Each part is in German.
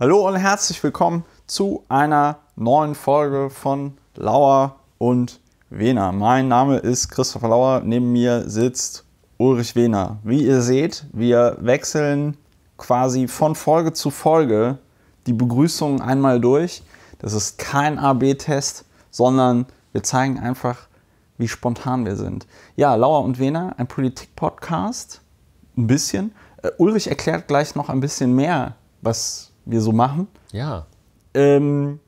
Hallo und herzlich willkommen zu einer neuen Folge von Lauer und Wehner. Mein Name ist Christopher Lauer, neben mir sitzt Ulrich Wehner. Wie ihr seht, wir wechseln quasi von Folge zu Folge die Begrüßungen einmal durch. Das ist kein AB-Test, sondern wir zeigen einfach, wie spontan wir sind. Ja, Lauer und Wehner, ein Politik-Podcast, ein bisschen. Äh, Ulrich erklärt gleich noch ein bisschen mehr, was wir so machen. Ja. Ähm,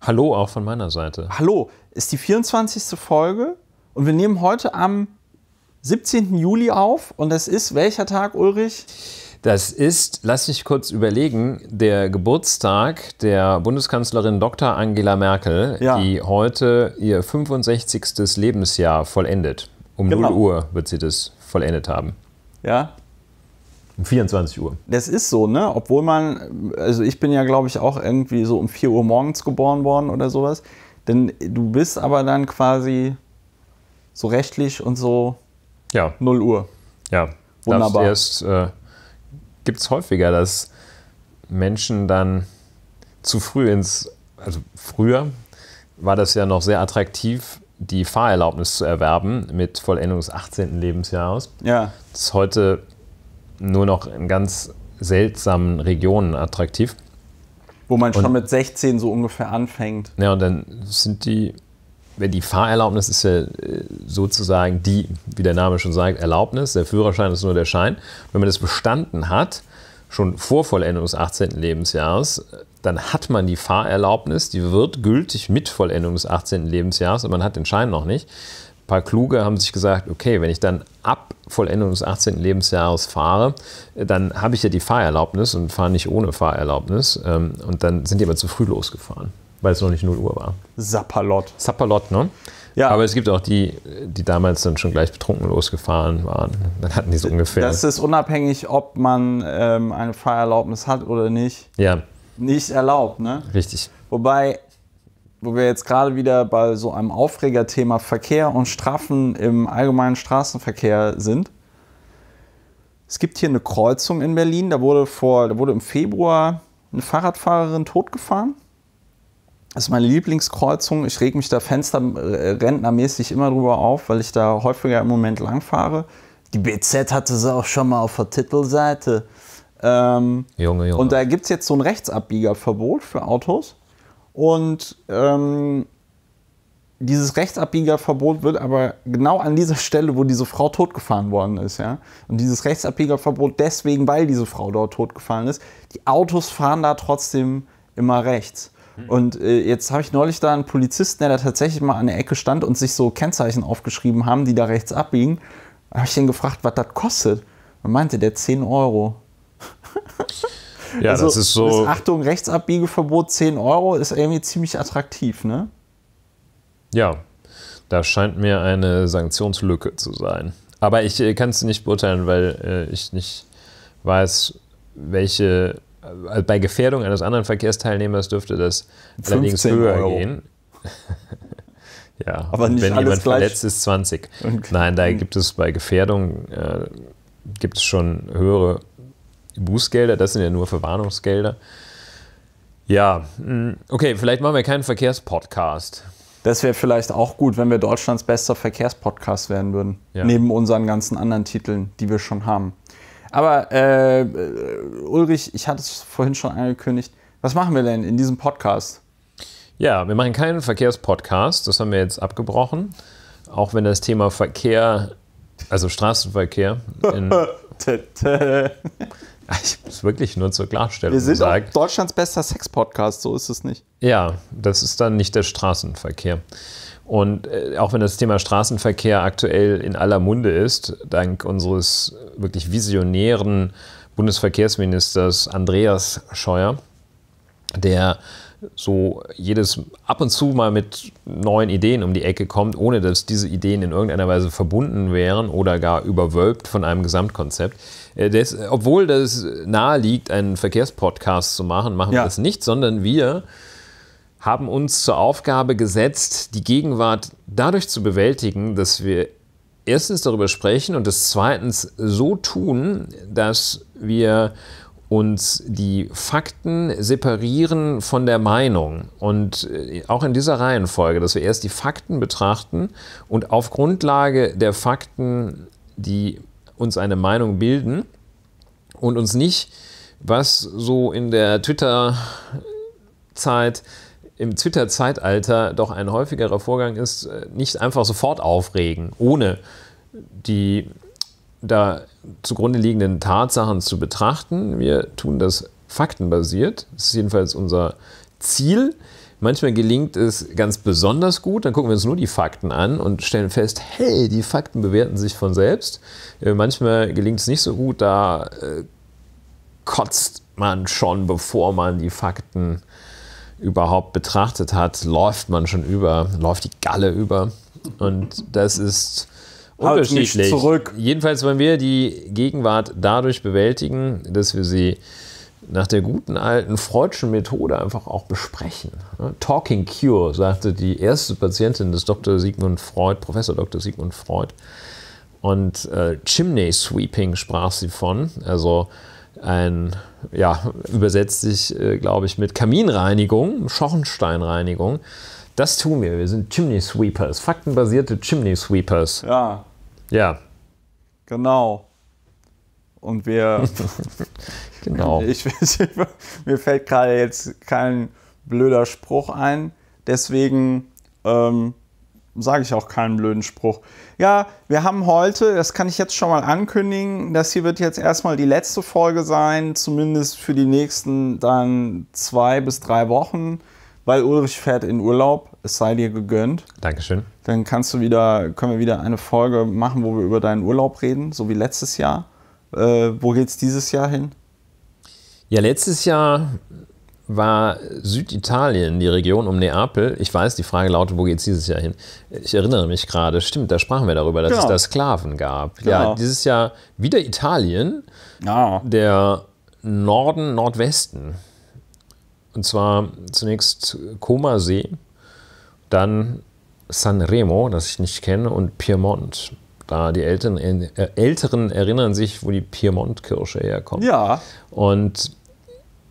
Hallo auch von meiner Seite. Hallo, ist die 24. Folge und wir nehmen heute am 17. Juli auf und das ist welcher Tag, Ulrich? Das ist, lass mich kurz überlegen, der Geburtstag der Bundeskanzlerin Dr. Angela Merkel, ja. die heute ihr 65. Lebensjahr vollendet. Um genau. 0 Uhr wird sie das vollendet haben. Ja, um 24 Uhr. Das ist so, ne? Obwohl man, also ich bin ja, glaube ich, auch irgendwie so um 4 Uhr morgens geboren worden oder sowas. Denn du bist aber dann quasi so rechtlich und so ja. 0 Uhr. Ja. Wunderbar. Darfst äh, gibt es häufiger, dass Menschen dann zu früh ins, also früher war das ja noch sehr attraktiv, die Fahrerlaubnis zu erwerben mit Vollendung des 18. Lebensjahres. Ja. Das ist heute nur noch in ganz seltsamen Regionen attraktiv. Wo man schon mit 16 so ungefähr anfängt. Ja, und dann sind die, wenn die Fahrerlaubnis ist ja äh, sozusagen die, wie der Name schon sagt, Erlaubnis. Der Führerschein ist nur der Schein. Wenn man das bestanden hat, schon vor Vollendung des 18. Lebensjahres, dann hat man die Fahrerlaubnis, die wird gültig mit Vollendung des 18. Lebensjahres und man hat den Schein noch nicht paar Kluge haben sich gesagt, okay, wenn ich dann ab Vollendung des 18. Lebensjahres fahre, dann habe ich ja die Fahrerlaubnis und fahre nicht ohne Fahrerlaubnis. Ähm, und dann sind die aber zu früh losgefahren, weil es noch nicht 0 Uhr war. Sapperlot. Sapperlot, ne? Ja. Aber es gibt auch die, die damals dann schon gleich betrunken losgefahren waren. Dann hatten die so ungefähr. Das ist unabhängig, ob man ähm, eine Fahrerlaubnis hat oder nicht. Ja. Nicht erlaubt, ne? Richtig. Wobei wo wir jetzt gerade wieder bei so einem Aufregerthema Verkehr und Strafen im allgemeinen Straßenverkehr sind. Es gibt hier eine Kreuzung in Berlin, da wurde, vor, da wurde im Februar eine Fahrradfahrerin totgefahren. Das ist meine Lieblingskreuzung. Ich reg mich da fensterrentnermäßig immer drüber auf, weil ich da häufiger im Moment langfahre. Die BZ hatte sie auch schon mal auf der Titelseite. Ähm, Junge, Junge. Und da gibt es jetzt so ein Rechtsabbiegerverbot für Autos. Und ähm, dieses Rechtsabbiegerverbot wird aber genau an dieser Stelle, wo diese Frau totgefahren worden ist, ja. Und dieses Rechtsabbiegerverbot deswegen, weil diese Frau dort totgefahren ist, die Autos fahren da trotzdem immer rechts. Hm. Und äh, jetzt habe ich neulich da einen Polizisten, der da tatsächlich mal an der Ecke stand und sich so Kennzeichen aufgeschrieben haben, die da rechts abbiegen. Da habe ich ihn gefragt, was das kostet. Und meinte der 10 Euro. Ja, also, das ist so. Achtung, Rechtsabbiegeverbot 10 Euro ist irgendwie ziemlich attraktiv, ne? Ja, da scheint mir eine Sanktionslücke zu sein. Aber ich äh, kann es nicht beurteilen, weil äh, ich nicht weiß, welche. Äh, bei Gefährdung eines anderen Verkehrsteilnehmers dürfte das allerdings höher Euro. gehen. ja, aber nicht wenn jemand gleich. verletzt ist, 20. Okay. Nein, da gibt es bei Gefährdung äh, gibt es schon höhere Bußgelder, das sind ja nur Verwarnungsgelder. Ja, mm, okay, vielleicht machen wir keinen Verkehrspodcast. Das wäre vielleicht auch gut, wenn wir Deutschlands bester Verkehrspodcast werden würden. Ja. Neben unseren ganzen anderen Titeln, die wir schon haben. Aber äh, Ulrich, ich hatte es vorhin schon angekündigt. Was machen wir denn in diesem Podcast? Ja, wir machen keinen Verkehrspodcast. Das haben wir jetzt abgebrochen. Auch wenn das Thema Verkehr, also Straßenverkehr, in Ich muss wirklich nur zur Klarstellung Wir sind sagen. Deutschlands bester Sex-Podcast, so ist es nicht. Ja, das ist dann nicht der Straßenverkehr. Und äh, auch wenn das Thema Straßenverkehr aktuell in aller Munde ist, dank unseres wirklich visionären Bundesverkehrsministers Andreas Scheuer, der so jedes ab und zu mal mit neuen Ideen um die Ecke kommt, ohne dass diese Ideen in irgendeiner Weise verbunden wären oder gar überwölbt von einem Gesamtkonzept. Äh, das, obwohl das nahe liegt, einen Verkehrspodcast zu machen, machen ja. wir das nicht, sondern wir haben uns zur Aufgabe gesetzt, die Gegenwart dadurch zu bewältigen, dass wir erstens darüber sprechen und das zweitens so tun, dass wir und die Fakten separieren von der Meinung. Und äh, auch in dieser Reihenfolge, dass wir erst die Fakten betrachten und auf Grundlage der Fakten, die uns eine Meinung bilden und uns nicht, was so in der Twitter-Zeit im Twitter-Zeitalter doch ein häufigerer Vorgang ist, äh, nicht einfach sofort aufregen, ohne die da zugrunde liegenden Tatsachen zu betrachten. Wir tun das faktenbasiert. Das ist jedenfalls unser Ziel. Manchmal gelingt es ganz besonders gut, dann gucken wir uns nur die Fakten an und stellen fest, hey, die Fakten bewerten sich von selbst. Äh, manchmal gelingt es nicht so gut, da äh, kotzt man schon, bevor man die Fakten überhaupt betrachtet hat, läuft man schon über, läuft die Galle über. Und das ist unterschiedlich. zurück. Jedenfalls wollen wir die Gegenwart dadurch bewältigen, dass wir sie nach der guten alten Freudschen Methode einfach auch besprechen. Talking Cure, sagte die erste Patientin des Dr. Sigmund Freud, Professor Dr. Sigmund Freud. Und äh, Chimney Sweeping sprach sie von, also ein, ja, übersetzt sich, äh, glaube ich, mit Kaminreinigung, Schochensteinreinigung. Das tun wir, wir sind Chimney Sweepers, faktenbasierte Chimney Sweepers. Ja, ja. Genau. Und wir. genau. Ich, mir fällt gerade jetzt kein blöder Spruch ein. Deswegen ähm, sage ich auch keinen blöden Spruch. Ja, wir haben heute, das kann ich jetzt schon mal ankündigen, das hier wird jetzt erstmal die letzte Folge sein, zumindest für die nächsten dann zwei bis drei Wochen, weil Ulrich fährt in Urlaub es sei dir gegönnt. Dankeschön. Dann kannst du wieder, können wir wieder eine Folge machen, wo wir über deinen Urlaub reden, so wie letztes Jahr. Äh, wo geht's dieses Jahr hin? Ja, letztes Jahr war Süditalien, die Region um Neapel. Ich weiß, die Frage lautet, wo geht es dieses Jahr hin? Ich erinnere mich gerade, stimmt, da sprachen wir darüber, dass genau. es da Sklaven gab. Genau. Ja, dieses Jahr wieder Italien, ja. der Norden, Nordwesten. Und zwar zunächst Comasee, dann Sanremo, das ich nicht kenne, und Piemont. Da die Eltern, äh, Älteren erinnern sich, wo die Piemont-Kirsche herkommt. Ja. Und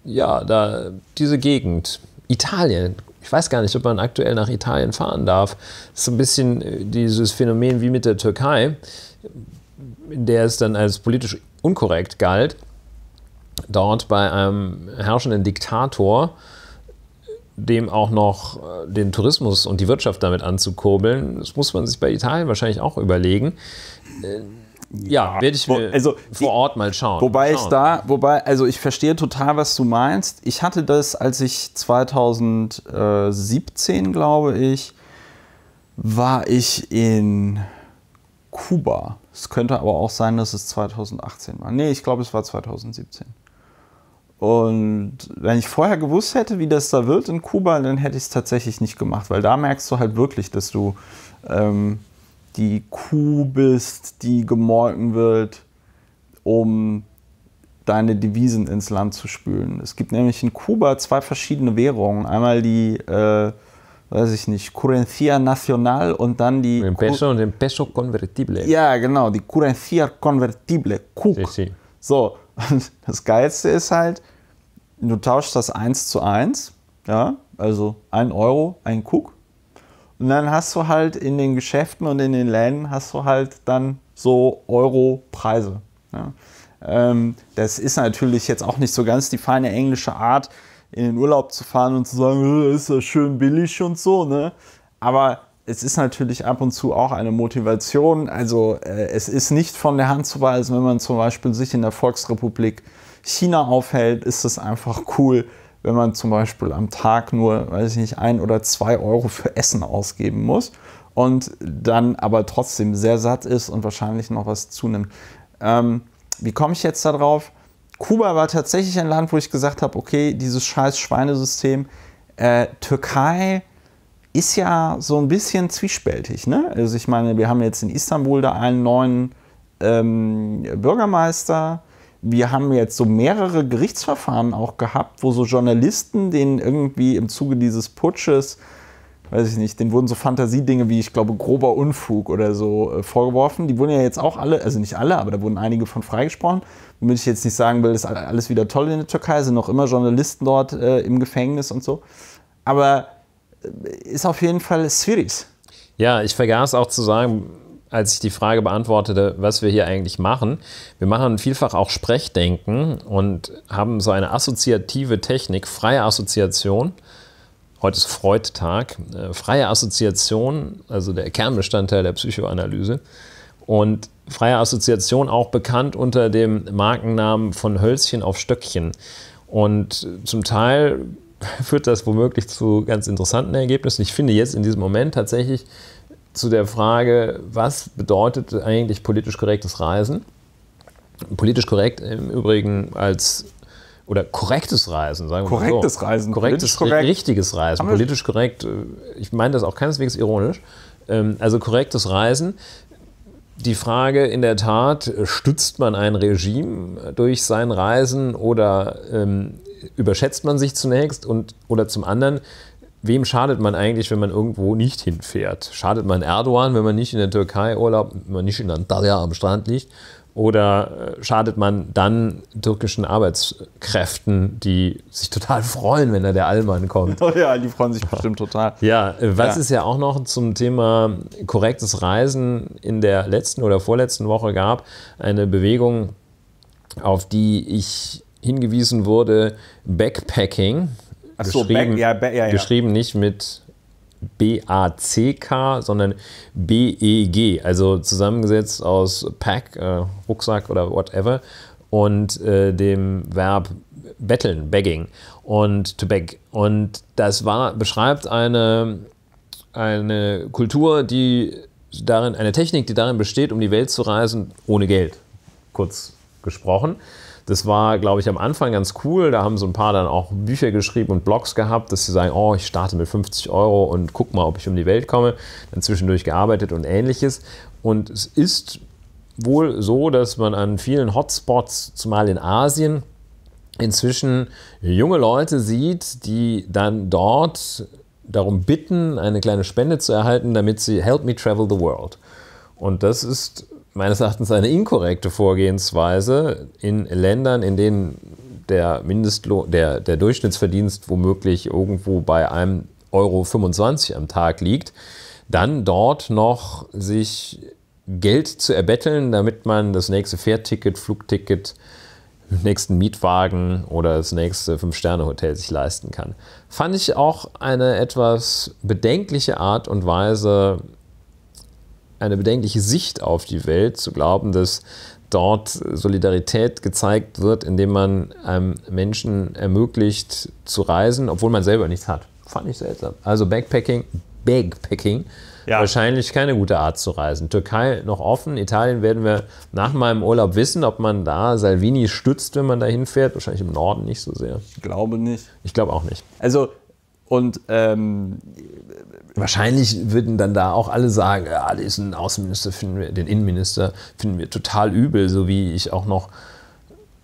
ja, da diese Gegend, Italien, ich weiß gar nicht, ob man aktuell nach Italien fahren darf. Das ist so ein bisschen äh, dieses Phänomen wie mit der Türkei, in der es dann als politisch unkorrekt galt, dort bei einem herrschenden Diktator dem auch noch äh, den Tourismus und die Wirtschaft damit anzukurbeln, das muss man sich bei Italien wahrscheinlich auch überlegen. Äh, ja, ja werde ich mir also, vor Ort mal schauen. Wobei schauen. ich da, wobei, also ich verstehe total, was du meinst. Ich hatte das, als ich 2017, glaube ich, war ich in Kuba. Es könnte aber auch sein, dass es 2018 war. Nee, ich glaube, es war 2017. Und wenn ich vorher gewusst hätte, wie das da wird in Kuba, dann hätte ich es tatsächlich nicht gemacht, weil da merkst du halt wirklich, dass du ähm, die Kuh bist, die gemolken wird, um deine Devisen ins Land zu spülen. Es gibt nämlich in Kuba zwei verschiedene Währungen. Einmal die, äh, weiß ich nicht, Currencia Nacional und dann die... Den Peso und den Peso Convertible. Ja, genau, die Currencia Convertible, CUC. Sí, sí. So, und das Geilste ist halt, du tauschst das 1 zu 1, ja, also 1 Euro, ein Cook. Und dann hast du halt in den Geschäften und in den Läden hast du halt dann so Euro-Preise. Ja. Ähm, das ist natürlich jetzt auch nicht so ganz die feine englische Art, in den Urlaub zu fahren und zu sagen, äh, ist das schön billig und so, ne? Aber es ist natürlich ab und zu auch eine Motivation. Also äh, es ist nicht von der Hand zu weisen, wenn man zum Beispiel sich in der Volksrepublik China aufhält, ist es einfach cool, wenn man zum Beispiel am Tag nur, weiß ich nicht, ein oder zwei Euro für Essen ausgeben muss und dann aber trotzdem sehr satt ist und wahrscheinlich noch was zunimmt. Ähm, wie komme ich jetzt darauf? Kuba war tatsächlich ein Land, wo ich gesagt habe, okay, dieses scheiß Schweinesystem. Äh, Türkei, ist ja so ein bisschen zwiespältig. Ne? Also ich meine, wir haben jetzt in Istanbul da einen neuen ähm, Bürgermeister. Wir haben jetzt so mehrere Gerichtsverfahren auch gehabt, wo so Journalisten, denen irgendwie im Zuge dieses Putsches, weiß ich nicht, denen wurden so Fantasiedinge wie, ich glaube, grober Unfug oder so äh, vorgeworfen. Die wurden ja jetzt auch alle, also nicht alle, aber da wurden einige von freigesprochen. Womit ich jetzt nicht sagen will, ist alles wieder toll in der Türkei, sind noch immer Journalisten dort äh, im Gefängnis und so. Aber ist auf jeden Fall Spheris. Ja, ich vergaß auch zu sagen, als ich die Frage beantwortete, was wir hier eigentlich machen. Wir machen vielfach auch Sprechdenken und haben so eine assoziative Technik, freie Assoziation. Heute ist Freud-Tag. Äh, freie Assoziation, also der Kernbestandteil der Psychoanalyse. Und freie Assoziation auch bekannt unter dem Markennamen von Hölzchen auf Stöckchen. Und zum Teil führt das womöglich zu ganz interessanten Ergebnissen. Ich finde jetzt in diesem Moment tatsächlich zu der Frage, was bedeutet eigentlich politisch korrektes Reisen? Politisch korrekt im Übrigen als oder korrektes Reisen, sagen wir korrektes mal so. Reisen, korrektes Reisen, korrekt. richtiges Reisen, politisch korrekt. Äh, ich meine das auch keineswegs ironisch. Ähm, also korrektes Reisen die Frage in der Tat, stützt man ein Regime durch sein Reisen oder ähm, überschätzt man sich zunächst und oder zum anderen, wem schadet man eigentlich, wenn man irgendwo nicht hinfährt? Schadet man Erdogan, wenn man nicht in der Türkei Urlaub, wenn man nicht in Antalya am Strand liegt? Oder äh, schadet man dann türkischen Arbeitskräften, die sich total freuen, wenn da der Allmann kommt? Oh ja, die freuen sich bestimmt total. Ja, äh, was ja. es ja auch noch zum Thema korrektes Reisen in der letzten oder vorletzten Woche gab, eine Bewegung, auf die ich hingewiesen wurde, Backpacking. Ach so, geschrieben, back, ja, back, ja, geschrieben nicht mit B-A-C-K, sondern B-E-G, also zusammengesetzt aus Pack, äh, Rucksack oder whatever, und äh, dem Verb betteln, begging und to beg. Und das war, beschreibt eine, eine Kultur, die darin, eine Technik, die darin besteht, um die Welt zu reisen ohne Geld. Kurz gesprochen. Das war, glaube ich, am Anfang ganz cool. Da haben so ein paar dann auch Bücher geschrieben und Blogs gehabt, dass sie sagen, oh, ich starte mit 50 Euro und guck mal, ob ich um die Welt komme. Dann zwischendurch gearbeitet und ähnliches. Und es ist wohl so, dass man an vielen Hotspots, zumal in Asien, inzwischen junge Leute sieht, die dann dort darum bitten, eine kleine Spende zu erhalten, damit sie Help Me Travel the World. Und das ist meines Erachtens eine inkorrekte Vorgehensweise in Ländern, in denen der Mindestlohn, der, der Durchschnittsverdienst womöglich irgendwo bei einem Euro 25 am Tag liegt, dann dort noch sich Geld zu erbetteln, damit man das nächste Fährticket, Flugticket, nächsten Mietwagen oder das nächste Fünf-Sterne-Hotel sich leisten kann. Fand ich auch eine etwas bedenkliche Art und Weise, eine bedenkliche Sicht auf die Welt, zu glauben, dass dort Solidarität gezeigt wird, indem man einem ähm, Menschen ermöglicht zu reisen, obwohl man selber nichts hat. Fand ich seltsam. Also Backpacking, Backpacking, ja. wahrscheinlich keine gute Art zu reisen. Türkei noch offen, Italien werden wir nach meinem Urlaub wissen, ob man da Salvini stützt, wenn man da hinfährt. Wahrscheinlich im Norden nicht so sehr. Ich glaube nicht. Ich glaube auch nicht. Also und ähm, wahrscheinlich würden dann da auch alle sagen, ja, diesen Außenminister finden wir, den Innenminister finden wir total übel, so wie ich auch noch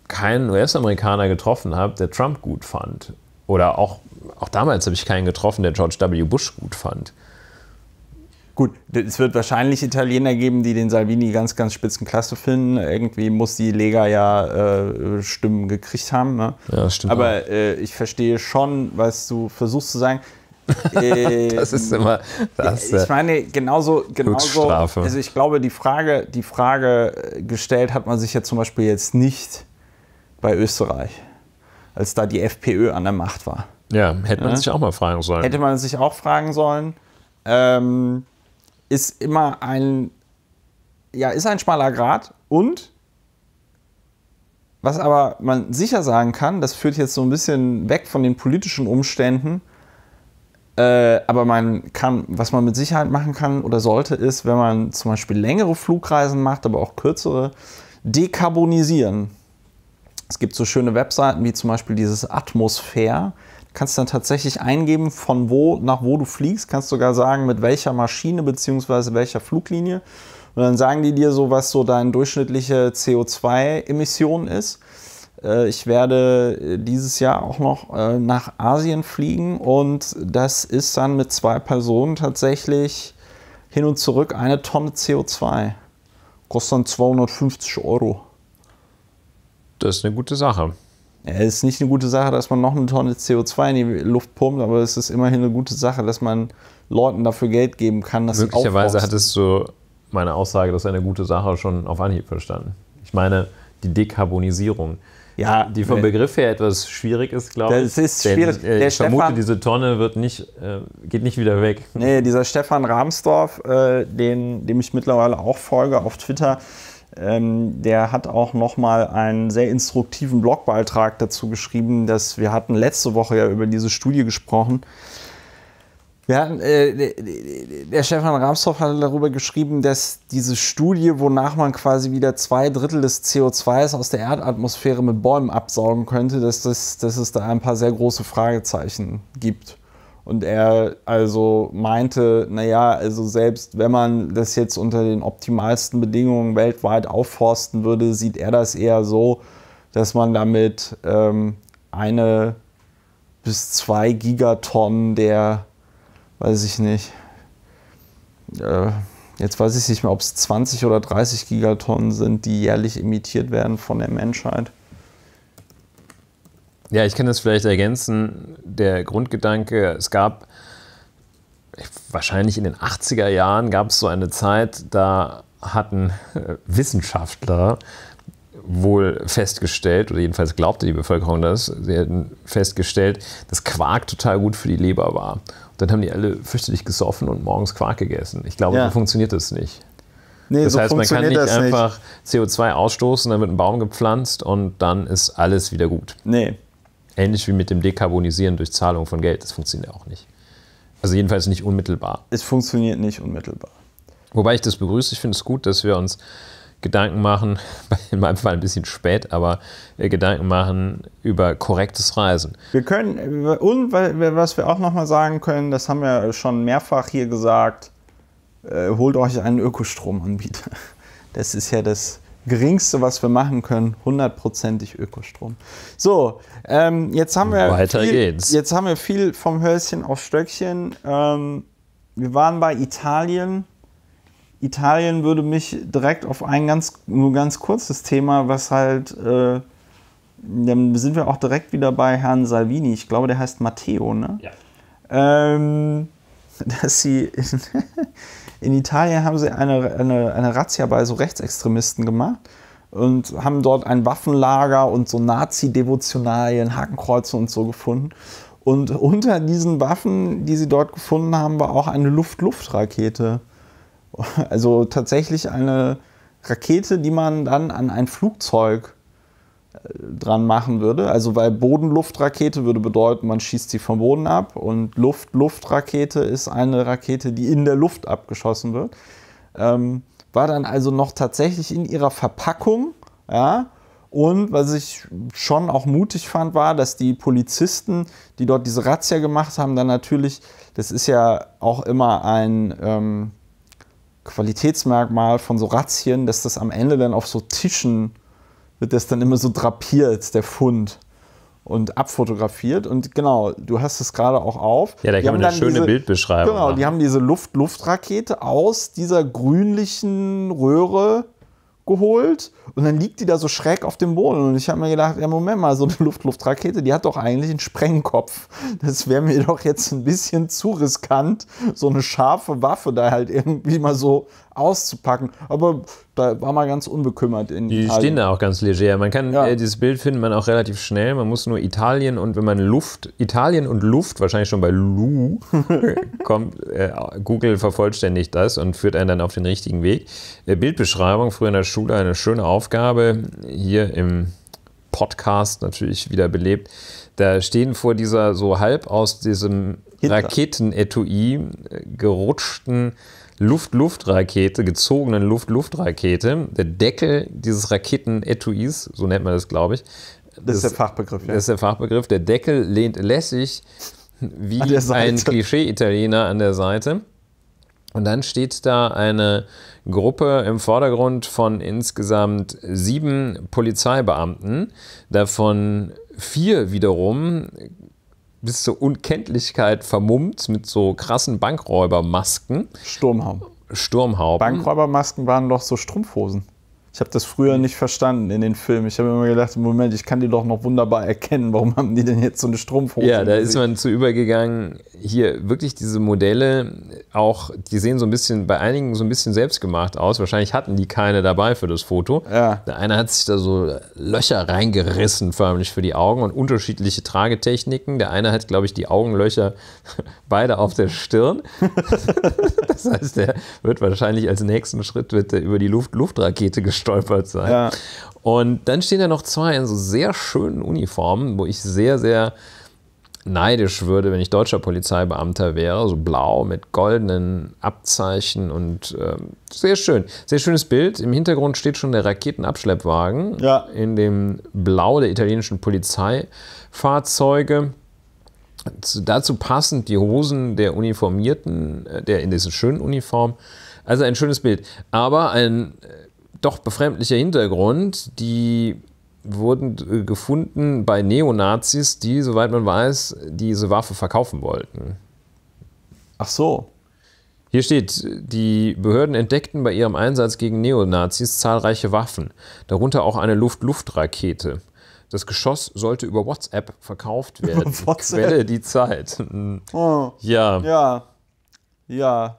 keinen US-Amerikaner getroffen habe, der Trump gut fand. Oder auch, auch damals habe ich keinen getroffen, der George W. Bush gut fand. Gut, es wird wahrscheinlich Italiener geben, die den Salvini ganz, ganz spitzen Klasse finden. Irgendwie muss die Lega ja äh, Stimmen gekriegt haben. Ne? Ja, stimmt. Aber äh, ich verstehe schon, was du versuchst zu sagen. das ist ähm, immer das. Ich äh, meine, genauso, genauso also ich glaube, die Frage, die Frage äh, gestellt hat man sich ja zum Beispiel jetzt nicht bei Österreich, als da die FPÖ an der Macht war. Ja, hätte man ja? sich auch mal fragen sollen. Hätte man sich auch fragen sollen. Ähm, ist immer ein, ja, ist ein schmaler Grad und was aber man sicher sagen kann, das führt jetzt so ein bisschen weg von den politischen Umständen, äh, aber man kann, was man mit Sicherheit machen kann oder sollte, ist, wenn man zum Beispiel längere Flugreisen macht, aber auch kürzere, dekarbonisieren. Es gibt so schöne Webseiten wie zum Beispiel dieses Atmosphäre. Du kannst dann tatsächlich eingeben, von wo nach wo du fliegst. Kannst sogar sagen, mit welcher Maschine bzw. welcher Fluglinie. Und dann sagen die dir so, was so deine durchschnittliche CO2-Emission ist. Äh, ich werde äh, dieses Jahr auch noch äh, nach Asien fliegen und das ist dann mit zwei Personen tatsächlich hin und zurück eine Tonne CO2. Kostet dann 250 Euro. Das ist eine gute Sache. Es ist nicht eine gute Sache, dass man noch eine Tonne CO2 in die Luft pumpt, aber es ist immerhin eine gute Sache, dass man Leuten dafür Geld geben kann. Dass Möglicherweise hattest du meine Aussage, das ist eine gute Sache, schon auf Anhieb verstanden. Ich meine, die Dekarbonisierung ja, die vom Begriff her etwas schwierig ist, glaube ich. Das ist schwierig. Denn, äh, ich Stefan, vermute, diese Tonne wird nicht, äh, geht nicht wieder weg. Nee, dieser Stefan Rahmsdorf, äh, den, dem ich mittlerweile auch folge auf Twitter, ähm, der hat auch nochmal einen sehr instruktiven Blogbeitrag dazu geschrieben, dass wir hatten letzte Woche ja über diese Studie gesprochen hatten wir äh, der Stefan Ramsdorff hatte darüber geschrieben, dass diese Studie, wonach man quasi wieder zwei Drittel des CO2s aus der Erdatmosphäre mit Bäumen absaugen könnte, dass, das, dass es da ein paar sehr große Fragezeichen gibt. Und er also meinte, naja, also selbst wenn man das jetzt unter den optimalsten Bedingungen weltweit aufforsten würde, sieht er das eher so, dass man damit ähm, eine bis zwei Gigatonnen der weiß ich nicht, äh, jetzt weiß ich nicht mehr, ob es 20 oder 30 Gigatonnen sind, die jährlich emittiert werden von der Menschheit. Ja, ich kann das vielleicht ergänzen. Der Grundgedanke, es gab wahrscheinlich in den 80er Jahren gab es so eine Zeit, da hatten äh, Wissenschaftler wohl festgestellt, oder jedenfalls glaubte die Bevölkerung das, sie hätten festgestellt, dass Quark total gut für die Leber war dann haben die alle fürchterlich gesoffen und morgens Quark gegessen. Ich glaube, ja. so funktioniert das nicht. Nee, das so heißt, man kann nicht einfach nicht. CO2 ausstoßen, dann wird ein Baum gepflanzt und dann ist alles wieder gut. Nee. Ähnlich wie mit dem Dekarbonisieren durch Zahlung von Geld. Das funktioniert auch nicht. Also jedenfalls nicht unmittelbar. Es funktioniert nicht unmittelbar. Wobei ich das begrüße. Ich finde es gut, dass wir uns Gedanken machen, in meinem Fall ein bisschen spät, aber äh, Gedanken machen über korrektes Reisen. Wir können, äh, und was wir auch nochmal sagen können, das haben wir schon mehrfach hier gesagt, äh, holt euch einen Ökostromanbieter. Das ist ja das Geringste, was wir machen können, hundertprozentig Ökostrom. So, ähm, jetzt haben wir Weiter viel, geht's. Jetzt haben wir viel vom Hölzchen auf Stöckchen. Ähm, wir waren bei Italien Italien würde mich direkt auf ein ganz, nur ganz kurzes Thema, was halt, äh, dann sind wir auch direkt wieder bei Herrn Salvini. Ich glaube, der heißt Matteo, ne? Ja. Ähm, dass sie in, in, Italien haben sie eine, eine, eine Razzia bei so Rechtsextremisten gemacht und haben dort ein Waffenlager und so Nazi-Devotionalien, Hakenkreuze und so gefunden. Und unter diesen Waffen, die sie dort gefunden haben, war auch eine Luft-Luft-Rakete. luft luft rakete also tatsächlich eine Rakete, die man dann an ein Flugzeug äh, dran machen würde. Also weil Boden-Luft-Rakete würde bedeuten, man schießt sie vom Boden ab und Luft-Luft-Rakete ist eine Rakete, die in der Luft abgeschossen wird. Ähm, war dann also noch tatsächlich in ihrer Verpackung, ja. Und was ich schon auch mutig fand, war, dass die Polizisten, die dort diese Razzia gemacht haben, dann natürlich, das ist ja auch immer ein ähm, Qualitätsmerkmal von so Razzien, dass das am Ende dann auf so Tischen wird das dann immer so drapiert, der Fund und abfotografiert. Und genau, du hast es gerade auch auf. Ja, da kann man eine schöne diese, Bildbeschreibung. Genau, machen. die haben diese luft luftrakete aus dieser grünlichen Röhre geholt und dann liegt die da so schräg auf dem Boden. Und ich habe mir gedacht, ja Moment mal, so eine Luft-Luft-Rakete, die hat doch eigentlich einen Sprengkopf. Das wäre mir doch jetzt ein bisschen zu riskant, so eine scharfe Waffe da halt irgendwie mal so auszupacken. Aber da war man ganz unbekümmert in Die Italien. stehen da auch ganz leger. Man kann ja. äh, dieses Bild finden man auch relativ schnell. Man muss nur Italien und wenn man Luft, Italien und Luft, wahrscheinlich schon bei Lu kommt, äh, Google vervollständigt das und führt einen dann auf den richtigen Weg. Äh, Bildbeschreibung, früher in der Schule eine schöne Aufgabe, hier im Podcast natürlich wieder belebt. Da stehen vor dieser so halb aus diesem Raketenetui äh, gerutschten Luft-Luft-Rakete, gezogenen Luft-Luft-Rakete. Der Deckel dieses Raketen-Etuis, so nennt man das, glaube ich. Das, das, ist der Fachbegriff, ja. Das ist der Fachbegriff. Der Deckel lehnt lässig wie ein Klischee-Italiener an der Seite. Und dann steht da eine Gruppe im Vordergrund von insgesamt sieben Polizeibeamten, davon vier wiederum bis zur Unkenntlichkeit vermummt mit so krassen Bankräubermasken. Sturmhauben. Sturmhauben. Bankräubermasken waren doch so Strumpfhosen. Ich habe das früher hm. nicht verstanden in den Filmen. Ich habe immer gedacht, Moment, ich kann die doch noch wunderbar erkennen. Warum haben die denn jetzt so eine Strumpfhose? Ja, da ist man zu übergegangen, hier wirklich diese Modelle auch, die sehen so ein bisschen, bei einigen so ein bisschen selbstgemacht aus. Wahrscheinlich hatten die keine dabei für das Foto. Ja. Der eine hat sich da so Löcher reingerissen, förmlich für die Augen und unterschiedliche Tragetechniken. Der eine hat, glaube ich, die Augenlöcher beide auf der Stirn. das heißt, der wird wahrscheinlich als nächsten Schritt wird über die Luft Luftrakete gestolpert sein. Ja. Und dann stehen da noch zwei in so sehr schönen Uniformen, wo ich sehr, sehr neidisch würde, wenn ich deutscher Polizeibeamter wäre, so blau mit goldenen Abzeichen und ähm, sehr schön. Sehr schönes Bild. Im Hintergrund steht schon der Raketenabschleppwagen ja. in dem Blau der italienischen Polizeifahrzeuge. dazu passend die Hosen der Uniformierten, äh, der in dieser schönen Uniform. Also ein schönes Bild. Aber ein äh, doch befremdlicher Hintergrund. Die wurden äh, gefunden bei Neonazis, die, soweit man weiß, diese Waffe verkaufen wollten. Ach so. Hier steht, die Behörden entdeckten bei ihrem Einsatz gegen Neonazis zahlreiche Waffen, darunter auch eine Luft-Luft-Rakete. Das Geschoss sollte über WhatsApp verkauft werden. Über WhatsApp? Quelle die Zeit. Oh. Ja. Ja. Ja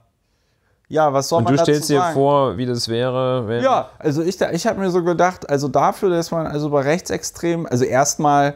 ja, was soll und man dazu sagen? Und du stellst dir vor, wie das wäre, wenn. Ja, also ich, ich habe mir so gedacht, also dafür, dass man also bei Rechtsextremen, also erstmal,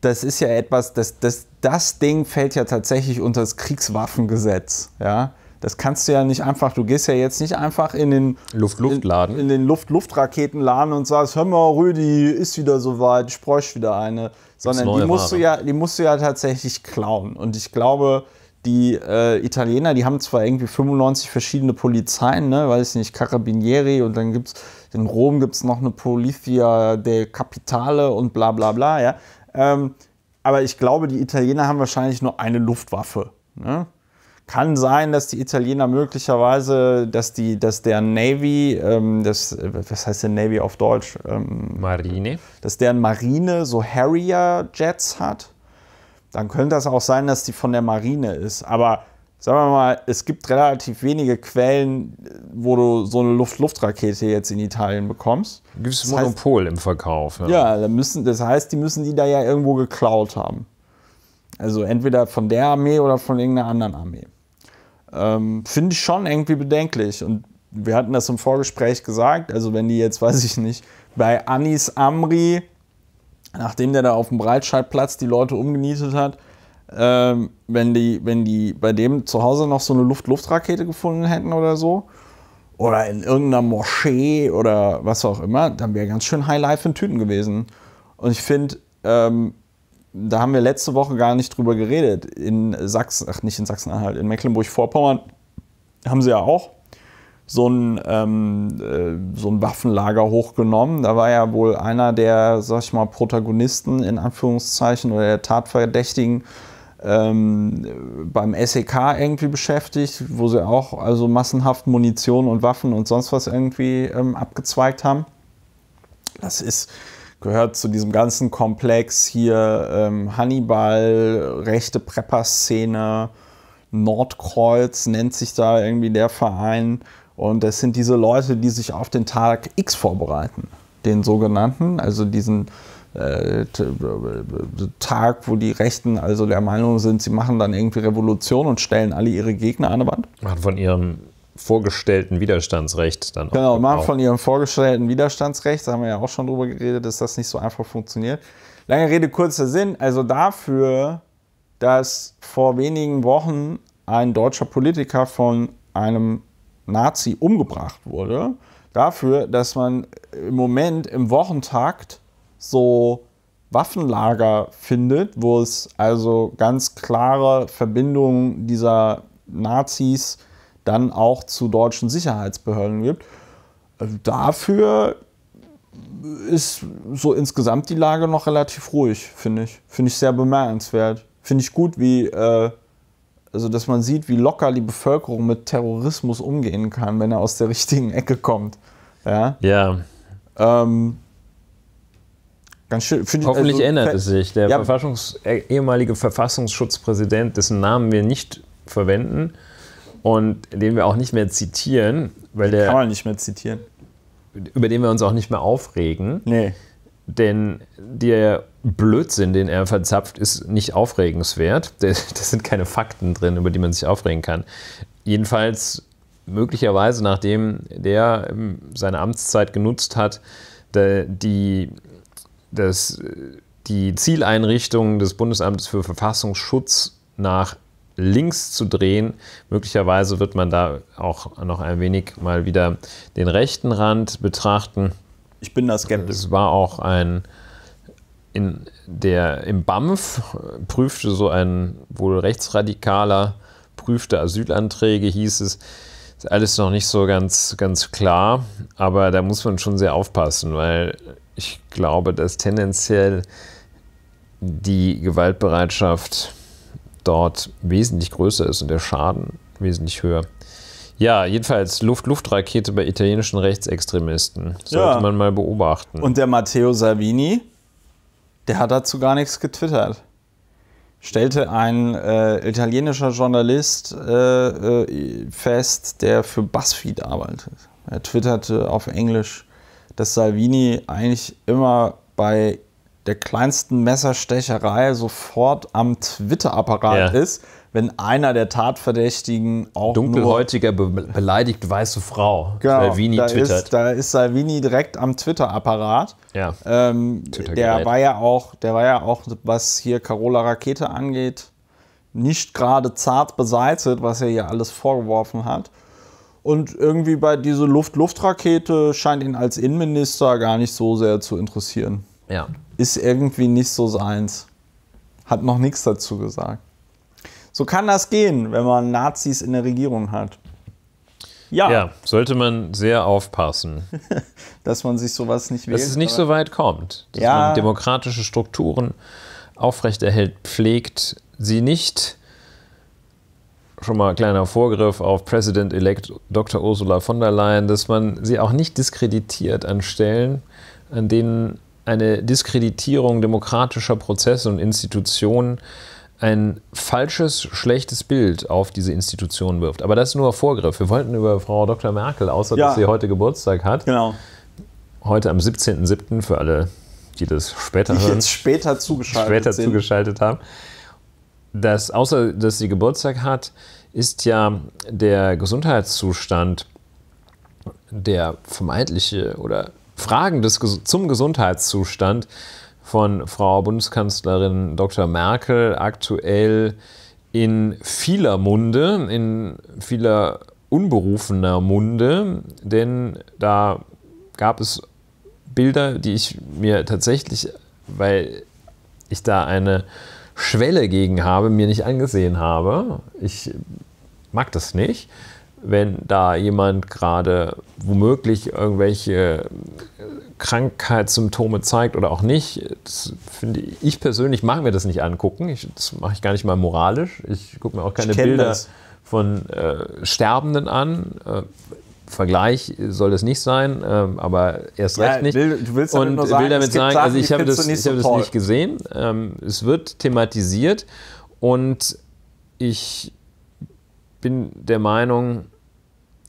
das ist ja etwas, das, das, das Ding fällt ja tatsächlich unter das Kriegswaffengesetz, ja. Das kannst du ja nicht einfach, du gehst ja jetzt nicht einfach in den Luft-Luftladen. In, in, den Luft-Luft-Raketenladen und sagst, hör mal, Rüdi, ist wieder soweit, ich bräuchte wieder eine. Sondern die musst, du ja, die musst du ja tatsächlich klauen. Und ich glaube, die äh, Italiener, die haben zwar irgendwie 95 verschiedene Polizeien, ne, weiß nicht, Carabinieri und dann gibt es, in Rom gibt es noch eine Polizia de Capitale und bla bla bla, ja. Ähm, aber ich glaube, die Italiener haben wahrscheinlich nur eine Luftwaffe. Ne? Kann sein, dass die Italiener möglicherweise, dass die, dass der Navy, ähm, das, was heißt der Navy auf Deutsch? Ähm, Marine. Dass deren Marine so Harrier-Jets hat dann könnte das auch sein, dass die von der Marine ist. Aber sagen wir mal, es gibt relativ wenige Quellen, wo du so eine Luft-Luft-Rakete jetzt in Italien bekommst. Gibt es Monopol heißt, im Verkauf? Ja, ja müssen, das heißt, die müssen die da ja irgendwo geklaut haben. Also entweder von der Armee oder von irgendeiner anderen Armee. Ähm, Finde ich schon irgendwie bedenklich. Und wir hatten das im Vorgespräch gesagt, also wenn die jetzt, weiß ich nicht, bei Anis Amri nachdem der da auf dem Breitscheidplatz die Leute umgenietet hat, ähm, wenn, die, wenn die bei dem zu Hause noch so eine Luft-Luft-Rakete gefunden hätten oder so, oder in irgendeiner Moschee oder was auch immer, dann wäre ganz schön Highlife in Tüten gewesen. Und ich finde, ähm, da haben wir letzte Woche gar nicht drüber geredet. In Sachsen, ach nicht in Sachsen-Anhalt, in Mecklenburg-Vorpommern haben sie ja auch so ein, ähm, äh, so ein Waffenlager hochgenommen. Da war ja wohl einer der, sag ich mal, Protagonisten in Anführungszeichen oder der Tatverdächtigen ähm, beim SEK irgendwie beschäftigt, wo sie auch also massenhaft Munition und Waffen und sonst was irgendwie ähm, abgezweigt haben. Das ist gehört zu diesem ganzen Komplex hier ähm, Hannibal, rechte Prepper-Szene, Nordkreuz nennt sich da irgendwie der Verein. Und das sind diese Leute, die sich auf den Tag X vorbereiten, den sogenannten, also diesen äh, Tag, wo die Rechten also der Meinung sind, sie machen dann irgendwie Revolution und stellen alle ihre Gegner an die Wand. Machen von ihrem vorgestellten Widerstandsrecht dann genau, auch. Genau, machen von ihrem vorgestellten Widerstandsrecht, da haben wir ja auch schon drüber geredet, dass das nicht so einfach funktioniert. Lange Rede, kurzer Sinn, also dafür, dass vor wenigen Wochen ein deutscher Politiker von einem Nazi umgebracht wurde, dafür, dass man im Moment im Wochentakt so Waffenlager findet, wo es also ganz klare Verbindungen dieser Nazis dann auch zu deutschen Sicherheitsbehörden gibt. Also dafür ist so insgesamt die Lage noch relativ ruhig, finde ich. Finde ich sehr bemerkenswert. Finde ich gut, wie äh, also dass man sieht, wie locker die Bevölkerung mit Terrorismus umgehen kann, wenn er aus der richtigen Ecke kommt. Ja. ja. Ähm, ganz schön. Ich, Hoffentlich also, ändert es sich. Der ja, Verfassungs-, äh, ehemalige Verfassungsschutzpräsident, dessen Namen wir nicht verwenden und den wir auch nicht mehr zitieren, weil der. Kann man nicht mehr zitieren. Über den wir uns auch nicht mehr aufregen. Nee. Denn der Blödsinn, den er verzapft, ist nicht aufregenswert. Da sind keine Fakten drin, über die man sich aufregen kann. Jedenfalls möglicherweise, nachdem der ähm, seine Amtszeit genutzt hat, die, das, die Zieleinrichtung des Bundesamtes für Verfassungsschutz nach links zu drehen. Möglicherweise wird man da auch noch ein wenig mal wieder den rechten Rand betrachten. Ich bin da skeptisch. Es war auch ein. In der, Im BAMF prüfte so ein wohl rechtsradikaler, prüfte Asylanträge, hieß es, ist alles noch nicht so ganz, ganz klar, aber da muss man schon sehr aufpassen, weil ich glaube, dass tendenziell die Gewaltbereitschaft dort wesentlich größer ist und der Schaden wesentlich höher. Ja, jedenfalls Luft-Luft-Rakete bei italienischen Rechtsextremisten. Sollte ja. man mal beobachten. Und der Matteo Salvini, der hat dazu gar nichts getwittert. Stellte ein äh, italienischer Journalist äh, äh, fest, der für BuzzFeed arbeitet. Er twitterte auf Englisch, dass Salvini eigentlich immer bei der kleinsten Messerstecherei sofort am Twitter-Apparat ja. ist wenn einer der Tatverdächtigen auch Dunkelhäutiger nur be beleidigt weiße Frau. Genau, Salvini da twittert. Ist, da ist Salvini direkt am Twitter-Apparat. Ja. Ähm, Twitter der war ja auch, der war ja auch, was hier Carola Rakete angeht, nicht gerade zart beseitigt, was er hier alles vorgeworfen hat. Und irgendwie bei dieser Luft-Luft-Rakete scheint ihn als Innenminister gar nicht so sehr zu interessieren. Ja. Ist irgendwie nicht so seins. Hat noch nichts dazu gesagt. So kann das gehen, wenn man Nazis in der Regierung hat. Ja. ja. sollte man sehr aufpassen. dass man sich sowas nicht wählt. Dass es nicht so weit kommt. Dass ja. man demokratische Strukturen aufrechterhält, pflegt, sie nicht. Schon mal kleiner Vorgriff auf President-elect Dr. Ursula von der Leyen, dass man sie auch nicht diskreditiert an Stellen, an denen eine Diskreditierung demokratischer Prozesse und Institutionen äh, ein falsches, schlechtes Bild auf diese Institution wirft. Aber das ist nur Vorgriff. Wir wollten über Frau Dr. Merkel, außer ja. dass sie heute Geburtstag hat. Genau. Heute am 17.07. für alle, die das später die hören. Jetzt später zugeschaltet, später sind. zugeschaltet haben. Dass, außer dass sie Geburtstag hat, ist ja der Gesundheitszustand der vermeintliche oder Fragen des, zum Gesundheitszustand von Frau Bundeskanzlerin Dr. Merkel aktuell in vieler Munde, in vieler unberufener Munde, denn da gab es Bilder, die ich mir tatsächlich, weil ich da eine Schwelle gegen habe, mir nicht angesehen habe. Ich mag das nicht, wenn da jemand gerade womöglich irgendwelche Krankheitssymptome zeigt oder auch nicht, das finde ich persönlich mag mir das nicht angucken. Ich, das mache ich gar nicht mal moralisch. Ich gucke mir auch keine Bilder das. von äh, Sterbenden an. Äh, Vergleich soll das nicht sein, äh, aber erst ja, recht nicht. Will, du willst damit und sagen, will damit sagen, Sachen, also ich habe das, so hab das nicht gesehen. Ähm, es wird thematisiert und ich bin der Meinung,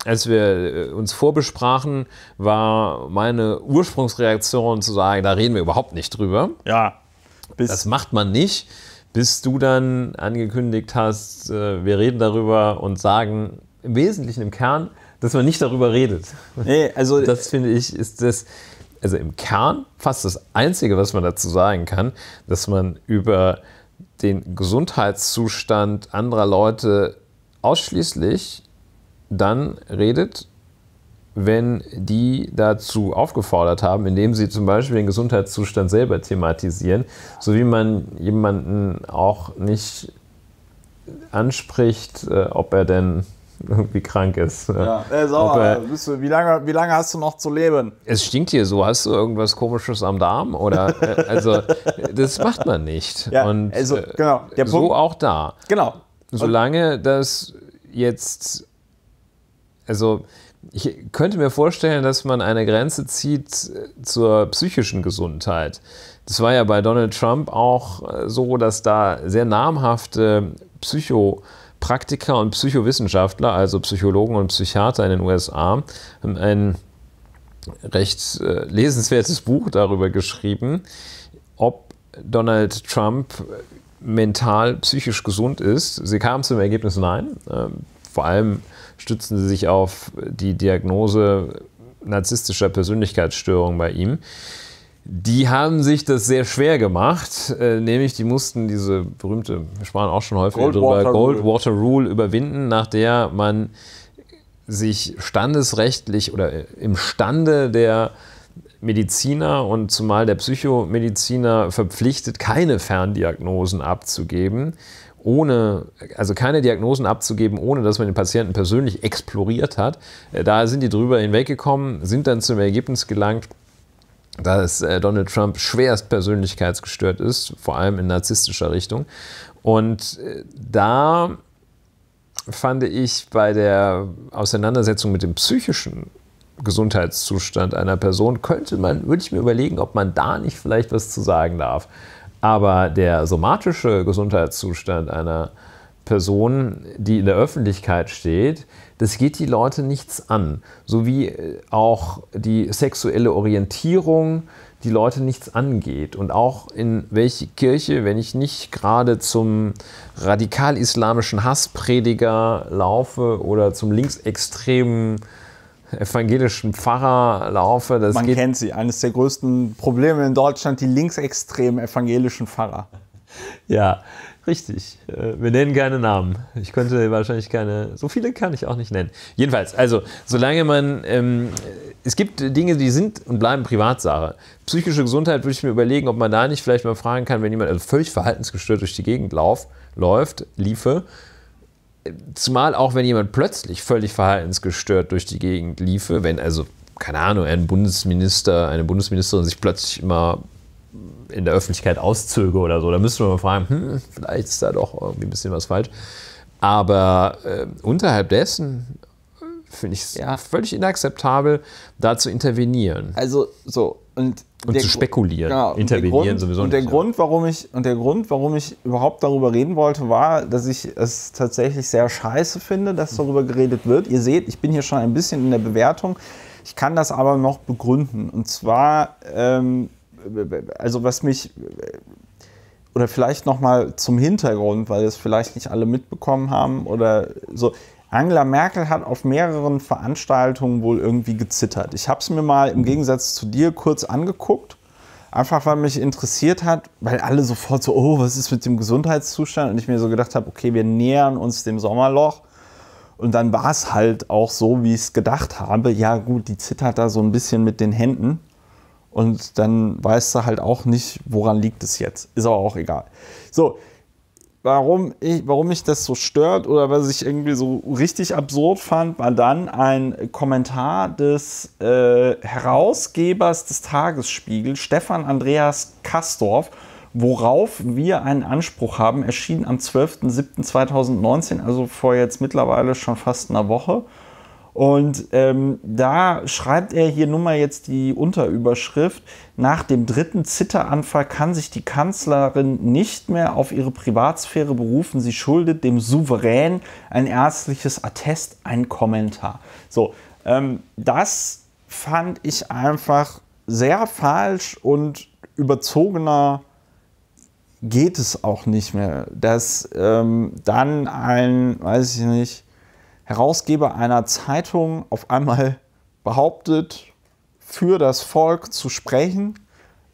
als wir äh, uns vorbesprachen, war meine Ursprungsreaktion zu sagen, da reden wir überhaupt nicht drüber. Ja. das macht man nicht, bis du dann angekündigt hast, äh, wir reden darüber und sagen im Wesentlichen im Kern, dass man nicht darüber redet. Nee, also das finde ich ist das also im Kern fast das einzige, was man dazu sagen kann, dass man über den Gesundheitszustand anderer Leute ausschließlich dann redet, wenn die dazu aufgefordert haben, indem sie zum Beispiel den Gesundheitszustand selber thematisieren, so wie man jemanden auch nicht anspricht, äh, ob er denn irgendwie krank ist. Ja, ey, äh, sauer, er, du, wie, lange, wie lange hast du noch zu leben? Es stinkt hier so, hast du irgendwas komisches am Darm? Oder äh, also das macht man nicht. Ja, Und also, genau, so Punkt, auch da. Genau. Solange das jetzt also ich könnte mir vorstellen, dass man eine Grenze zieht äh, zur psychischen Gesundheit. Das war ja bei Donald Trump auch äh, so, dass da sehr namhafte Psychopraktiker und Psychowissenschaftler, also Psychologen und Psychiater in den USA, ein recht äh, lesenswertes Buch darüber geschrieben, ob Donald Trump mental, psychisch gesund ist. Sie kamen zum Ergebnis, nein. Ähm, vor allem stützen sie sich auf die Diagnose narzisstischer Persönlichkeitsstörung bei ihm. Die haben sich das sehr schwer gemacht, äh, nämlich die mussten diese berühmte, wir sprachen auch schon häufig Goldwater darüber, Goldwater Rule überwinden, nach der man sich standesrechtlich oder äh, imstande der Mediziner und zumal der Psychomediziner verpflichtet, keine Ferndiagnosen abzugeben, ohne, also keine Diagnosen abzugeben, ohne dass man den Patienten persönlich exploriert hat. Äh, da sind die drüber hinweggekommen, sind dann zum Ergebnis gelangt, dass äh, Donald Trump schwerst persönlichkeitsgestört ist, vor allem in narzisstischer Richtung. Und äh, da fand ich bei der Auseinandersetzung mit dem psychischen Gesundheitszustand einer Person, könnte man, würde ich mir überlegen, ob man da nicht vielleicht was zu sagen darf. Aber der somatische Gesundheitszustand einer Person, die in der Öffentlichkeit steht, das geht die Leute nichts an. So wie äh, auch die sexuelle Orientierung die Leute nichts angeht. Und auch in welche Kirche, wenn ich nicht gerade zum radikal-islamischen Hassprediger laufe oder zum linksextremen evangelischen Pfarrer laufe. Das Man kennt sie, eines der größten Probleme in Deutschland, die linksextremen evangelischen Pfarrer. Ja, richtig. Äh, wir nennen keine Namen. Ich könnte wahrscheinlich keine, so viele kann ich auch nicht nennen. Jedenfalls, also solange man, ähm, es gibt Dinge, die sind und bleiben Privatsache. Psychische Gesundheit würde ich mir überlegen, ob man da nicht vielleicht mal fragen kann, wenn jemand also völlig verhaltensgestört durch die Gegend lauf, läuft, liefe, zumal auch wenn jemand plötzlich völlig verhaltensgestört durch die Gegend liefe, wenn also, keine Ahnung, ein Bundesminister, eine Bundesministerin sich plötzlich immer in der Öffentlichkeit auszöge oder so, da müsste man mal fragen, hm, vielleicht ist da doch irgendwie ein bisschen was falsch. Aber äh, unterhalb dessen, finde ich ja. völlig inakzeptabel, da zu intervenieren. Also so und, und zu spekulieren, genau, intervenieren Grund, sowieso. Und der nicht, Grund, warum ich und der Grund, warum ich überhaupt darüber reden wollte, war, dass ich es tatsächlich sehr scheiße finde, dass darüber geredet wird. Ihr seht, ich bin hier schon ein bisschen in der Bewertung. Ich kann das aber noch begründen. Und zwar, ähm, also was mich oder vielleicht noch mal zum Hintergrund, weil es vielleicht nicht alle mitbekommen haben oder so. Angela Merkel hat auf mehreren Veranstaltungen wohl irgendwie gezittert. Ich habe es mir mal im Gegensatz zu dir kurz angeguckt, einfach weil mich interessiert hat, weil alle sofort so, oh, was ist mit dem Gesundheitszustand? Und ich mir so gedacht habe, okay, wir nähern uns dem Sommerloch. Und dann war es halt auch so, wie ich es gedacht habe. Ja gut, die zittert da so ein bisschen mit den Händen. Und dann weißt du halt auch nicht, woran liegt es jetzt. Ist aber auch egal. So, warum ich, warum mich das so stört oder was ich irgendwie so richtig absurd fand, war dann ein Kommentar des äh, Herausgebers des Tagesspiegel, Stefan Andreas Kastorf, worauf wir einen Anspruch haben, erschien am 12.07.2019, also vor jetzt mittlerweile schon fast einer Woche. Und ähm, da schreibt er hier nun mal jetzt die Unterüberschrift. Nach dem dritten Zitteranfall kann sich die Kanzlerin nicht mehr auf ihre Privatsphäre berufen. Sie schuldet dem Souverän ein ärztliches Attest, ein Kommentar. So, ähm, das fand ich einfach sehr falsch und überzogener geht es auch nicht mehr, dass ähm, dann ein, weiß ich nicht, Herausgeber einer Zeitung auf einmal behauptet, für das Volk zu sprechen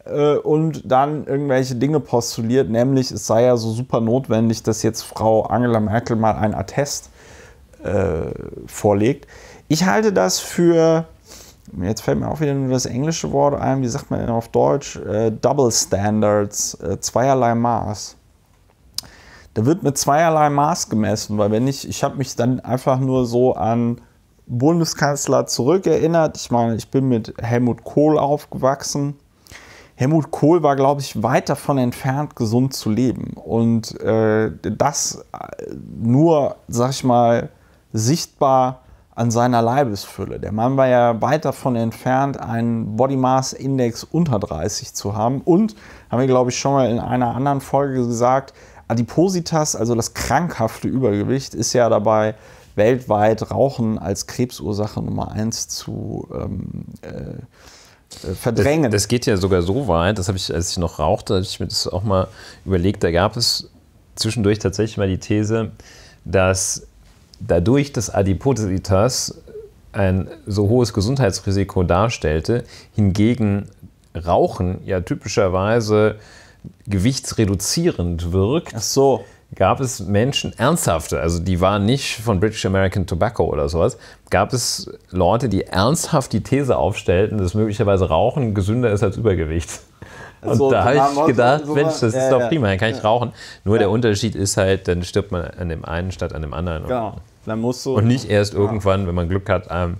äh, und dann irgendwelche Dinge postuliert, nämlich es sei ja so super notwendig, dass jetzt Frau Angela Merkel mal ein Attest äh, vorlegt. Ich halte das für, jetzt fällt mir auch wieder nur das englische Wort ein, wie sagt man denn auf Deutsch, äh, Double Standards, äh, zweierlei Maß da wird mit zweierlei Maß gemessen, weil wenn ich, ich habe mich dann einfach nur so an Bundeskanzler zurückerinnert. Ich meine, ich bin mit Helmut Kohl aufgewachsen. Helmut Kohl war, glaube ich, weit davon entfernt, gesund zu leben. Und äh, das äh, nur, sag ich mal, sichtbar an seiner Leibesfülle. Der Mann war ja weit davon entfernt, einen Body Mass Index unter 30 zu haben. Und, haben wir, glaube ich, schon mal in einer anderen Folge gesagt, Adipositas, also das krankhafte Übergewicht, ist ja dabei weltweit Rauchen als Krebsursache Nummer eins zu ähm, äh, äh verdrängen. Das, das, geht ja sogar so weit, das habe ich, als ich noch rauchte, habe ich mir das auch mal überlegt, da gab es zwischendurch tatsächlich mal die These, dass dadurch, dass Adipositas ein so hohes Gesundheitsrisiko darstellte, hingegen Rauchen ja typischerweise gewichtsreduzierend wirkt, Ach so. gab es Menschen, ernsthafte, also die waren nicht von British American Tobacco oder sowas, gab es Leute, die ernsthaft die These aufstellten, dass möglicherweise Rauchen gesünder ist als Übergewicht. Und so, da habe ich gedacht, so Mensch, das ja, ist doch ja, prima, dann kann ja. ich rauchen. Nur der Unterschied ist halt, dann stirbt man an dem einen statt an dem anderen. Genau. Dann musst du und nicht erst irgendwann, wenn man Glück hat, einem ähm,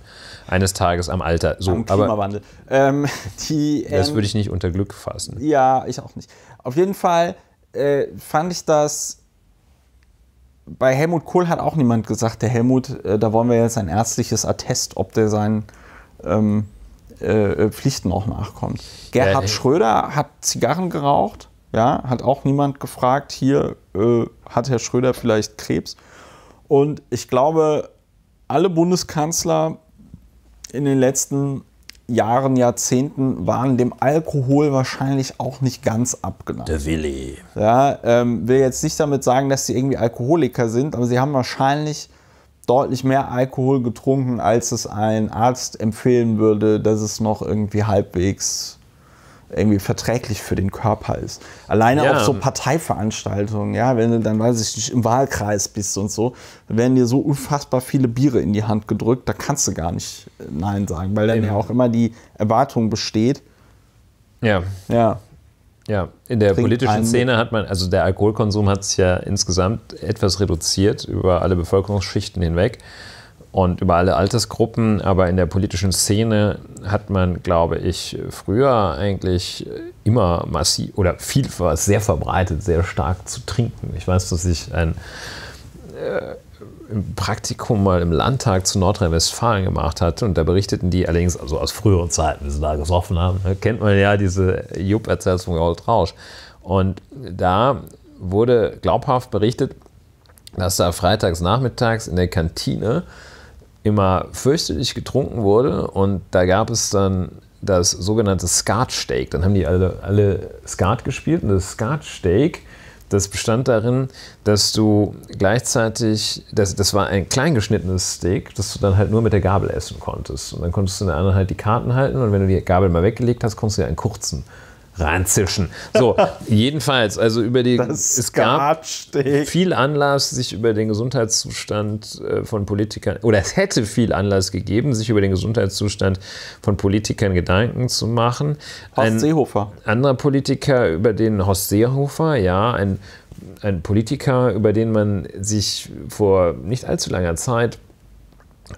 eines Tages am Alter. So, am Klimawandel. Aber, ähm, die, ähm, das würde ich nicht unter Glück fassen. Ja, ich auch nicht. Auf jeden Fall äh, fand ich das. Bei Helmut Kohl hat auch niemand gesagt, der Helmut, äh, da wollen wir jetzt ein ärztliches Attest, ob der seinen ähm, äh, äh Pflichten auch nachkommt. Gerhard Schröder hat Zigarren geraucht, ja, hat auch niemand gefragt, hier äh, hat Herr Schröder vielleicht Krebs. Und ich glaube, alle Bundeskanzler in den letzten Jahren, Jahrzehnten waren dem Alkohol wahrscheinlich auch nicht ganz abgenommen. Der Willi. Ja, ähm, will jetzt nicht damit sagen, dass sie irgendwie Alkoholiker sind, aber sie haben wahrscheinlich deutlich mehr Alkohol getrunken, als es ein Arzt empfehlen würde, dass es noch irgendwie halbwegs irgendwie verträglich für den Körper ist. Alleine ja. auch so Parteiveranstaltungen, ja, wenn du dann, weiß ich nicht, im Wahlkreis bist und so, werden dir so unfassbar viele Biere in die Hand gedrückt, da kannst du gar nicht äh, Nein sagen, weil dann Eben. ja auch immer die Erwartung besteht. Ja. Ja. Ja, in der Trinkt politischen Szene hat man, also der Alkoholkonsum hat es ja insgesamt etwas reduziert über alle Bevölkerungsschichten hinweg und über alle Altersgruppen. Aber in der politischen Szene hat man, glaube ich, früher eigentlich immer massiv oder viel sehr verbreitet, sehr stark zu trinken. Ich weiß, dass ich ein äh, Praktikum mal im Landtag zu Nordrhein-Westfalen gemacht hatte und da berichteten die allerdings, also aus früheren Zeiten, wie sie da gesoffen haben, ne, kennt man ja diese Jupp-Erzählung von Gold Rausch. Und da wurde glaubhaft berichtet, dass da freitags nachmittags in der Kantine immer fürchterlich getrunken wurde und da gab es dann das sogenannte Skatsteak. Dann haben die alle, alle Skat gespielt und das Skatsteak, das bestand darin, dass du gleichzeitig, das, das war ein kleingeschnittenes Steak, das du dann halt nur mit der Gabel essen konntest. Und dann konntest du in der anderen halt die Karten halten und wenn du die Gabel mal weggelegt hast, konntest du ja einen kurzen reinzischen. So, jedenfalls, also über die, es gab viel Anlass, sich über den Gesundheitszustand äh, von Politikern, oder es hätte viel Anlass gegeben, sich über den Gesundheitszustand von Politikern Gedanken zu machen. Horst ein Seehofer. Anderer Politiker, über den Horst Seehofer, ja, ein, ein Politiker, über den man sich vor nicht allzu langer Zeit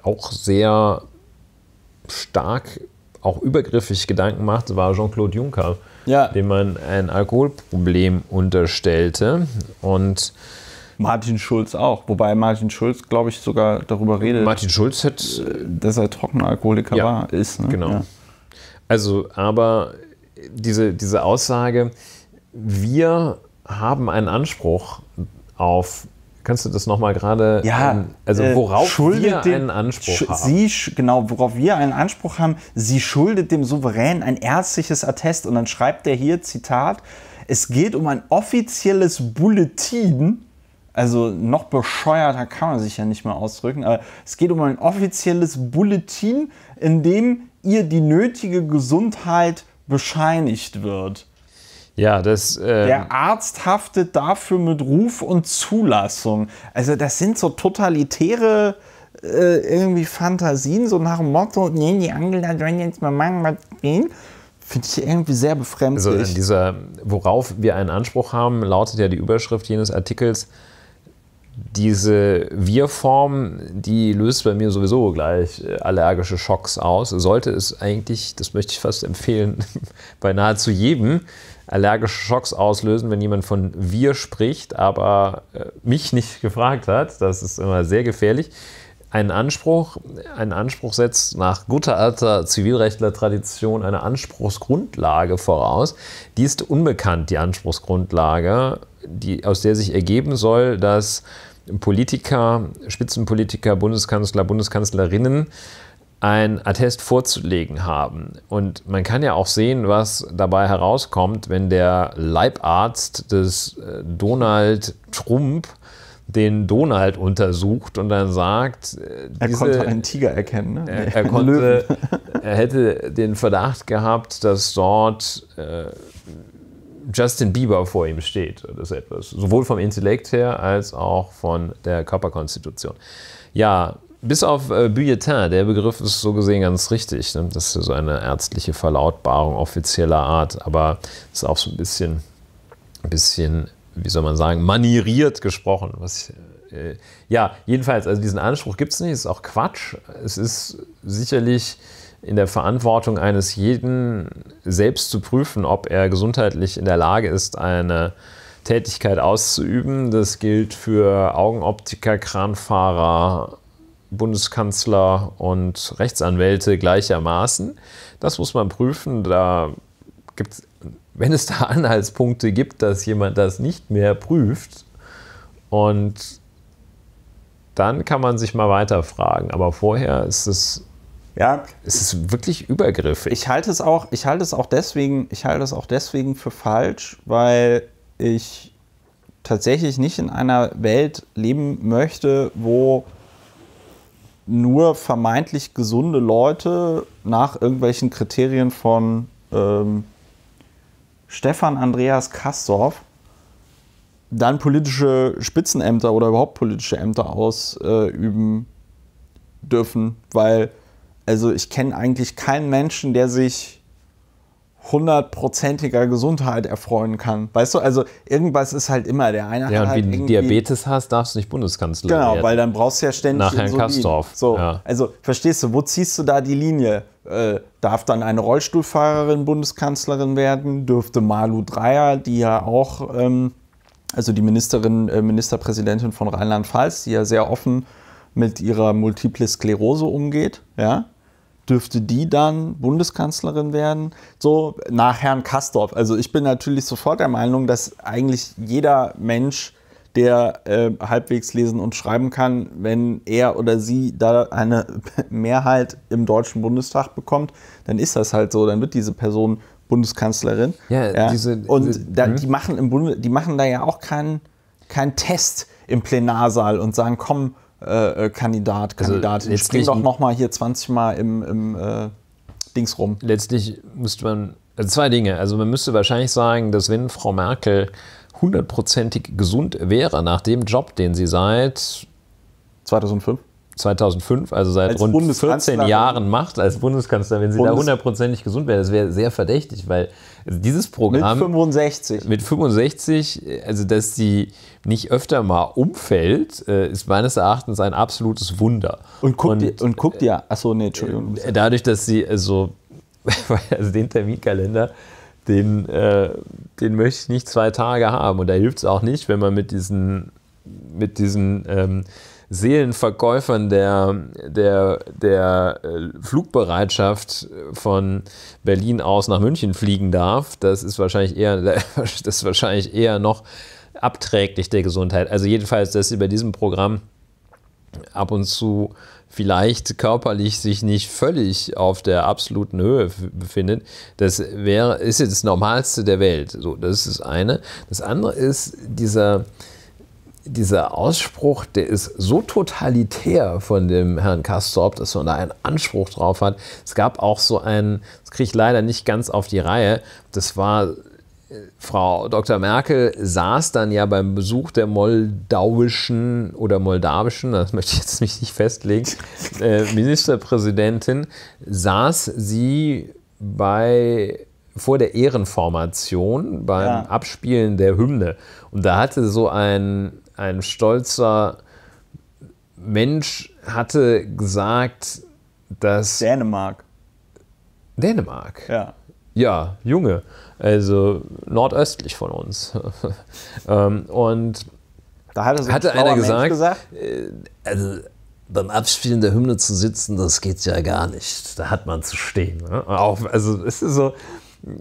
auch sehr stark, auch übergriffig Gedanken macht, war Jean-Claude Juncker ja. dem man ein Alkoholproblem unterstellte. Und Martin Schulz auch, wobei Martin Schulz, glaube ich, sogar darüber redet. Martin Schulz hat, äh, dass er Trockenalkoholiker ja, war, ist. Ne? Genau. Ja. Also, aber diese, diese Aussage, wir haben einen Anspruch auf Kannst du das nochmal gerade, ja, ähm, also äh, worauf schuldet wir dem, einen Anspruch haben? Sie, genau, worauf wir einen Anspruch haben, sie schuldet dem Souverän ein ärztliches Attest. Und dann schreibt er hier, Zitat, es geht um ein offizielles Bulletin, also noch bescheuerter kann man sich ja nicht mal ausdrücken, aber es geht um ein offizielles Bulletin, in dem ihr die nötige Gesundheit bescheinigt wird. Ja, das. Äh der Arzt haftet dafür mit Ruf und Zulassung. Also, das sind so totalitäre äh, irgendwie Fantasien, so nach dem Motto: Nee, die Angler sollen jetzt mal machen, was gehen. Finde ich irgendwie sehr befremdlich. Also, dieser, worauf wir einen Anspruch haben, lautet ja die Überschrift jenes Artikels. Diese Wir-Form, die löst bei mir sowieso gleich äh, allergische Schocks aus. Sollte es eigentlich, das möchte ich fast empfehlen, bei nahezu jedem, allergische Schocks auslösen, wenn jemand von wir spricht, aber äh, mich nicht gefragt hat. Das ist immer sehr gefährlich. Ein Anspruch, einen Anspruch setzt nach guter alter Zivilrechtler-Tradition eine Anspruchsgrundlage voraus. Die ist unbekannt, die Anspruchsgrundlage, die, aus der sich ergeben soll, dass Politiker, Spitzenpolitiker, Bundeskanzler, Bundeskanzlerinnen ein Attest vorzulegen haben. Und man kann ja auch sehen, was dabei herauskommt, wenn der Leibarzt des äh, Donald Trump den Donald untersucht und dann sagt, äh, er diese, konnte einen Tiger erkennen. Ne? Er, er, konnte, er, hätte den Verdacht gehabt, dass dort äh, Justin Bieber vor ihm steht oder so etwas. Sowohl vom Intellekt her als auch von der Körperkonstitution. Ja, bis auf äh, Bulletin, der Begriff ist so gesehen ganz richtig. Ne? Das ist so eine ärztliche Verlautbarung offizieller Art, aber ist auch so ein bisschen, bisschen, wie soll man sagen, manieriert gesprochen. Was, äh, ja, jedenfalls, also diesen Anspruch gibt es nicht, ist auch Quatsch. Es ist sicherlich in der Verantwortung eines jeden, selbst zu prüfen, ob er gesundheitlich in der Lage ist, eine Tätigkeit auszuüben. Das gilt für Augenoptiker, Kranfahrer, Bundeskanzler und Rechtsanwälte gleichermaßen. Das muss man prüfen. Da gibt's, wenn es da Anhaltspunkte gibt, dass jemand das nicht mehr prüft und dann kann man sich mal weiterfragen. Aber vorher ist es, ja, ist es wirklich übergriffig. Ich halte es auch, ich halte es auch deswegen, ich halte es auch deswegen für falsch, weil ich tatsächlich nicht in einer Welt leben möchte, wo nur vermeintlich gesunde Leute nach irgendwelchen Kriterien von ähm, Stefan Andreas Kastorf dann politische Spitzenämter oder überhaupt politische Ämter ausüben äh, dürfen, weil also ich kenne eigentlich keinen Menschen, der sich hundertprozentiger Gesundheit erfreuen kann. Weißt du, also irgendwas ist halt immer der eine. Ja, und halt wie du Diabetes hast, darfst du nicht Bundeskanzler genau, werden. Genau, weil dann brauchst du ja ständig. Nach Herrn Kastorf. So, ja. also verstehst du, wo ziehst du da die Linie? Äh, darf dann eine Rollstuhlfahrerin Bundeskanzlerin werden? Dürfte Malu Dreyer, die ja auch, ähm, also die Ministerin, äh, Ministerpräsidentin von Rheinland-Pfalz, die ja sehr offen mit ihrer Multiple Sklerose umgeht, ja, dürfte die dann Bundeskanzlerin werden, so nach Herrn Kastorp. Also ich bin natürlich sofort der Meinung, dass eigentlich jeder Mensch, der äh, halbwegs lesen und schreiben kann, wenn er oder sie da eine Mehrheit im Deutschen Bundestag bekommt, dann ist das halt so, dann wird diese Person Bundeskanzlerin. Ja, ja. Diese, und diese, da, mhm. die, machen im Bunde, die machen da ja auch keinen kein Test im Plenarsaal und sagen, komm, äh, äh, Kandidat, also Kandidatin. Also Spring doch nochmal hier 20 Mal im, im äh, Dings rum. Letztlich müsste man, also zwei Dinge. Also man müsste wahrscheinlich sagen, dass wenn Frau Merkel hundertprozentig gesund wäre nach dem Job, den sie seit 2005 2005, also seit rund 14 Jahren macht als Bundeskanzler, wenn sie Bundes da hundertprozentig gesund wäre, das wäre sehr verdächtig, weil dieses Programm mit 65 mit 65, also dass sie nicht öfter mal umfällt, äh, ist meines Erachtens ein absolutes Wunder. Und guckt und, und guckt ja, äh, achso, nee, Entschuldigung. Äh, dadurch, dass sie also, also den Terminkalender den, äh, den möchte ich nicht zwei Tage haben. Und da hilft es auch nicht, wenn man mit diesen, mit diesen ähm, Seelenverkäufern der, der, der äh, Flugbereitschaft von Berlin aus nach München fliegen darf, das ist wahrscheinlich eher, das ist wahrscheinlich eher noch abträglich der Gesundheit. Also jedenfalls, dass sie bei diesem Programm ab und zu vielleicht körperlich sich nicht völlig auf der absoluten Höhe befindet, das wäre, ist jetzt das Normalste der Welt. So, das ist das eine. Das andere ist dieser, dieser Ausspruch, der ist so totalitär von dem Herrn Kastorp, dass man da einen Anspruch drauf hat. Es gab auch so einen, das kriege ich leider nicht ganz auf die Reihe, das war äh, Frau Dr. Merkel saß dann ja beim Besuch der moldauischen oder moldawischen, das möchte ich jetzt nicht festlegen, äh, Ministerpräsidentin, saß sie bei vor der Ehrenformation beim ja. Abspielen der Hymne. Und da hatte so ein ein stolzer Mensch hatte gesagt, dass. Dänemark. Dänemark? Ja. Ja, Junge. Also nordöstlich von uns. Ähm, und. Da hatte, so hatte einer gesagt, gesagt, äh, also beim Abspielen der Hymne zu sitzen, das geht ja gar nicht. Da hat man zu stehen. Ne? Auch, also es ist so,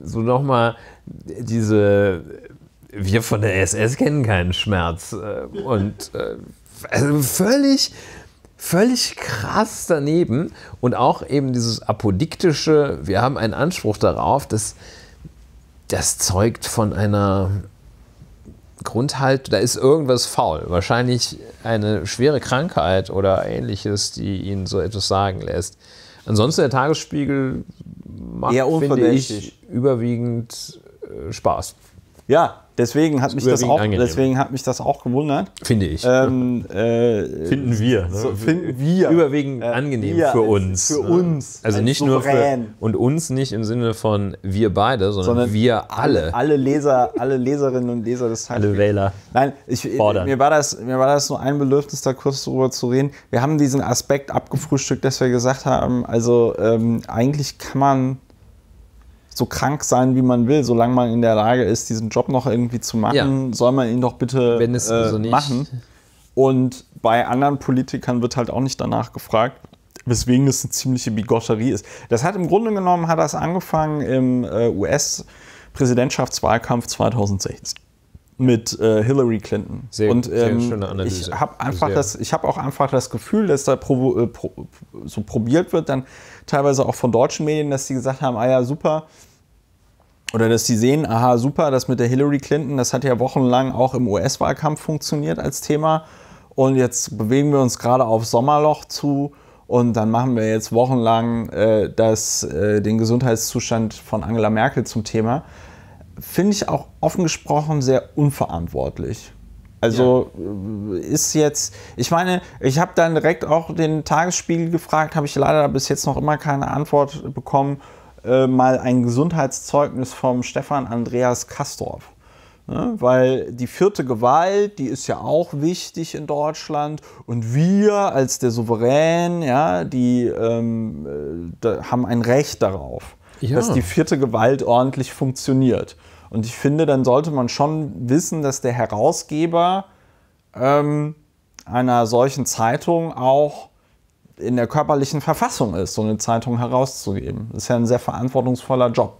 so nochmal diese wir von der SS kennen keinen Schmerz. Äh, und äh, also völlig, völlig krass daneben. Und auch eben dieses apodiktische, wir haben einen Anspruch darauf, dass das zeugt von einer Grundhaltung, da ist irgendwas faul. Wahrscheinlich eine schwere Krankheit oder ähnliches, die ihn so etwas sagen lässt. Ansonsten der Tagesspiegel macht, finde ich, überwiegend äh, Spaß. Ja, Deswegen hat, mich das, auch, deswegen hat mich das auch gewundert. Finde ich. Ähm, äh, finden wir. Ne? So, finden wir. Überwiegend äh, angenehm wir für uns. Für ne? uns. Also nicht Souverän. nur für, und uns nicht im Sinne von wir beide, sondern, sondern wir alle. Alle Leser, alle Leserinnen und Leser des Teils. Alle Wähler. Nein, ich, mir, war das, mir war das nur ein Bedürfnis, da kurz drüber zu reden. Wir haben diesen Aspekt abgefrühstückt, dass wir gesagt haben, also ähm, eigentlich kann man so krank sein, wie man will, solange man in der Lage ist, diesen Job noch irgendwie zu machen, ja. soll man ihn doch bitte äh, also machen. Und bei anderen Politikern wird halt auch nicht danach gefragt, weswegen das eine ziemliche Bigotterie ist. Das hat im Grunde genommen hat das angefangen im äh, US Präsidentschaftswahlkampf 2016 mit äh, Hillary Clinton. Sehr, und ähm, sehr schöne Analyse. Ich habe einfach sehr. das, ich habe auch einfach das Gefühl, dass da pro, äh, pro, so probiert wird, dann teilweise auch von deutschen Medien, dass die gesagt haben, ah ja super, oder dass die sehen, aha super, das mit der Hillary Clinton, das hat ja wochenlang auch im US-Wahlkampf funktioniert als Thema und jetzt bewegen wir uns gerade auf Sommerloch zu. Und dann machen wir jetzt wochenlang äh, das, äh, den Gesundheitszustand von Angela Merkel zum Thema finde ich auch offen gesprochen sehr unverantwortlich. Also ja. Äh, ist jetzt, ich meine, ich habe dann direkt auch den Tagesspiegel gefragt, habe ich leider bis jetzt noch immer keine Antwort bekommen, äh, mal ein Gesundheitszeugnis vom Stefan Andreas Kastorf. Ne? Weil die vierte Gewalt, die ist ja auch wichtig in Deutschland. Und wir als der Souverän, ja, die ähm, äh, haben ein Recht darauf ja. dass die vierte Gewalt ordentlich funktioniert. Und ich finde, dann sollte man schon wissen, dass der Herausgeber ähm, einer solchen Zeitung auch in der körperlichen Verfassung ist, so eine Zeitung herauszugeben. Das ist ja ein sehr verantwortungsvoller Job.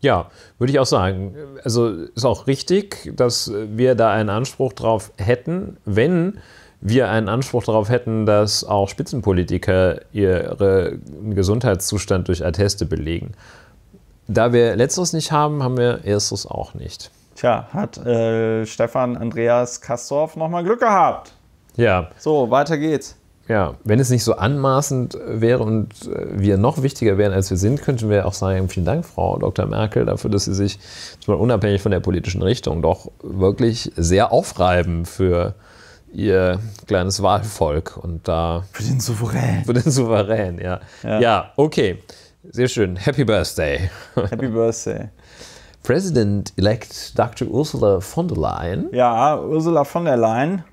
Ja, würde ich auch sagen. Also ist auch richtig, dass wir da einen Anspruch drauf hätten, wenn wir einen Anspruch darauf hätten, dass auch Spitzenpolitiker ihren Gesundheitszustand durch Atteste belegen. Da wir letzteres nicht haben, haben wir erstes auch nicht. Tja, hat äh, Stefan Andreas Kastorf nochmal Glück gehabt. Ja. So, weiter geht's. Ja, wenn es nicht so anmaßend wäre und äh, wir noch wichtiger wären, als wir sind, könnten wir auch sagen, vielen Dank, Frau Dr. Merkel, dafür, dass Sie sich, unabhängig von der politischen Richtung, doch wirklich sehr aufreiben für äh, ihr kleines Wahlvolk und da. Für den Souverän. Für den Souverän, ja. Ja, ja okay. Sehr schön. Happy Birthday. Happy Birthday. President-elect Dr. Ursula von der Leyen. Ja, Ursula von der Leyen.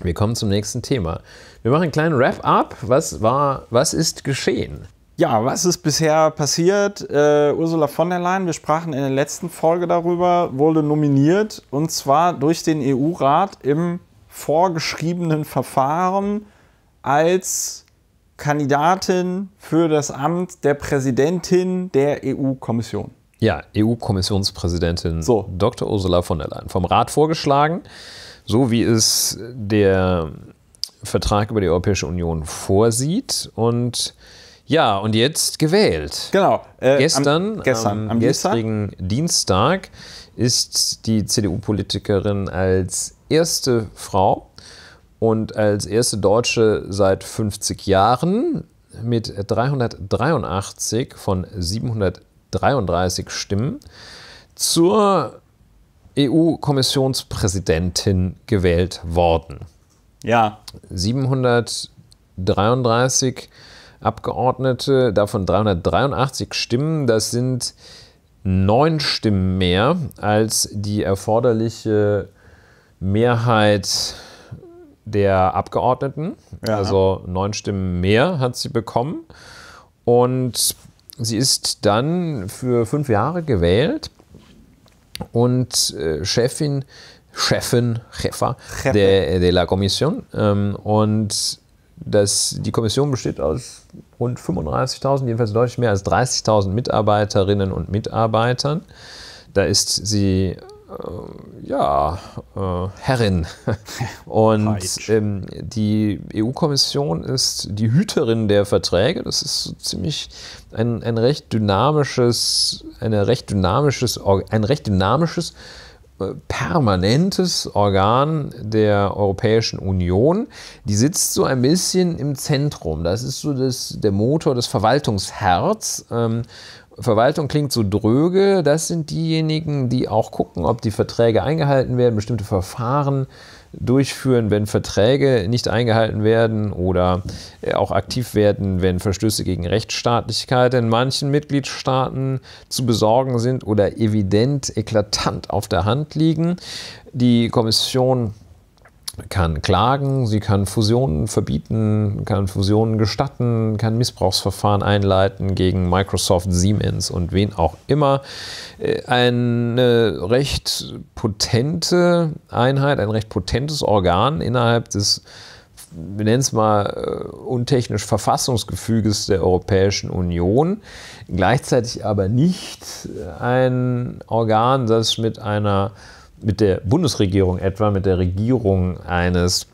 Wir kommen zum nächsten Thema. Wir machen einen kleinen Wrap-up. Was war, was ist geschehen? Ja, was ist bisher passiert? Äh, Ursula von der Leyen, wir sprachen in der letzten Folge darüber, wurde nominiert und zwar durch den EU-Rat im vorgeschriebenen Verfahren als Kandidatin für das Amt der Präsidentin der EU-Kommission. Ja, EU-Kommissionspräsidentin so. Dr. Ursula von der Leyen vom Rat vorgeschlagen, so wie es der Vertrag über die Europäische Union vorsieht und ja, und jetzt gewählt. Genau. Äh, gestern, am, gestern, am, am gestrigen Dienstag? Dienstag ist die CDU-Politikerin als erste Frau und als erste Deutsche seit 50 Jahren mit 383 von 733 Stimmen zur EU-Kommissionspräsidentin gewählt worden. Ja. 733 Abgeordnete, davon 383 Stimmen, das sind neun Stimmen mehr als die erforderliche Mehrheit der Abgeordneten. Ja. Also neun Stimmen mehr hat sie bekommen. Und sie ist dann für fünf Jahre gewählt und äh, Chefin, Chefin, Chefa de, de la Comisión. Ähm, und das, die Kommission besteht aus rund 35.000, jedenfalls deutlich mehr als 30.000 Mitarbeiterinnen und Mitarbeitern. Da ist sie ähm, ja, äh, Herrin. Und ähm, die EU-Kommission ist die Hüterin der Verträge. Das ist so ziemlich ein, ein recht dynamisches, eine recht dynamisches, ein recht dynamisches, äh, permanentes Organ der Europäischen Union. Die sitzt so ein bisschen im Zentrum. Das ist so das, der Motor, das Verwaltungsherz. Ähm, Verwaltung klingt so dröge. Das sind diejenigen, die auch gucken, ob die Verträge eingehalten werden, bestimmte Verfahren durchführen, wenn Verträge nicht eingehalten werden oder äh, auch aktiv werden, wenn Verstöße gegen Rechtsstaatlichkeit in manchen Mitgliedstaaten zu besorgen sind oder evident, eklatant auf der Hand liegen. Die Kommission kann klagen, sie kann Fusionen verbieten, kann Fusionen gestatten, kann Missbrauchsverfahren einleiten gegen Microsoft, Siemens und wen auch immer. Äh, eine recht potente Einheit, ein recht potentes Organ innerhalb des, wir nennen es mal äh, untechnisch, Verfassungsgefüges der Europäischen Union, gleichzeitig aber nicht ein Organ, das mit einer mit der Bundesregierung etwa, mit der Regierung eines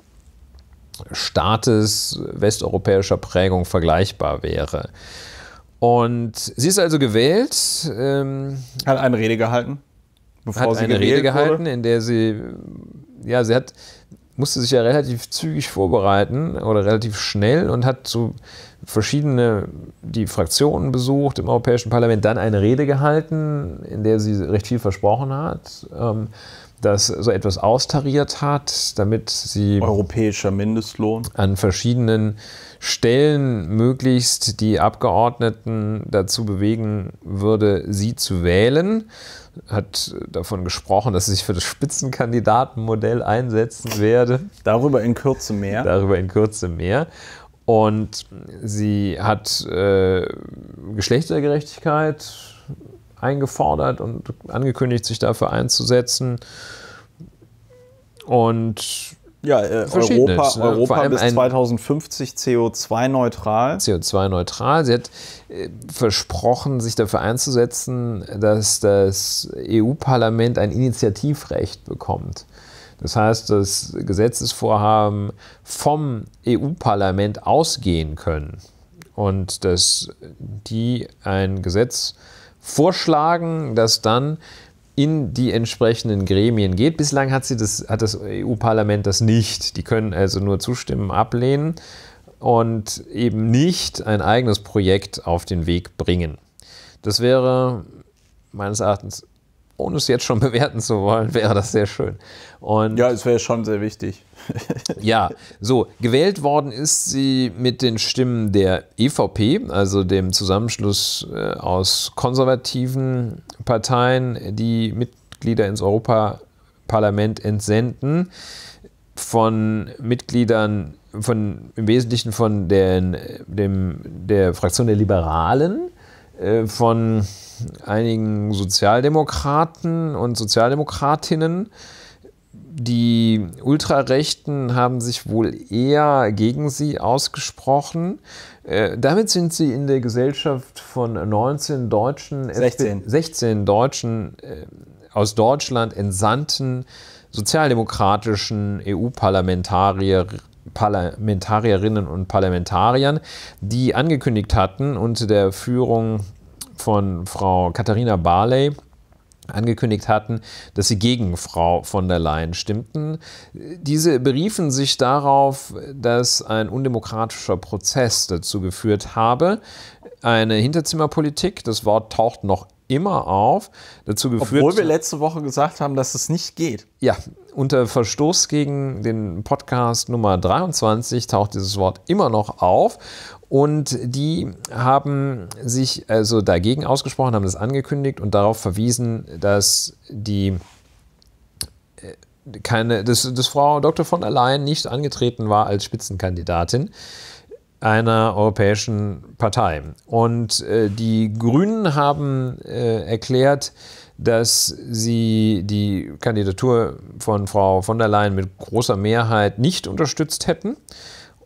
Staates westeuropäischer Prägung vergleichbar wäre. Und sie ist also gewählt. Ähm, hat eine Rede gehalten, bevor hat sie eine Rede gehalten, wurde. in der sie, ja, sie hat musste sich ja relativ zügig vorbereiten oder relativ schnell und hat so verschiedene die Fraktionen besucht im Europäischen Parlament, dann eine Rede gehalten, in der sie recht viel versprochen hat, ähm, das so etwas austariert hat, damit sie europäischer Mindestlohn an verschiedenen Stellen möglichst die Abgeordneten dazu bewegen würde, sie zu wählen. Hat davon gesprochen, dass sie sich für das Spitzenkandidatenmodell einsetzen werde. Darüber in Kürze mehr. Darüber in Kürze mehr. Und sie hat äh, Geschlechtergerechtigkeit eingefordert und angekündigt, sich dafür einzusetzen. Und ja, äh, Europa, ne? Europa bis 2050 CO2-neutral. CO2-neutral. Sie hat äh, versprochen, sich dafür einzusetzen, dass das EU-Parlament ein Initiativrecht bekommt. Das heißt, dass Gesetzesvorhaben vom EU-Parlament ausgehen können und dass die ein Gesetz vorschlagen, das dann in die entsprechenden Gremien geht. Bislang hat, sie das, hat das EU-Parlament das nicht. Die können also nur zustimmen, ablehnen und eben nicht ein eigenes Projekt auf den Weg bringen. Das wäre meines Erachtens ohne es jetzt schon bewerten zu wollen, wäre das sehr schön. Und ja, es wäre schon sehr wichtig. ja, so, gewählt worden ist sie mit den Stimmen der EVP, also dem Zusammenschluss äh, aus konservativen Parteien, die Mitglieder ins Europaparlament entsenden, von Mitgliedern, von, im Wesentlichen von den, dem, der Fraktion der Liberalen, äh, von einigen Sozialdemokraten und Sozialdemokratinnen. Die Ultrarechten haben sich wohl eher gegen sie ausgesprochen. Äh, damit sind sie in der Gesellschaft von 19 deutschen, 16, 16 deutschen äh, aus Deutschland entsandten sozialdemokratischen EU-Parlamentarier Parlamentarierinnen und Parlamentariern, die angekündigt hatten, unter der Führung von Frau Katharina Barley angekündigt hatten, dass sie gegen Frau von der Leyen stimmten. Diese beriefen sich darauf, dass ein undemokratischer Prozess dazu geführt habe, eine Hinterzimmerpolitik, das Wort taucht noch immer auf, dazu geführt. Obwohl wir letzte Woche gesagt haben, dass es nicht geht. Ja, unter Verstoß gegen den Podcast Nummer 23 taucht dieses Wort immer noch auf. Und die haben sich also dagegen ausgesprochen, haben das angekündigt und darauf verwiesen, dass die äh, keine, dass, dass Frau Dr. von der Leyen nicht angetreten war als Spitzenkandidatin einer europäischen Partei. Und äh, die Grünen haben äh, erklärt, dass sie die Kandidatur von Frau von der Leyen mit großer Mehrheit nicht unterstützt hätten.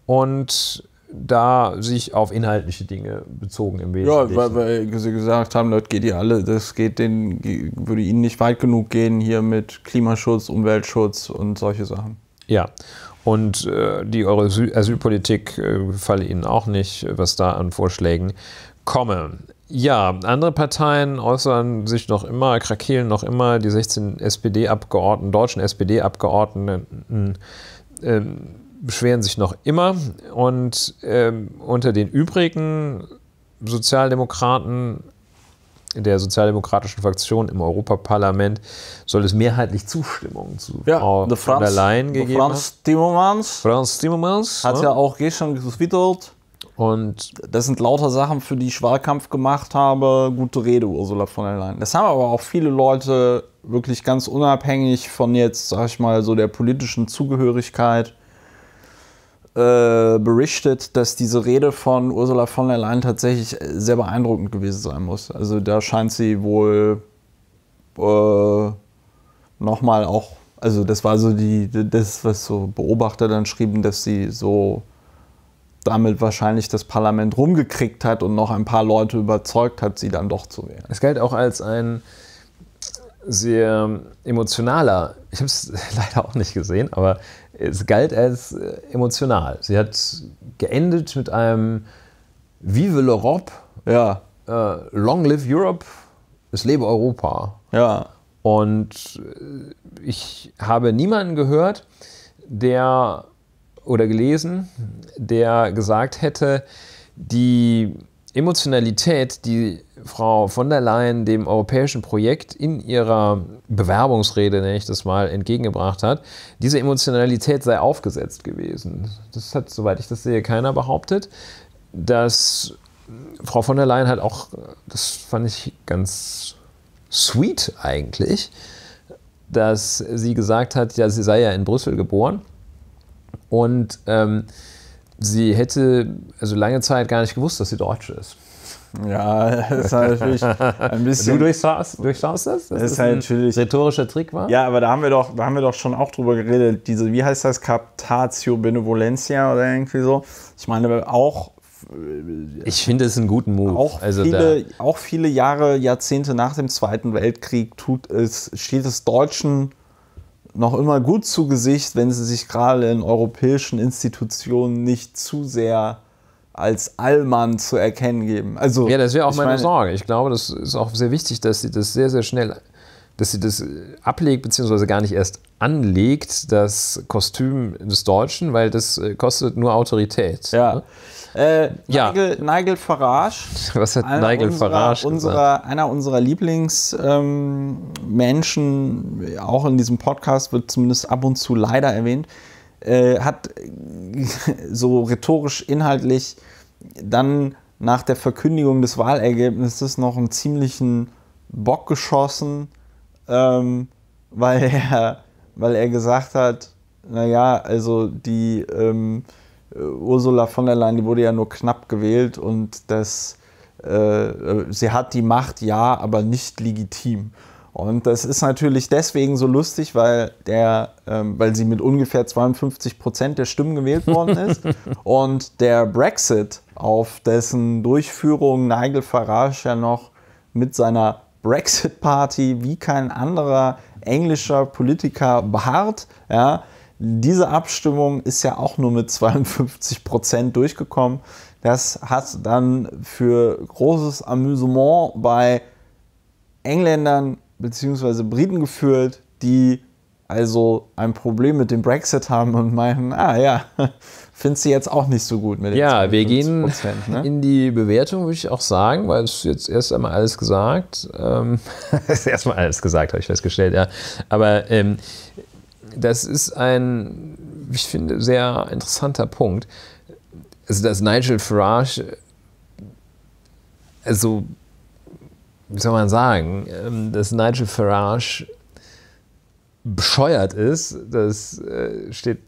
Und da sich auf inhaltliche Dinge bezogen im Wesentlichen. Ja, weil, weil sie gesagt haben, Leute, geht ihr alle, das geht den, würde ihnen nicht weit genug gehen hier mit Klimaschutz, Umweltschutz und solche Sachen. Ja. Und äh, die eure Asylpolitik äh, falle ihnen auch nicht, was da an Vorschlägen komme. Ja, andere Parteien äußern sich noch immer, krakeelen noch immer, die 16 SPD-Abgeordneten, deutschen SPD-Abgeordneten ähm, beschweren sich noch immer. Und ähm, unter den übrigen Sozialdemokraten der sozialdemokratischen Fraktion im Europaparlament soll es mehrheitlich Zustimmung zu ja, Frau der Franz, von der Leyen gegeben haben. Franz Timmermans. Franz Timmermans. Hat ja, ne? ja auch gestern getwittert. Und das sind lauter Sachen, für die ich Wahlkampf gemacht habe. Gute Rede, Ursula von der Leyen. Das haben aber auch viele Leute wirklich ganz unabhängig von jetzt, sag ich mal, so der politischen Zugehörigkeit äh, berichtet, dass diese Rede von Ursula von der Leyen tatsächlich sehr beeindruckend gewesen sein muss. Also da scheint sie wohl äh, nochmal auch, also das war so die, das, was so Beobachter dann schrieben, dass sie so damit wahrscheinlich das Parlament rumgekriegt hat und noch ein paar Leute überzeugt hat, sie dann doch zu wählen. Es galt auch als ein sehr emotionaler, ich habe es leider auch nicht gesehen, aber es galt als äh, emotional. Sie hat geendet mit einem Vive l'Europe, ja. Äh, Long Live Europe, es lebe Europa. Ja. Und äh, ich habe niemanden gehört, der oder gelesen, der gesagt hätte, die Emotionalität, die Frau von der Leyen dem europäischen Projekt in ihrer Bewerbungsrede, nenne ich das mal, entgegengebracht hat, diese Emotionalität sei aufgesetzt gewesen. Das hat, soweit ich das sehe, keiner behauptet. Dass Frau von der Leyen hat auch, das fand ich ganz sweet eigentlich, dass sie gesagt hat, ja, sie sei ja in Brüssel geboren und ähm, sie hätte also lange Zeit gar nicht gewusst, dass sie Deutsche ist. Ja, das ist natürlich ein bisschen. Du durchschaust, durchschaust das? Das ist, ist halt natürlich. Rhetorischer Trick war? Ja, aber da haben wir doch, da haben wir doch schon auch drüber geredet. Diese, wie heißt das? Captatio Benevolentia oder irgendwie so. Ich meine, auch. Äh, ich finde es einen guten Move. Auch, also viele, auch viele Jahre, Jahrzehnte nach dem Zweiten Weltkrieg tut es, steht es deutschen noch immer gut zu Gesicht, wenn sie sich gerade in europäischen Institutionen nicht zu sehr als Allmann zu erkennen geben. Also, ja, das wäre auch meine, meine, Sorge. Ich glaube, das ist auch sehr wichtig, dass sie das sehr, sehr schnell, dass sie das ablegt, beziehungsweise gar nicht erst anlegt, das Kostüm des Deutschen, weil das äh, kostet nur Autorität. Ja. Ne? Äh, ja. Nigel, Nigel, Farage. Was hat Nigel unserer, Farage unserer, Einer unserer Lieblingsmenschen, ähm, auch in diesem Podcast wird zumindest ab und zu leider erwähnt, äh, hat so rhetorisch, inhaltlich dann nach der Verkündigung des Wahlergebnisses noch einen ziemlichen Bock geschossen, ähm, weil, er, weil er gesagt hat, naja, also die... Ähm, äh, Ursula von der Leyen, die wurde ja nur knapp gewählt und das, äh, äh, sie hat die Macht, ja, aber nicht legitim. Und das ist natürlich deswegen so lustig, weil, der, ähm, weil sie mit ungefähr 52 Prozent der Stimmen gewählt worden ist. und der Brexit, auf dessen Durchführung Nigel Farage ja noch mit seiner Brexit-Party wie kein anderer englischer Politiker beharrt, ja, diese Abstimmung ist ja auch nur mit 52 Prozent durchgekommen. Das hat dann für großes Amüsement bei Engländern bzw. Briten geführt, die also ein Problem mit dem Brexit haben und meinen, ah ja, findest du jetzt auch nicht so gut mit den Ja, wir gehen ne? in die Bewertung, würde ich auch sagen, weil es jetzt erst einmal alles gesagt. Ähm, ist erstmal alles gesagt, habe ich festgestellt, ja. Aber ähm, das ist ein, ich finde, sehr interessanter Punkt. Also, dass Nigel Farage, also, wie soll man sagen, ähm, dass Nigel Farage bescheuert ist, das äh, steht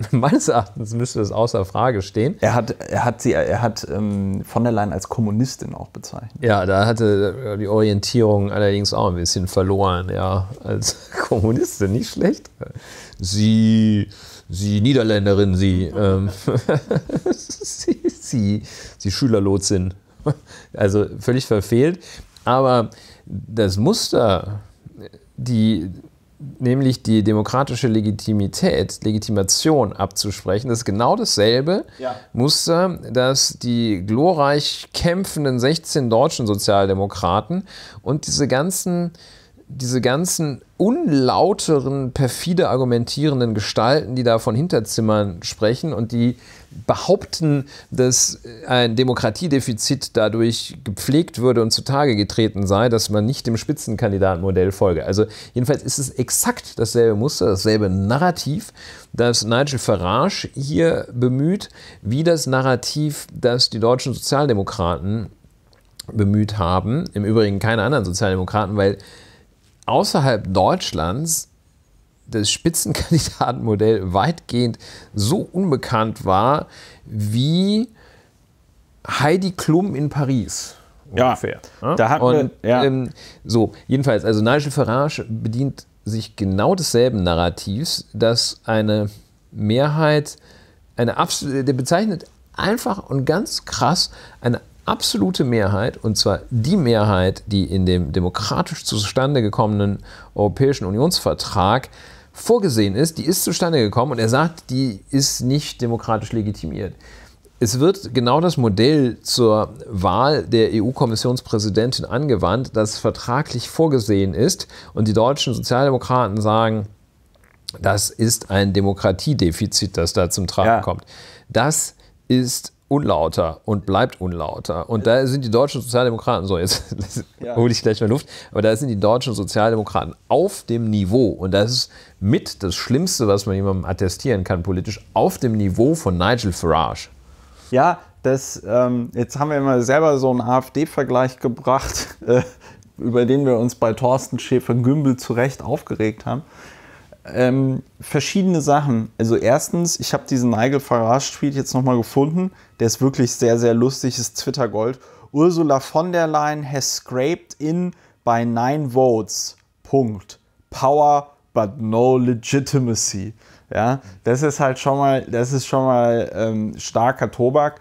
Meines Erachtens müsste das außer Frage stehen. Er hat, er hat, sie, er hat ähm, von der Leyen als Kommunistin auch bezeichnet. Ja, da hatte äh, die Orientierung allerdings auch ein bisschen verloren. Ja, als Kommunistin nicht schlecht. Sie, sie Niederländerin, sie, ähm, sie, sie, sie Schülerlotsin. Also völlig verfehlt. Aber das Muster, die nämlich die demokratische Legitimität, Legitimation abzusprechen. Das ist genau dasselbe ja. Muster, dass die glorreich kämpfenden 16 deutschen Sozialdemokraten und diese ganzen, diese ganzen unlauteren, perfide argumentierenden Gestalten, die da von Hinterzimmern sprechen und die behaupten, dass äh, ein Demokratiedefizit dadurch gepflegt würde und zutage getreten sei, dass man nicht dem Spitzenkandidatenmodell folge. Also jedenfalls ist es exakt dasselbe Muster, dasselbe Narrativ, das Nigel Farage hier bemüht, wie das Narrativ, das die deutschen Sozialdemokraten bemüht haben. Im Übrigen keine anderen Sozialdemokraten, weil außerhalb Deutschlands das Spitzenkandidatenmodell weitgehend so unbekannt war wie Heidi Klum in Paris. Ungefähr. Ja, ne? da hatten Und, wir, ja. ähm, so, jedenfalls, also Nigel Farage bedient sich genau desselben Narrativs, dass eine Mehrheit, eine absolute, der bezeichnet einfach und ganz krass eine absolute Mehrheit, und zwar die Mehrheit, die in dem demokratisch zustande gekommenen Europäischen Unionsvertrag vorgesehen ist, die ist zustande gekommen und er sagt, die ist nicht demokratisch legitimiert. Es wird genau das Modell zur Wahl der EU-Kommissionspräsidentin angewandt, das vertraglich vorgesehen ist. Und die deutschen Sozialdemokraten sagen, das ist ein Demokratiedefizit, das da zum Tragen ja. kommt. Das ist unlauter und bleibt unlauter. Und da sind die deutschen Sozialdemokraten, so jetzt ja. hole ich gleich mal Luft, aber da sind die deutschen Sozialdemokraten auf dem Niveau, und das ist mit das Schlimmste, was man jemandem attestieren kann politisch, auf dem Niveau von Nigel Farage. Ja, das, ähm, jetzt haben wir mal selber so einen AfD-Vergleich gebracht, äh, über den wir uns bei Thorsten Schäfer-Gümbel zu Recht aufgeregt haben ähm, verschiedene Sachen. Also erstens, ich habe diesen Nigel Farage-Tweet jetzt nochmal gefunden. Der ist wirklich sehr, sehr lustig, ist Twitter-Gold. Ursula von der Leyen has scraped in by nine votes. Punkt. Power but no legitimacy. Ja, das ist halt schon mal, das ist schon mal ähm, starker Tobak.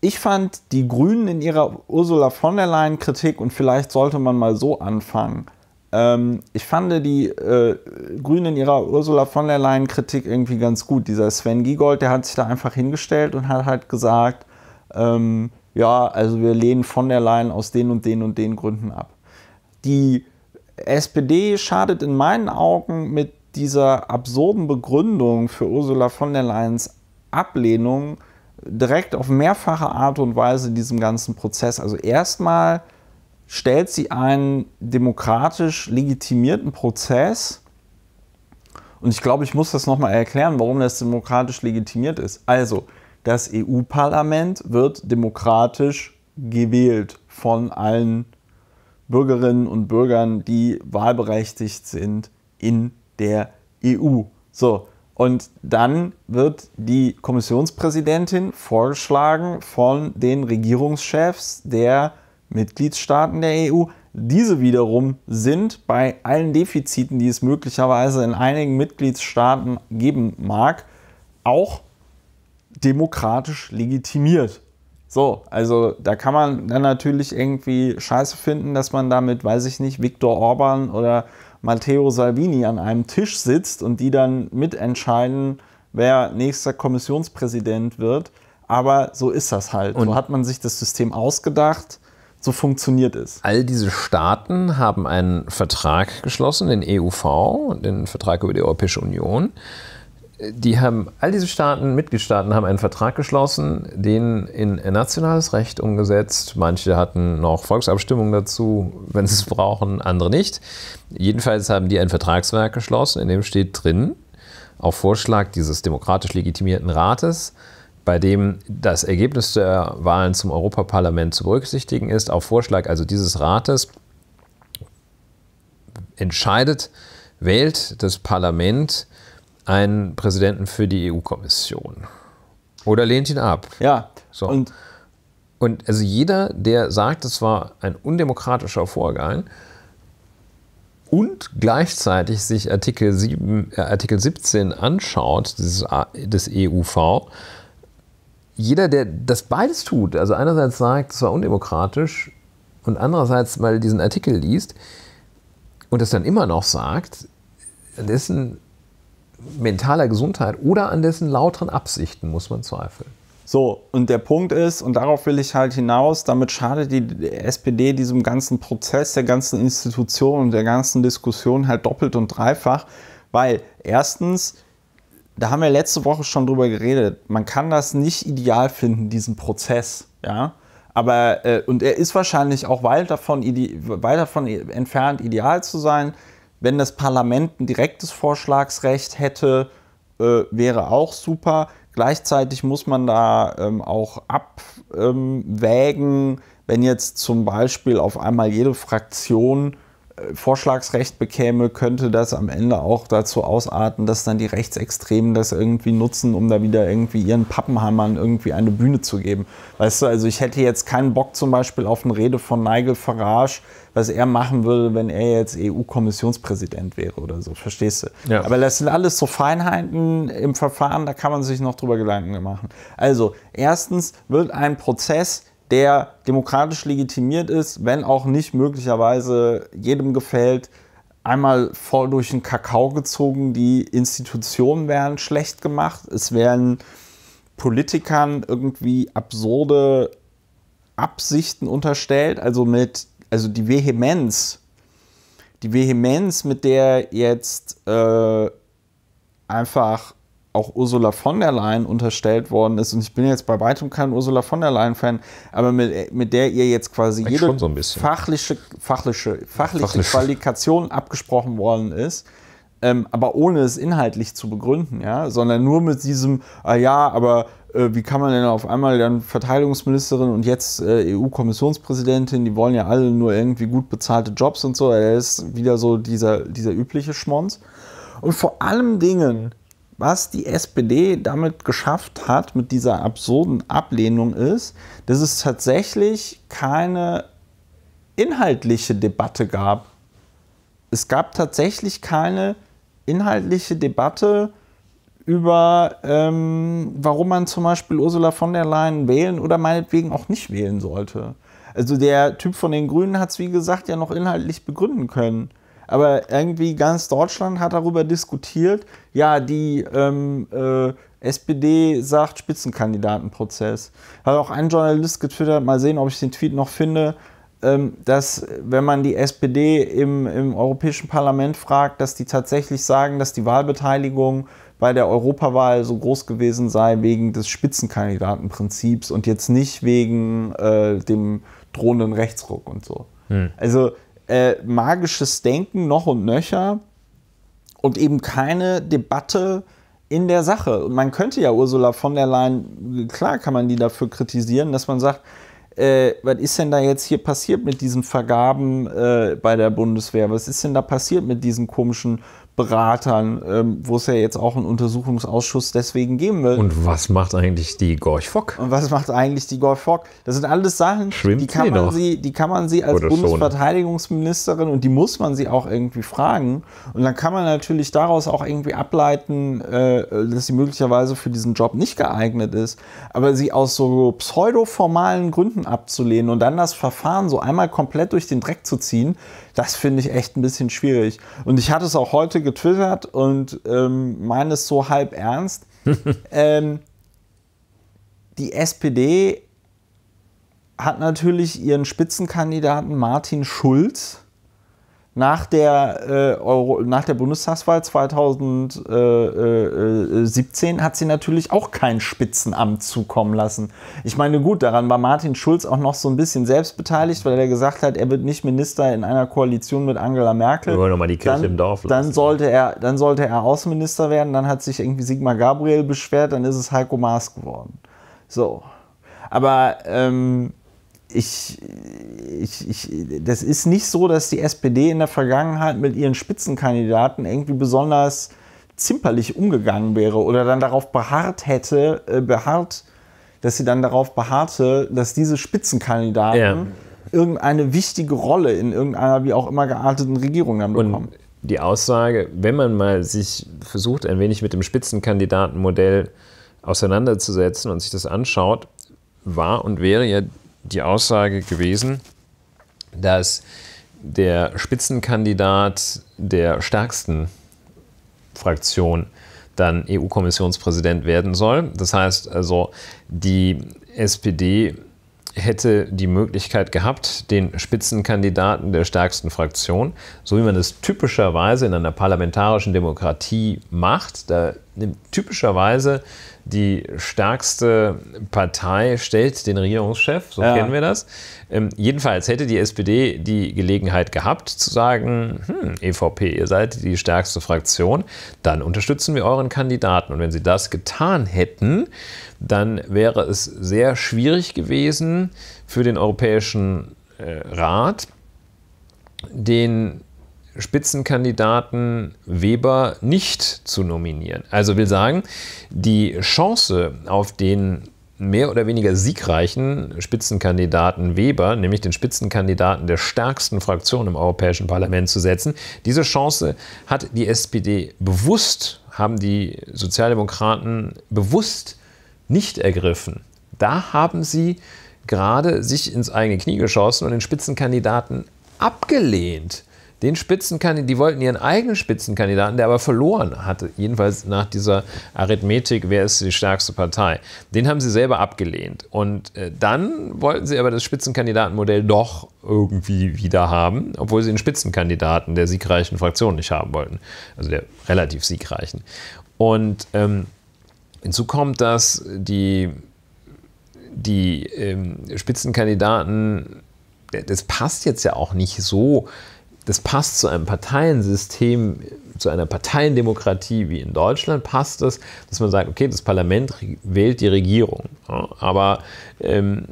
Ich fand die Grünen in ihrer Ursula von der Leyen Kritik, und vielleicht sollte man mal so anfangen, ähm, ich fand die äh, Grünen in ihrer Ursula von der Leyen Kritik irgendwie ganz gut. Dieser Sven Giegold, der hat sich da einfach hingestellt und hat halt gesagt, ähm, ja, also wir lehnen von der Leyen aus den und den und den Gründen ab. Die SPD schadet in meinen Augen mit dieser absurden Begründung für Ursula von der Leyens Ablehnung direkt auf mehrfache Art und Weise diesem ganzen Prozess. Also erstmal stellt sie einen demokratisch legitimierten Prozess. Und ich glaube, ich muss das nochmal erklären, warum das demokratisch legitimiert ist. Also, das EU-Parlament wird demokratisch gewählt von allen Bürgerinnen und Bürgern, die wahlberechtigt sind in der EU. So, und dann wird die Kommissionspräsidentin vorgeschlagen von den Regierungschefs der EU Mitgliedstaaten der EU. Diese wiederum sind bei allen Defiziten, die es möglicherweise in einigen Mitgliedstaaten geben mag, auch demokratisch legitimiert. So, also da kann man dann natürlich irgendwie scheiße finden, dass man damit, weiß ich nicht, Viktor Orban oder Matteo Salvini an einem Tisch sitzt und die dann mitentscheiden, wer nächster Kommissionspräsident wird. Aber so ist das halt. Und so hat man sich das System ausgedacht so funktioniert es. All diese Staaten haben einen Vertrag geschlossen, den EUV, den Vertrag über die Europäische Union. Die haben, all diese Staaten, Mitgliedstaaten haben einen Vertrag geschlossen, den in nationales Recht umgesetzt. Manche hatten noch Volksabstimmungen dazu, wenn sie es brauchen, andere nicht. Jedenfalls haben die ein Vertragswerk geschlossen, in dem steht drin, auf Vorschlag dieses demokratisch legitimierten Rates, bei dem das Ergebnis der Wahlen zum Europaparlament zu berücksichtigen ist, auf Vorschlag also dieses Rates entscheidet, wählt das Parlament einen Präsidenten für die EU-Kommission oder lehnt ihn ab. Ja. So. Und, und also jeder, der sagt, es war ein undemokratischer Vorgang, und gleichzeitig sich Artikel, 7, äh, Artikel 17 anschaut, dieses, des EUV, jeder, der das beides tut, also einerseits sagt, es war undemokratisch und andererseits mal diesen Artikel liest und das dann immer noch sagt, an dessen mentaler Gesundheit oder an dessen lauteren Absichten muss man zweifeln. So, und der Punkt ist, und darauf will ich halt hinaus, damit schadet die SPD diesem ganzen Prozess, der ganzen Institution und der ganzen Diskussion halt doppelt und dreifach, weil erstens da haben wir letzte Woche schon drüber geredet. Man kann das nicht ideal finden, diesen Prozess, ja. Aber, äh, und er ist wahrscheinlich auch weit davon, weit davon entfernt, ideal zu sein. Wenn das Parlament ein direktes Vorschlagsrecht hätte, äh, wäre auch super. Gleichzeitig muss man da ähm, auch abwägen, ähm, wenn jetzt zum Beispiel auf einmal jede Fraktion Vorschlagsrecht bekäme, könnte das am Ende auch dazu ausarten, dass dann die Rechtsextremen das irgendwie nutzen, um da wieder irgendwie ihren Pappenhammern irgendwie eine Bühne zu geben. Weißt du, also ich hätte jetzt keinen Bock zum Beispiel auf eine Rede von Nigel Farage, was er machen würde, wenn er jetzt EU-Kommissionspräsident wäre oder so. Verstehst du? Ja. Aber das sind alles so Feinheiten im Verfahren, da kann man sich noch drüber Gedanken machen. Also, erstens wird ein Prozess der demokratisch legitimiert ist, wenn auch nicht möglicherweise jedem gefällt, einmal voll durch den Kakao gezogen, die Institutionen werden schlecht gemacht, es werden Politikern irgendwie absurde Absichten unterstellt, also mit, also die Vehemenz, die Vehemenz, mit der jetzt äh, einfach auch Ursula von der Leyen unterstellt worden ist. Und ich bin jetzt bei weitem kein Ursula von der Leyen-Fan, aber mit, mit der ihr jetzt quasi jede so fachliche, fachliche, fachliche Fachlich. Qualifikation abgesprochen worden ist. Ähm, aber ohne es inhaltlich zu begründen, ja, sondern nur mit diesem, ah ja, aber äh, wie kann man denn auf einmal dann Verteidigungsministerin und jetzt äh, EU-Kommissionspräsidentin, die wollen ja alle nur irgendwie gut bezahlte Jobs und so, er äh, ist wieder so dieser, dieser übliche Schmonz. Und vor allem Dingen, was die SPD damit geschafft hat, mit dieser absurden Ablehnung ist, dass es tatsächlich keine inhaltliche Debatte gab. Es gab tatsächlich keine inhaltliche Debatte über, ähm, warum man zum Beispiel Ursula von der Leyen wählen oder meinetwegen auch nicht wählen sollte. Also der Typ von den Grünen hat es, wie gesagt, ja noch inhaltlich begründen können aber irgendwie ganz Deutschland hat darüber diskutiert, ja, die ähm, äh, SPD sagt Spitzenkandidatenprozess. Hat auch ein Journalist getwittert, mal sehen, ob ich den Tweet noch finde, ähm, dass wenn man die SPD im, im Europäischen Parlament fragt, dass die tatsächlich sagen, dass die Wahlbeteiligung bei der Europawahl so groß gewesen sei wegen des Spitzenkandidatenprinzips und jetzt nicht wegen äh, dem drohenden Rechtsruck und so. Hm. Also äh, magisches Denken noch und nöcher und eben keine Debatte in der Sache. Und man könnte ja Ursula von der Leyen, klar kann man die dafür kritisieren, dass man sagt, äh, was ist denn da jetzt hier passiert mit diesen Vergaben äh, bei der Bundeswehr? Was ist denn da passiert mit diesen komischen Beratern, ähm, wo es ja jetzt auch einen Untersuchungsausschuss deswegen geben will. Und was macht eigentlich die Gorch Fock? Und was macht eigentlich die Gorch Fock? Das sind alles Sachen, die kann, sie man sie, die kann man sie als Oder Bundesverteidigungsministerin und die muss man sie auch irgendwie fragen. Und dann kann man natürlich daraus auch irgendwie ableiten, äh, dass sie möglicherweise für diesen Job nicht geeignet ist. Aber sie aus so pseudo formalen Gründen abzulehnen und dann das Verfahren so einmal komplett durch den Dreck zu ziehen, das finde ich echt ein bisschen schwierig. Und ich hatte es auch heute getwittert und ähm, meine es so halb ernst. ähm, die SPD hat natürlich ihren Spitzenkandidaten Martin Schulz nach der, äh, Euro, nach der Bundestagswahl 2017 äh, äh, äh, hat sie natürlich auch kein Spitzenamt zukommen lassen. Ich meine, gut, daran war Martin Schulz auch noch so ein bisschen selbst beteiligt, weil er gesagt hat, er wird nicht Minister in einer Koalition mit Angela Merkel. Wir wollen nochmal die Kirche dann, im Dorf lassen. Dann sollte, er, dann sollte er Außenminister werden, dann hat sich irgendwie Sigmar Gabriel beschwert, dann ist es Heiko Maas geworden. So. Aber ähm, ich, ich, ich, das ist nicht so, dass die SPD in der Vergangenheit mit ihren Spitzenkandidaten irgendwie besonders zimperlich umgegangen wäre oder dann darauf beharrt hätte, äh, beharrt, dass sie dann darauf beharrte, dass diese Spitzenkandidaten ja. irgendeine wichtige Rolle in irgendeiner wie auch immer gearteten Regierung dann bekommen. Und die Aussage, wenn man mal sich versucht, ein wenig mit dem Spitzenkandidatenmodell auseinanderzusetzen und sich das anschaut, war und wäre ja die Aussage gewesen, dass der Spitzenkandidat der stärksten Fraktion dann EU-Kommissionspräsident werden soll. Das heißt also, die SPD hätte die Möglichkeit gehabt, den Spitzenkandidaten der stärksten Fraktion, so wie man das typischerweise in einer parlamentarischen Demokratie macht, da typischerweise die stärkste Partei stellt den Regierungschef, so ja. kennen wir das. Ähm, jedenfalls hätte die SPD die Gelegenheit gehabt zu sagen, hm, EVP, ihr seid die stärkste Fraktion, dann unterstützen wir euren Kandidaten. Und wenn sie das getan hätten, dann wäre es sehr schwierig gewesen für den Europäischen äh, Rat, den Spitzenkandidaten Weber nicht zu nominieren. Also will sagen, die Chance auf den mehr oder weniger siegreichen Spitzenkandidaten Weber, nämlich den Spitzenkandidaten der stärksten Fraktion im Europäischen Parlament zu setzen. Diese Chance hat die SPD bewusst, haben die Sozialdemokraten bewusst nicht ergriffen. Da haben sie gerade sich ins eigene Knie geschossen und den Spitzenkandidaten abgelehnt. Den Spitzenkandidaten, die wollten ihren eigenen Spitzenkandidaten, der aber verloren hatte, jedenfalls nach dieser Arithmetik, wer ist die stärkste Partei, den haben sie selber abgelehnt. Und äh, dann wollten sie aber das Spitzenkandidatenmodell doch irgendwie wieder haben, obwohl sie den Spitzenkandidaten der siegreichen Fraktion nicht haben wollten, also der relativ siegreichen. Und ähm, hinzu kommt, dass die, die ähm, Spitzenkandidaten das passt jetzt ja auch nicht so das passt zu einem Parteiensystem zu einer Parteiendemokratie wie in Deutschland passt es, dass man sagt, okay, das Parlament wählt die Regierung. Ja, aber ähm,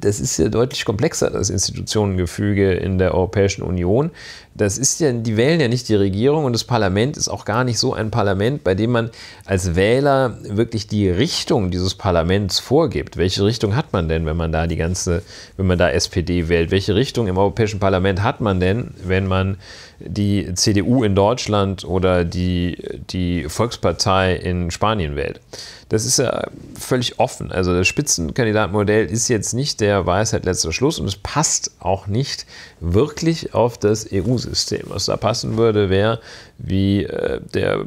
das ist ja deutlich komplexer, das Institutionengefüge in der Europäischen Union. Das ist ja, die wählen ja nicht die Regierung und das Parlament ist auch gar nicht so ein Parlament, bei dem man als Wähler wirklich die Richtung dieses Parlaments vorgibt. Welche Richtung hat man denn, wenn man da die ganze, wenn man da SPD wählt? Welche Richtung im Europäischen Parlament hat man denn, wenn man die CDU in Deutschland oder die, die Volkspartei in Spanien wählt. Das ist ja völlig offen. Also das Spitzenkandidatenmodell ist jetzt nicht der Weisheit letzter Schluss und es passt auch nicht wirklich auf das EU-System. Was da passen würde, wäre, wie äh, der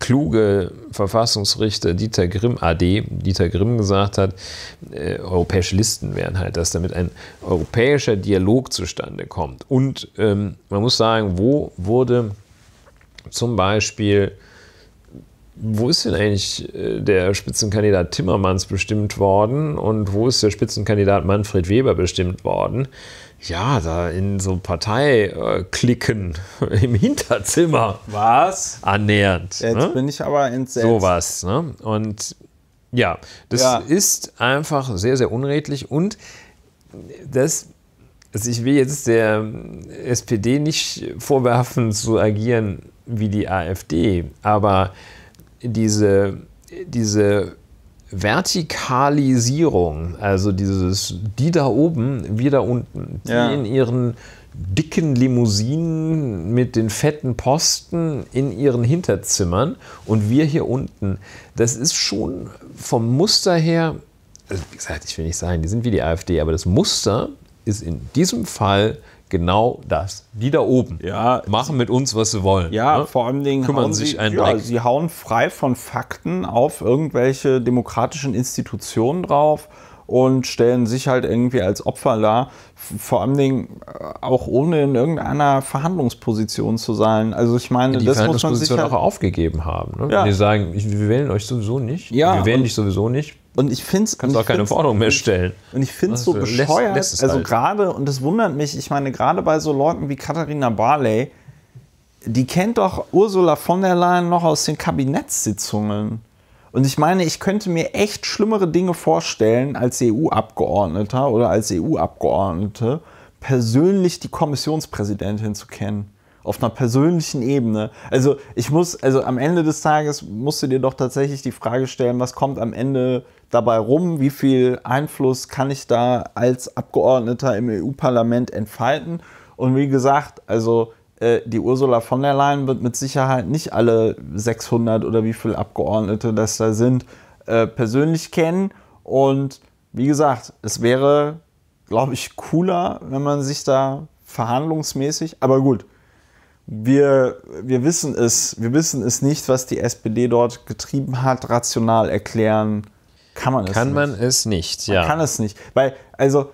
kluge Verfassungsrichter Dieter Grimm, AD, Dieter Grimm gesagt hat, äh, europäische Listen wären halt das, damit ein europäischer Dialog zustande kommt. Und ähm, man muss sagen, wo wurde zum Beispiel wo ist denn eigentlich äh, der Spitzenkandidat Timmermans bestimmt worden und wo ist der Spitzenkandidat Manfred Weber bestimmt worden? Ja, da in so Parteiklicken äh, im Hinterzimmer. Was? Annähernd. Jetzt ne? bin ich aber entsetzt. Sowas. Ne? Und ja, das ja. ist einfach sehr, sehr unredlich und das also ich will jetzt der äh, SPD nicht vorwerfen, zu agieren wie die AfD, aber diese, diese Vertikalisierung, also dieses, die da oben, wir da unten, die ja. in ihren dicken Limousinen mit den fetten Posten in ihren Hinterzimmern und wir hier unten, das ist schon vom Muster her, also wie gesagt, ich will nicht sagen, die sind wie die AfD, aber das Muster ist in diesem Fall genau das. Die da oben ja, machen mit uns, was sie wollen. Ja, ne? vor allen Dingen kümmern sich sie, einen ja, Sie hauen frei von Fakten auf irgendwelche demokratischen Institutionen drauf und stellen sich halt irgendwie als Opfer dar, vor allen Dingen äh, auch ohne in irgendeiner Verhandlungsposition zu sein. Also ich meine, die das muss man sich halt auch aufgegeben haben. Ne? Ja. Wenn die sagen, wir wählen euch sowieso nicht, ja, wir wählen dich sowieso nicht, und ich finde Kannst auch keine Forderung mehr stellen. Und ich finde es so also, bescheuert. Lässt, lässt also halt. gerade, und das wundert mich, ich meine, gerade bei so Leuten wie Katharina Barley, die kennt doch Ursula von der Leyen noch aus den Kabinettssitzungen. Und ich meine, ich könnte mir echt schlimmere Dinge vorstellen, als EU-Abgeordneter oder als EU-Abgeordnete persönlich die Kommissionspräsidentin zu kennen auf einer persönlichen Ebene. Also ich muss, also am Ende des Tages musst du dir doch tatsächlich die Frage stellen, was kommt am Ende dabei rum, wie viel Einfluss kann ich da als Abgeordneter im EU-Parlament entfalten. Und wie gesagt, also äh, die Ursula von der Leyen wird mit Sicherheit nicht alle 600 oder wie viele Abgeordnete das da sind, äh, persönlich kennen. Und wie gesagt, es wäre, glaube ich, cooler, wenn man sich da verhandlungsmäßig, aber gut, wir, wir, wissen es, wir wissen es nicht, was die SPD dort getrieben hat. Rational erklären kann man es kann nicht. Kann man es nicht, ja. Man kann es nicht. Weil, also,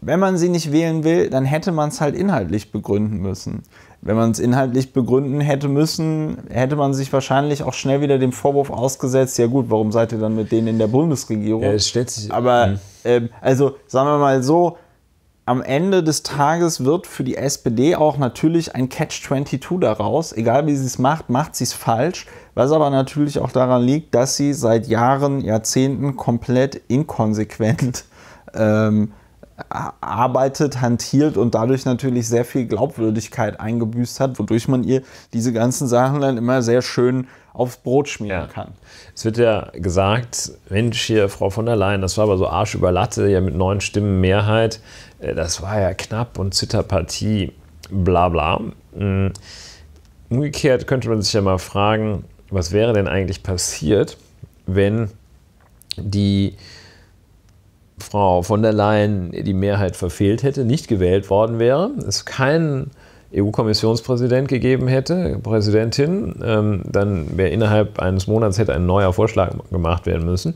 wenn man sie nicht wählen will, dann hätte man es halt inhaltlich begründen müssen. Wenn man es inhaltlich begründen hätte müssen, hätte man sich wahrscheinlich auch schnell wieder dem Vorwurf ausgesetzt, ja gut, warum seid ihr dann mit denen in der Bundesregierung? Ja, es stellt sich, Aber, hm. ähm, also sagen wir mal so, am Ende des Tages wird für die SPD auch natürlich ein Catch-22 daraus. Egal wie sie es macht, macht sie es falsch. Was aber natürlich auch daran liegt, dass sie seit Jahren, Jahrzehnten komplett inkonsequent ähm, arbeitet, hantiert und dadurch natürlich sehr viel Glaubwürdigkeit eingebüßt hat, wodurch man ihr diese ganzen Sachen dann immer sehr schön aufs Brot schmieren ja. kann. Es wird ja gesagt, Mensch, hier Frau von der Leyen, das war aber so Arsch über Latte, ja mit neun Stimmen Mehrheit. Äh, das war ja knapp und Zitterpartie, bla bla. Mm. Umgekehrt könnte man sich ja mal fragen, was wäre denn eigentlich passiert, wenn die Frau von der Leyen die Mehrheit verfehlt hätte, nicht gewählt worden wäre, es keinen EU-Kommissionspräsident gegeben hätte, Präsidentin, ähm, dann wäre innerhalb eines Monats hätte ein neuer Vorschlag gemacht werden müssen.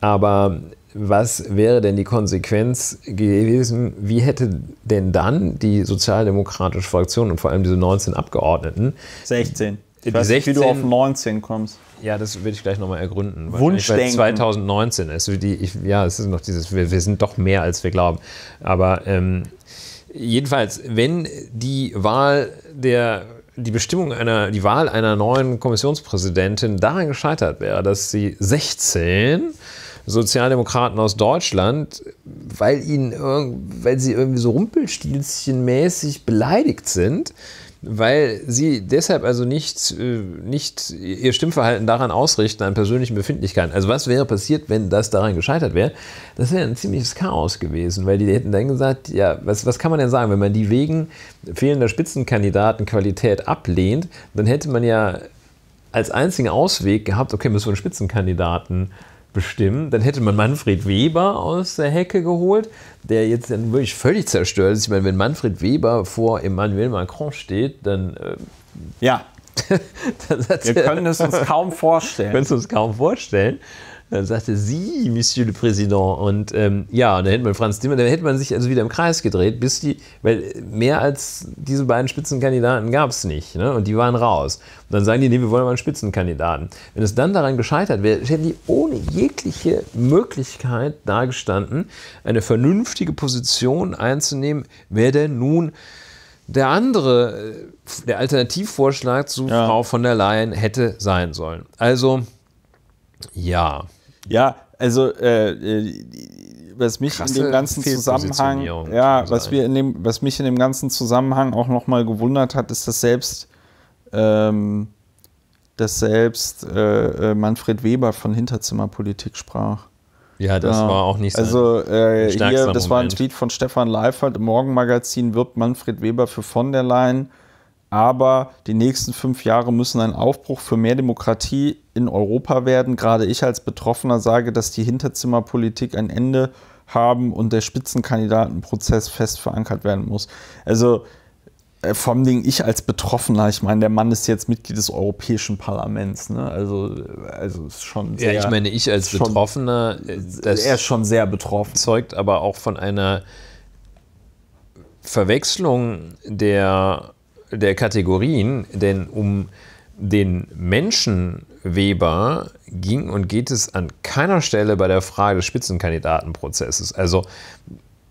Aber was wäre denn die Konsequenz gewesen? Wie hätte denn dann die sozialdemokratische Fraktion und vor allem diese 19 Abgeordneten 16 ich weiß 16, wie du auf 19 kommst. Ja, das will ich gleich nochmal ergründen. Wunschdenken. Weil 2019 ist. Die, ich, ja, es ist noch dieses, wir, wir, sind doch mehr, als wir glauben. Aber ähm, jedenfalls, wenn die Wahl der die Bestimmung einer, die Wahl einer neuen Kommissionspräsidentin daran gescheitert wäre, dass sie 16 Sozialdemokraten aus Deutschland, weil, ihnen, weil sie irgendwie so rumpelstilzchenmäßig beleidigt sind, weil sie deshalb also nicht, äh, nicht ihr Stimmverhalten daran ausrichten, an persönlichen Befindlichkeiten. Also was wäre passiert, wenn das daran gescheitert wäre? Das wäre ein ziemliches Chaos gewesen, weil die hätten dann gesagt, ja, was, was kann man denn sagen, wenn man die wegen fehlender Spitzenkandidatenqualität ablehnt, dann hätte man ja als einzigen Ausweg gehabt, okay, müssen wir einen Spitzenkandidaten äh, bestimmen. Dann hätte man Manfred Weber aus der Hecke geholt, der jetzt dann wirklich völlig zerstört ist. Ich meine, wenn Manfred Weber vor Emmanuel Macron steht, dann. Äh, ja. dann wir können es uns kaum vorstellen. Wir können es uns kaum vorstellen. Dann sagte sie, Monsieur le Président. Und ähm, ja, und dann hätte man Franz Timmer, dann hätte man sich also wieder im Kreis gedreht, bis die, weil mehr als diese beiden Spitzenkandidaten gab es nicht. Ne? Und die waren raus. Und dann sagen die, nee, wir wollen aber einen Spitzenkandidaten. Wenn es dann daran gescheitert wäre, hätten die ohne jegliche Möglichkeit dargestanden, eine vernünftige Position einzunehmen, wer denn nun der andere, äh, der Alternativvorschlag zu ja. Frau von der Leyen hätte sein sollen. Also, ja. Ja, also äh, äh was mich Krasse in dem ganzen Zusammenhang, ja, was wir in dem, was mich in dem ganzen Zusammenhang auch nochmal gewundert hat, ist, dass selbst, ähm, dass selbst äh, äh, Manfred Weber von Hinterzimmerpolitik sprach. Ja, das ja. war auch nicht so. Also äh, hier, das Moment. war ein Tweet von Stefan Leifert im Morgenmagazin wirbt Manfred Weber für von der Leyen aber die nächsten fünf Jahre müssen ein Aufbruch für mehr Demokratie in Europa werden. Gerade ich als Betroffener sage, dass die Hinterzimmerpolitik ein Ende haben und der Spitzenkandidatenprozess fest verankert werden muss. Also äh, vor allem ich als Betroffener, ich meine, der Mann ist jetzt Mitglied des Europäischen Parlaments, ne? Also, äh, also ist schon sehr. Ja, ich meine, ich als Betroffener, er ist schon sehr betroffen. Zeugt aber auch von einer Verwechslung der der Kategorien, denn um den Menschen Weber ging und geht es an keiner Stelle bei der Frage des Spitzenkandidatenprozesses. Also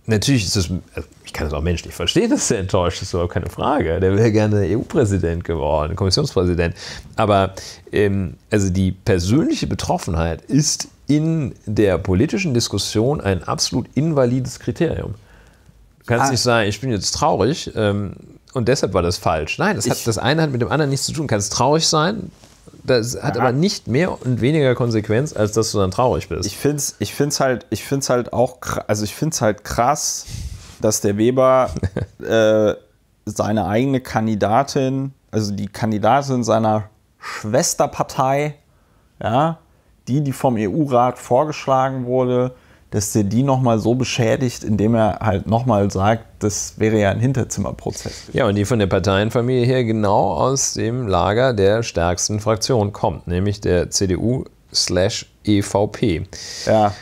natürlich ist es, also, ich kann es auch menschlich verstehen, dass er enttäuscht ist, ist überhaupt keine Frage. Der wäre gerne EU-Präsident geworden, Kommissionspräsident. Aber ähm, also die persönliche Betroffenheit ist in der politischen Diskussion ein absolut invalides Kriterium. Du kannst ah. nicht sagen, ich bin jetzt traurig. Ähm, und deshalb war das falsch. Nein, das, hat, das eine hat mit dem anderen nichts zu tun. Kann es traurig sein, das hat ja. aber nicht mehr und weniger Konsequenz, als dass du dann traurig bist. Ich finde es ich find's halt, halt auch, also ich finde halt krass, dass der Weber äh, seine eigene Kandidatin, also die Kandidatin seiner Schwesterpartei, ja, die, die vom EU-Rat vorgeschlagen wurde, dass der die nochmal so beschädigt, indem er halt nochmal sagt, das wäre ja ein Hinterzimmerprozess. Ja, und die von der Parteienfamilie her genau aus dem Lager der stärksten Fraktion kommt, nämlich der CDU slash EVP. Ja.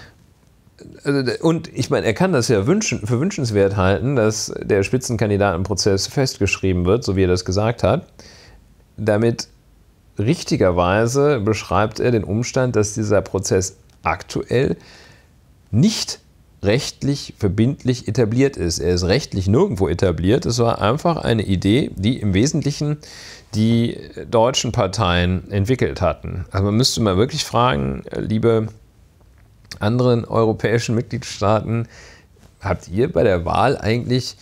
Und ich meine, er kann das ja wünschen, für wünschenswert halten, dass der Spitzenkandidatenprozess festgeschrieben wird, so wie er das gesagt hat. Damit richtigerweise beschreibt er den Umstand, dass dieser Prozess aktuell nicht rechtlich verbindlich etabliert ist. Er ist rechtlich nirgendwo etabliert. Es war einfach eine Idee, die im Wesentlichen die deutschen Parteien entwickelt hatten. Also man müsste mal wirklich fragen, liebe anderen europäischen Mitgliedstaaten, habt ihr bei der Wahl eigentlich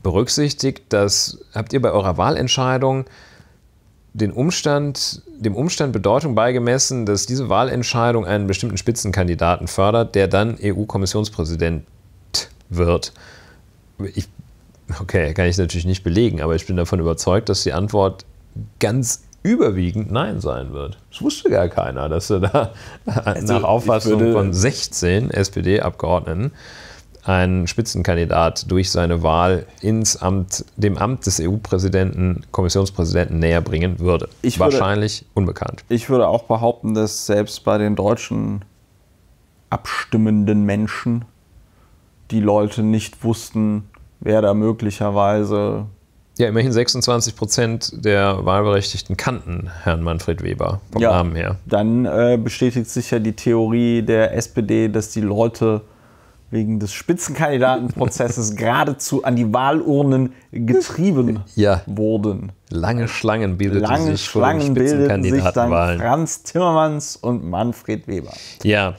berücksichtigt, dass habt ihr bei eurer Wahlentscheidung den Umstand, dem Umstand Bedeutung beigemessen, dass diese Wahlentscheidung einen bestimmten Spitzenkandidaten fördert, der dann EU-Kommissionspräsident wird. Ich, okay, kann ich natürlich nicht belegen, aber ich bin davon überzeugt, dass die Antwort ganz überwiegend Nein sein wird. Das wusste gar keiner, dass er da also nach Auffassung von 16 SPD-Abgeordneten ein Spitzenkandidat durch seine Wahl ins Amt, dem Amt des EU-Präsidenten, Kommissionspräsidenten näher bringen würde. Ich Wahrscheinlich unbekannt. Ich würde auch behaupten, dass selbst bei den deutschen abstimmenden Menschen die Leute nicht wussten, wer da möglicherweise. Ja, immerhin 26 Prozent der Wahlberechtigten kannten Herrn Manfred Weber vom ja, Namen her. Dann äh, bestätigt sich ja die Theorie der SPD, dass die Leute wegen des Spitzenkandidatenprozesses geradezu an die Wahlurnen getrieben ja. wurden. Lange Schlangen bildeten Lange sich Schlangen bildeten sich dann Franz Timmermans und Manfred Weber. Ja,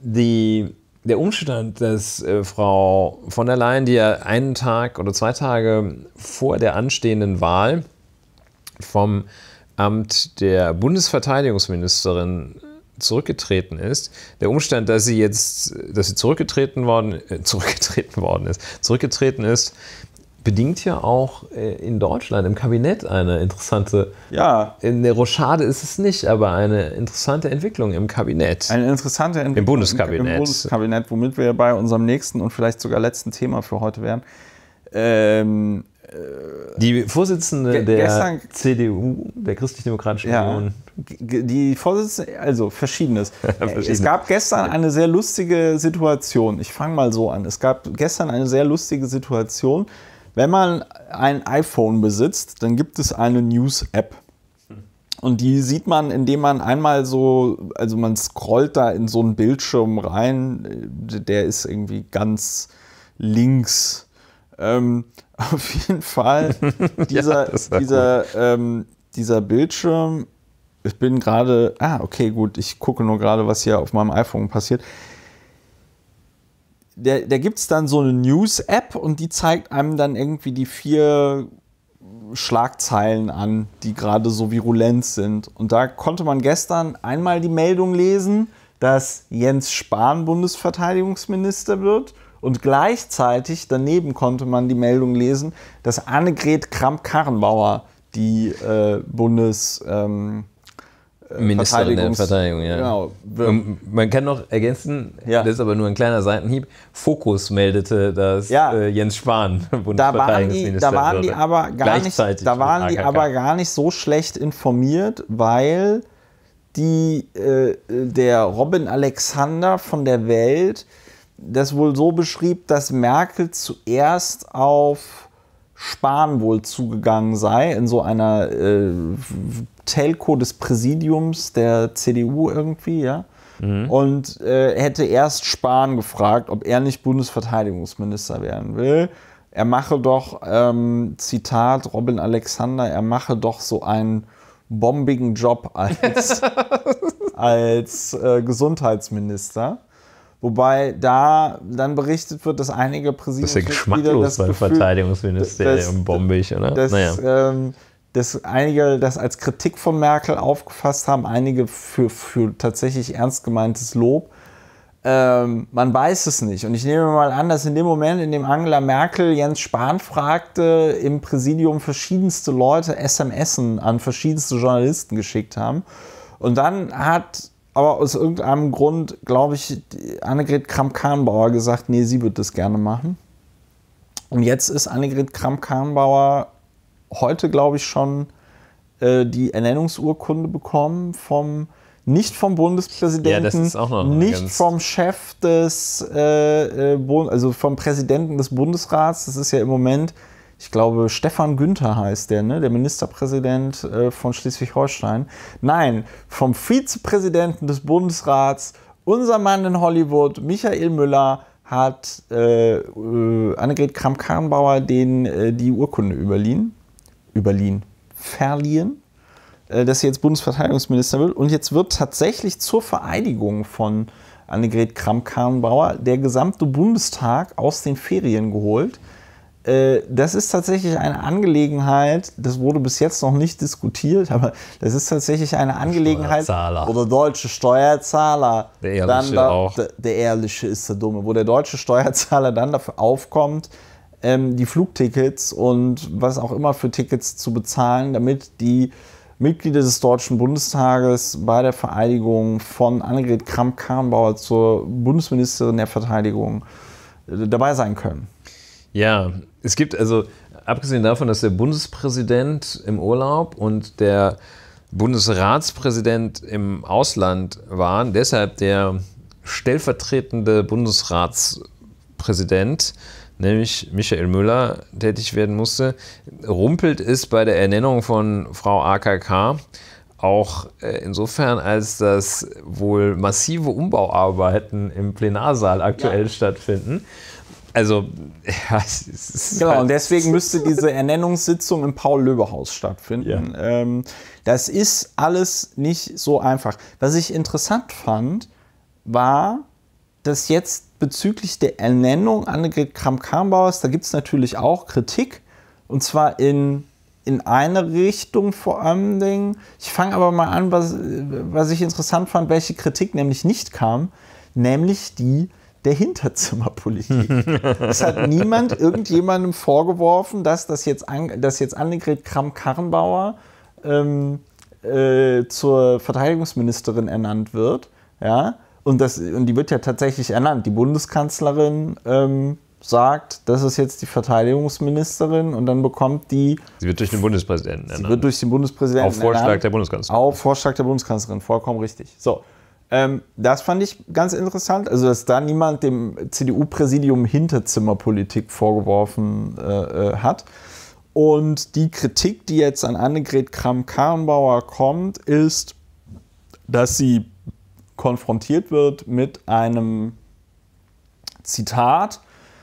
die, der Umstand, dass äh, Frau von der Leyen, die ja einen Tag oder zwei Tage vor der anstehenden Wahl vom Amt der Bundesverteidigungsministerin zurückgetreten ist, der Umstand, dass sie jetzt, dass sie zurückgetreten worden, äh, zurückgetreten worden ist, zurückgetreten ist, bedingt ja auch äh, in Deutschland im Kabinett eine interessante. Ja. In der Rochade ist es nicht, aber eine interessante Entwicklung im Kabinett. Eine interessante Entwicklung im Bundeskabinett. Im Bundeskabinett, womit wir bei unserem nächsten und vielleicht sogar letzten Thema für heute wären. Ähm, die Vorsitzende der CDU, der Christlich-Demokratischen ja, Union. Die Vorsitzende, also verschiedenes. Äh, verschiedenes. Es gab gestern eine sehr lustige Situation. Ich fange mal so an. Es gab gestern eine sehr lustige Situation. Wenn man ein iPhone besitzt, dann gibt es eine News-App. Und die sieht man, indem man einmal so, also man scrollt da in so einen Bildschirm rein, äh, der ist irgendwie ganz links ähm, auf jeden Fall, dieser, ja, dieser, ähm, dieser Bildschirm, ich bin gerade, ah, okay, gut, ich gucke nur gerade, was hier auf meinem iPhone passiert. Da, da gibt es dann so eine News-App und die zeigt einem dann irgendwie die vier Schlagzeilen an, die gerade so virulent sind. Und da konnte man gestern einmal die Meldung lesen, dass Jens Spahn Bundesverteidigungsminister wird und gleichzeitig daneben konnte man die Meldung lesen, dass Annegret Kramp-Karrenbauer die äh, Bundes... Ähm, äh, Ministerin der Verteidigung, ja. Genau. man kann noch ergänzen, ja. das ist aber nur ein kleiner Seitenhieb, Fokus meldete, dass ja. äh, Jens Spahn Bundesverteidigungsminister da da waren die aber gar nicht, so schlecht informiert, weil die, äh, der Robin Alexander von der Welt das wohl so beschrieb, dass Merkel zuerst auf Spahn wohl zugegangen sei, in so einer äh, Telco des Präsidiums der CDU irgendwie, ja. Mhm. Und äh, hätte erst Spahn gefragt, ob er nicht Bundesverteidigungsminister werden will. Er mache doch, ähm, Zitat Robin Alexander, er mache doch so einen bombigen Job als, als äh, Gesundheitsminister. Wobei da dann berichtet wird, dass einige Präsidiumsmitglieder das, ist ja das beim Gefühl, Verteidigungsministerium das, bombig, oder? Dass, naja. ähm, dass einige das als Kritik von Merkel aufgefasst haben, einige für, für tatsächlich ernst gemeintes Lob. Ähm, man weiß es nicht. Und ich nehme mal an, dass in dem Moment, in dem Angela Merkel Jens Spahn fragte, im Präsidium verschiedenste Leute SMS an verschiedenste Journalisten geschickt haben. Und dann hat aber aus irgendeinem Grund, glaube ich, Annegret Kramp-Karrenbauer gesagt, nee, sie wird das gerne machen. Und jetzt ist Annegret Kramp-Karrenbauer heute, glaube ich, schon äh, die Ernennungsurkunde bekommen vom nicht vom Bundespräsidenten, ja, nicht vom Chef des, äh, äh also vom Präsidenten des Bundesrats. Das ist ja im Moment ich glaube, Stefan Günther heißt der, ne? der Ministerpräsident äh, von Schleswig-Holstein. Nein, vom Vizepräsidenten des Bundesrats, unser Mann in Hollywood, Michael Müller, hat äh, äh, Annegret Kramp-Karrenbauer äh, die Urkunde überliehen, überliehen, verliehen, äh, dass sie jetzt Bundesverteidigungsminister wird. Und jetzt wird tatsächlich zur Vereidigung von Annegret Kramp-Karrenbauer der gesamte Bundestag aus den Ferien geholt. Äh, das ist tatsächlich eine Angelegenheit, das wurde bis jetzt noch nicht diskutiert, aber das ist tatsächlich eine Angelegenheit, wo der deutsche Steuerzahler, der ehrliche, da, auch. Der, der ehrliche ist der dumme, wo der deutsche Steuerzahler dann dafür aufkommt, ähm, die Flugtickets und was auch immer für Tickets zu bezahlen, damit die Mitglieder des Deutschen Bundestages bei der Vereidigung von Annegret Kramp-Karrenbauer zur Bundesministerin der Verteidigung äh, dabei sein können. Ja, es gibt also, abgesehen davon, dass der Bundespräsident im Urlaub und der Bundesratspräsident im Ausland waren, deshalb der stellvertretende Bundesratspräsident, nämlich Michael Müller, tätig werden musste, rumpelt es bei der Ernennung von Frau AKK auch äh, insofern, als dass wohl massive Umbauarbeiten im Plenarsaal aktuell ja. stattfinden also, ja, es ist Genau, und halt deswegen müsste diese Ernennungssitzung im Paul-Löbe-Haus stattfinden. Ja. Ähm, das ist alles nicht so einfach. Was ich interessant fand, war, dass jetzt bezüglich der Ernennung Annegret Kramp-Karrenbauers, da gibt es natürlich auch Kritik, und zwar in, in eine Richtung vor allen Dingen. Ich fange aber mal an, was, was ich interessant fand, welche Kritik nämlich nicht kam, nämlich die, der Hinterzimmerpolitik. es hat niemand irgendjemandem vorgeworfen, dass das jetzt, an, dass jetzt Annegret Kramp-Karrenbauer ähm, äh, zur Verteidigungsministerin ernannt wird. Ja? Und, das, und die wird ja tatsächlich ernannt. Die Bundeskanzlerin ähm, sagt, das ist jetzt die Verteidigungsministerin und dann bekommt die. Sie wird durch den Bundespräsidenten ernannt. Sie wird durch den Bundespräsidenten Auf Vorschlag ernannt. der Bundeskanzlerin. Auf Vorschlag der Bundeskanzlerin, vollkommen richtig. So. Ähm, das fand ich ganz interessant. Also, dass da niemand dem CDU-Präsidium Hinterzimmerpolitik vorgeworfen äh, äh, hat. Und die Kritik, die jetzt an Annegret Kramp-Karrenbauer kommt, ist, dass sie konfrontiert wird mit einem Zitat,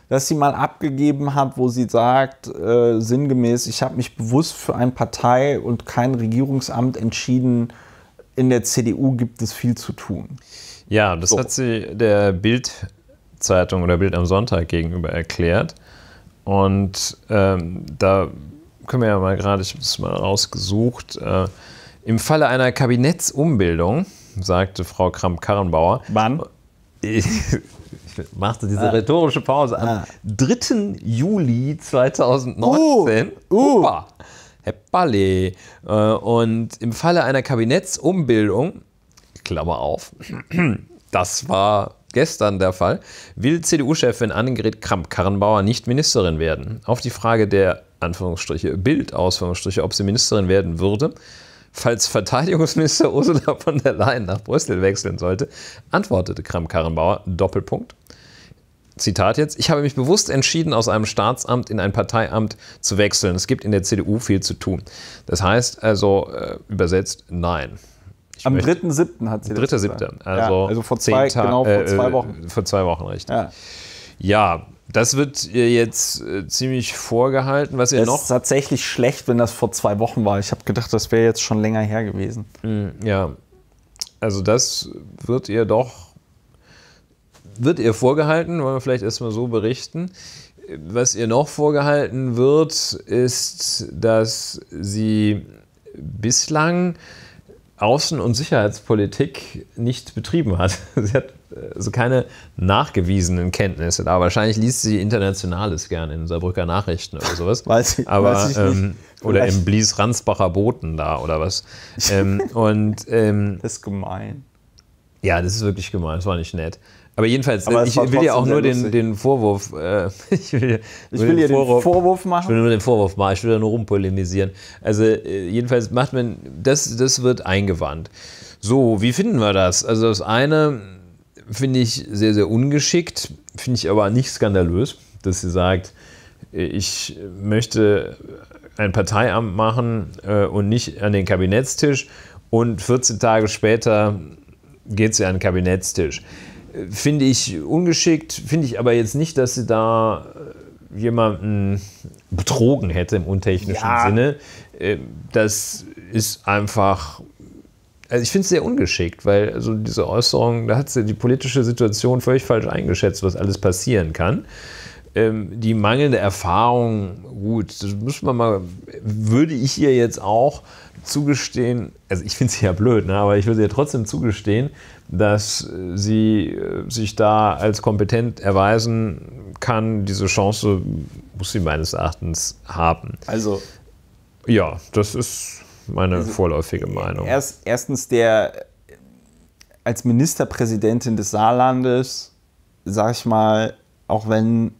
das sie mal abgegeben hat, wo sie sagt, äh, sinngemäß, ich habe mich bewusst für ein Partei- und kein Regierungsamt entschieden, in der CDU gibt es viel zu tun. Ja, das so. hat sie der Bild-Zeitung oder Bild am Sonntag gegenüber erklärt. Und ähm, da können wir ja mal gerade, ich habe es mal rausgesucht, äh, im Falle einer Kabinettsumbildung, sagte Frau Kramp-Karrenbauer. Wann? Ich machte diese ah. rhetorische Pause am ah. 3. Juli 2019. Uh, uh. Opa. Herr Ballet. Äh, und im Falle einer Kabinettsumbildung, Klammer auf, das war gestern der Fall, will CDU-Chefin Annegret Kramp-Karrenbauer nicht Ministerin werden. Auf die Frage der Anführungsstriche, Bild, Ausführungsstriche, ob sie Ministerin werden würde, falls Verteidigungsminister Ursula von der Leyen nach Brüssel wechseln sollte, antwortete Kramp-Karrenbauer, Doppelpunkt. Zitat jetzt, ich habe mich bewusst entschieden, aus einem Staatsamt in ein Parteiamt zu wechseln. Es gibt in der CDU viel zu tun. Das heißt also, äh, übersetzt, nein. Ich Am 3.7. hat sie 3. das gesagt. 3.7. Also, ja, also, also vor, zwei, Ta genau, vor äh, zwei äh, Wochen. Äh, vor zwei Wochen, richtig. Ja. ja das wird jetzt äh, ziemlich vorgehalten. Was ihr das noch? ist tatsächlich schlecht, wenn das vor zwei Wochen war. Ich habe gedacht, das wäre jetzt schon länger her gewesen. Hm, ja, also das wird ihr doch wird ihr vorgehalten, wollen wir vielleicht erstmal so berichten. Was ihr noch vorgehalten wird, ist, dass sie bislang Außen- und Sicherheitspolitik nicht betrieben hat. Sie hat also keine nachgewiesenen Kenntnisse da. Wahrscheinlich liest sie Internationales gerne in Saarbrücker Nachrichten oder sowas. weiß ich, Aber, weiß ich ähm, oder im Blies-Ransbacher Boten da oder was. ähm, und, ähm, das ist gemein. Ja, das ist wirklich gemein. Das war nicht nett. Aber jedenfalls, Aber ich will ja auch nur den, den, Vorwurf. Äh, ich will, ich will den, Vorwurf, den Vorwurf machen. Ich will nur den Vorwurf machen, ich will da nur rumpolemisieren. Also, äh, jedenfalls macht man, das, das wird eingewandt. So, wie finden wir das? Also, das eine finde ich sehr, sehr ungeschickt, finde ich aber nicht skandalös, dass sie sagt, äh, ich möchte ein Parteiamt machen äh, und nicht an den Kabinettstisch und 14 Tage später geht sie an den Kabinettstisch. Finde ich ungeschickt, finde ich aber jetzt nicht, dass sie da äh, jemanden betrogen hätte im untechnischen ja. Sinne. Äh, das ist einfach. Also ich finde es sehr ungeschickt, weil also diese Äußerung, da hat sie die politische Situation völlig falsch eingeschätzt, was alles passieren kann. Ähm, die mangelnde Erfahrung, gut, das muss man mal, würde ich ihr jetzt auch zugestehen, also ich finde es ja blöd, ne, aber ich würde ihr trotzdem zugestehen, dass sie äh, sich da als kompetent erweisen kann. Diese Chance muss sie meines Erachtens haben. Also. Ja, das ist meine also, vorläufige Meinung. Erst, erstens, der äh, als Ministerpräsidentin des Saarlandes, sag ich mal, auch wenn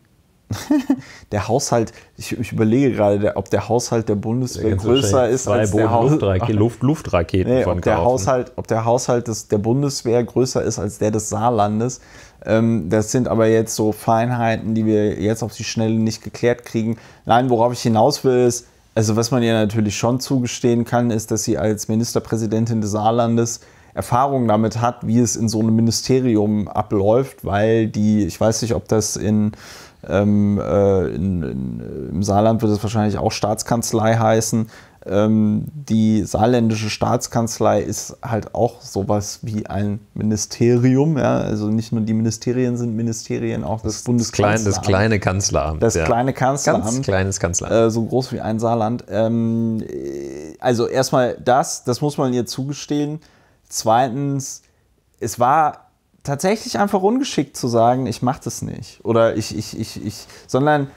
der Haushalt, ich, ich überlege gerade, der, ob der Haushalt der Bundeswehr größer ist als Boden der Haushalt. Luft, Luftraketen nee, ob der ne? Haushalt, ob der Haushalt des, der Bundeswehr größer ist als der des Saarlandes. Ähm, das sind aber jetzt so Feinheiten, die wir jetzt auf die Schnelle nicht geklärt kriegen. Nein, worauf ich hinaus will, ist, also was man ihr natürlich schon zugestehen kann, ist, dass sie als Ministerpräsidentin des Saarlandes Erfahrung damit hat, wie es in so einem Ministerium abläuft, weil die, ich weiß nicht, ob das in ähm, äh, in, in, Im Saarland wird es wahrscheinlich auch Staatskanzlei heißen. Ähm, die saarländische Staatskanzlei ist halt auch sowas wie ein Ministerium. Ja? Also nicht nur die Ministerien sind Ministerien, auch das, das Bundeskanzleramt. das kleine Kanzleramt. Das ja. kleine Kanzleramt. Ganz kleines Kanzleramt. Äh, so groß wie ein Saarland. Ähm, äh, also erstmal das, das muss man ihr zugestehen. Zweitens, es war tatsächlich einfach ungeschickt zu sagen, ich mache das nicht. Oder ich, ich, ich, ich, sondern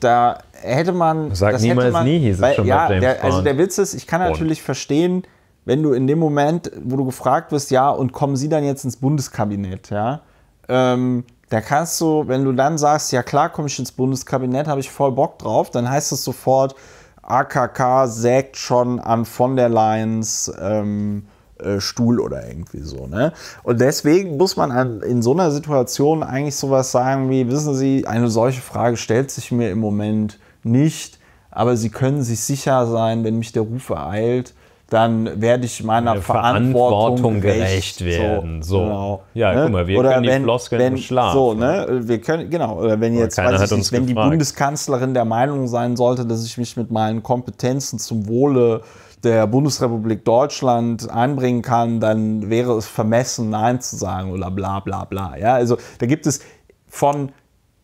da hätte man. Sag niemals man, nie, hieß es weil, schon ja, James der, Also der Witz ist, ich kann natürlich und. verstehen, wenn du in dem Moment, wo du gefragt wirst, ja, und kommen sie dann jetzt ins Bundeskabinett, ja, ähm, da kannst du, wenn du dann sagst, ja klar, komme ich ins Bundeskabinett, habe ich voll Bock drauf, dann heißt das sofort, AKK sägt schon an von der Leyen's ähm, äh, Stuhl oder irgendwie so. Ne? Und deswegen muss man an, in so einer Situation eigentlich sowas sagen wie, wissen Sie, eine solche Frage stellt sich mir im Moment nicht, aber Sie können sich sicher sein, wenn mich der Ruf ereilt, dann werde ich meiner Verantwortung, Verantwortung, gerecht, gerecht werden. So, so. Genau. ja, ne? guck mal, wir oder können wenn, die Floskeln wenn, schlafen. So, ne, wir können genau. Oder wenn oder weiß ich nicht, wenn gefragt. die Bundeskanzlerin der Meinung sein sollte, dass ich mich mit meinen Kompetenzen zum Wohle äh, der Bundesrepublik Deutschland einbringen kann, dann wäre es vermessen, Nein zu sagen oder bla bla bla. Ja, also da gibt es von,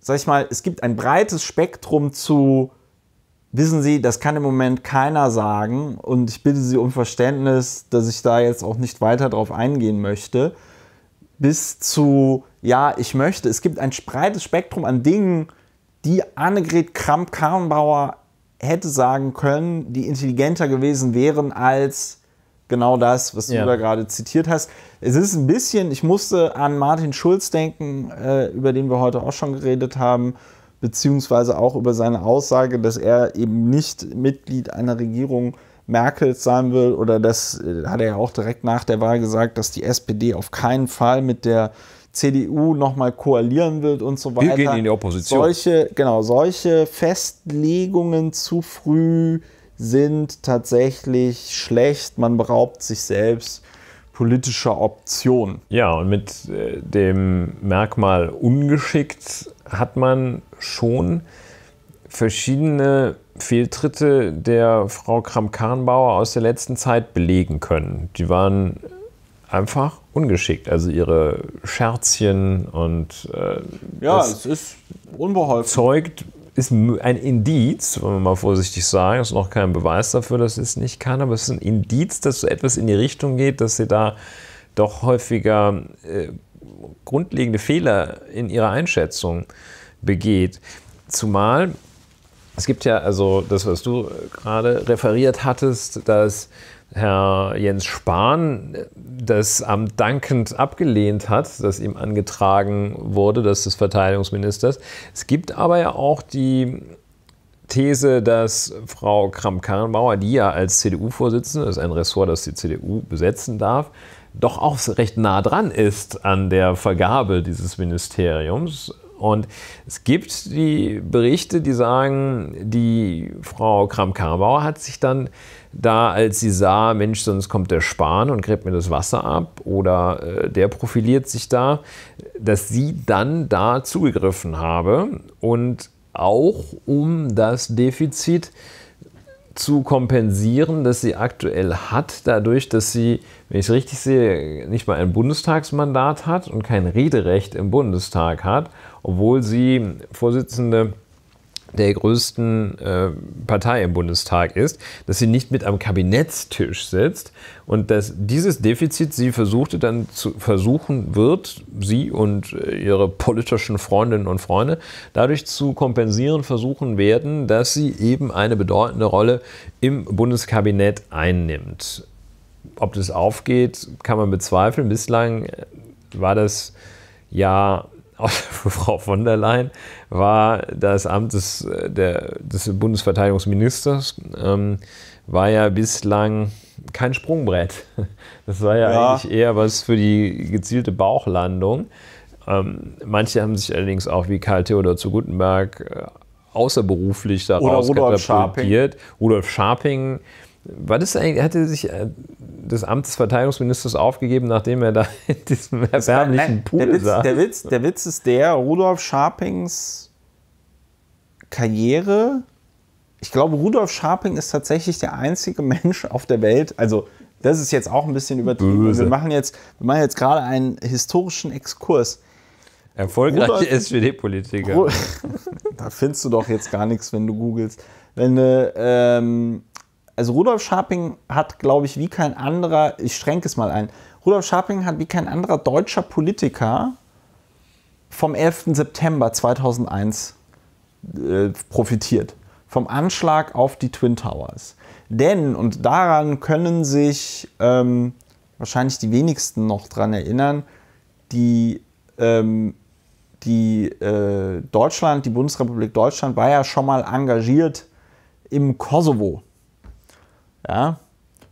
sag ich mal, es gibt ein breites Spektrum zu, wissen Sie, das kann im Moment keiner sagen und ich bitte Sie um Verständnis, dass ich da jetzt auch nicht weiter drauf eingehen möchte, bis zu, ja, ich möchte. Es gibt ein breites Spektrum an Dingen, die Annegret Kramp-Karrenbauer hätte sagen können, die intelligenter gewesen wären als genau das, was du da gerade zitiert hast. Es ist ein bisschen, ich musste an Martin Schulz denken, äh, über den wir heute auch schon geredet haben, beziehungsweise auch über seine Aussage, dass er eben nicht Mitglied einer Regierung Merkels sein will oder das äh, hat er ja auch direkt nach der Wahl gesagt, dass die SPD auf keinen Fall mit der CDU nochmal koalieren wird und so weiter. Wir gehen in die Opposition. Solche, genau, solche Festlegungen zu früh sind tatsächlich schlecht. Man beraubt sich selbst politischer Optionen. Ja, und mit äh, dem Merkmal ungeschickt hat man schon verschiedene Fehltritte der Frau Kramp-Karrenbauer aus der letzten Zeit belegen können. Die waren einfach ungeschickt. Also ihre Scherzchen und äh, ja, es ist unbeholfen. Zeugt ist ein Indiz, wenn wir mal vorsichtig sagen, ist noch kein Beweis dafür, dass es nicht kann, aber es ist ein Indiz, dass so etwas in die Richtung geht, dass sie da doch häufiger äh, grundlegende Fehler in ihrer Einschätzung begeht. Zumal es gibt ja also das, was du gerade referiert hattest, dass Herr Jens Spahn äh, das Amt dankend abgelehnt hat, das ihm angetragen wurde, das des Verteidigungsministers. Es gibt aber ja auch die These, dass Frau Kramp-Karrenbauer, die ja als CDU-Vorsitzende, das ist ein Ressort, das die CDU besetzen darf, doch auch recht nah dran ist an der Vergabe dieses Ministeriums und es gibt die Berichte, die sagen, die Frau Kramp-Karrenbauer hat sich dann da, als sie sah, Mensch, sonst kommt der Spahn und gräbt mir das Wasser ab oder äh, der profiliert sich da, dass sie dann da zugegriffen habe und auch um das Defizit zu kompensieren, das sie aktuell hat, dadurch, dass sie, wenn ich es richtig sehe, nicht mal ein Bundestagsmandat hat und kein Rederecht im Bundestag hat obwohl sie Vorsitzende der größten äh, Partei im Bundestag ist, dass sie nicht mit am Kabinettstisch sitzt und dass dieses Defizit sie versuchte dann zu versuchen wird, sie und äh, ihre politischen Freundinnen und Freunde dadurch zu kompensieren versuchen werden, dass sie eben eine bedeutende Rolle im Bundeskabinett einnimmt. Ob das aufgeht, kann man bezweifeln. Bislang äh, war das ja Frau von der Leyen war das Amt des, äh, der, des Bundesverteidigungsministers, ähm, war ja bislang kein Sprungbrett. Das war ja, ja. eigentlich eher was für die gezielte Bauchlandung. Ähm, manche haben sich allerdings auch wie Karl Theodor zu Gutenberg äh, außerberuflich daraus Oder Rudolf katapultiert. Scharping. Rudolf Scharping war das eigentlich, hatte sich das äh, Amt des Verteidigungsministers aufgegeben, nachdem er da in diesem erbärmlichen Pool der saß? der, Witz, der Witz ist der, Rudolf Scharpings Karriere, ich glaube, Rudolf Scharping ist tatsächlich der einzige Mensch auf der Welt, also das ist jetzt auch ein bisschen übertrieben. Böse. Wir machen jetzt, jetzt gerade einen historischen Exkurs. Erfolgreiche SPD-Politiker. da findest du doch jetzt gar nichts, wenn du googelst. Wenn du ähm, also Rudolf Scharping hat, glaube ich, wie kein anderer, ich schränke es mal ein, Rudolf Scharping hat wie kein anderer deutscher Politiker vom 11. September 2001 äh, profitiert. Vom Anschlag auf die Twin Towers. Denn, und daran können sich ähm, wahrscheinlich die wenigsten noch dran erinnern, die, ähm, die äh, Deutschland, die Bundesrepublik Deutschland war ja schon mal engagiert im Kosovo ja?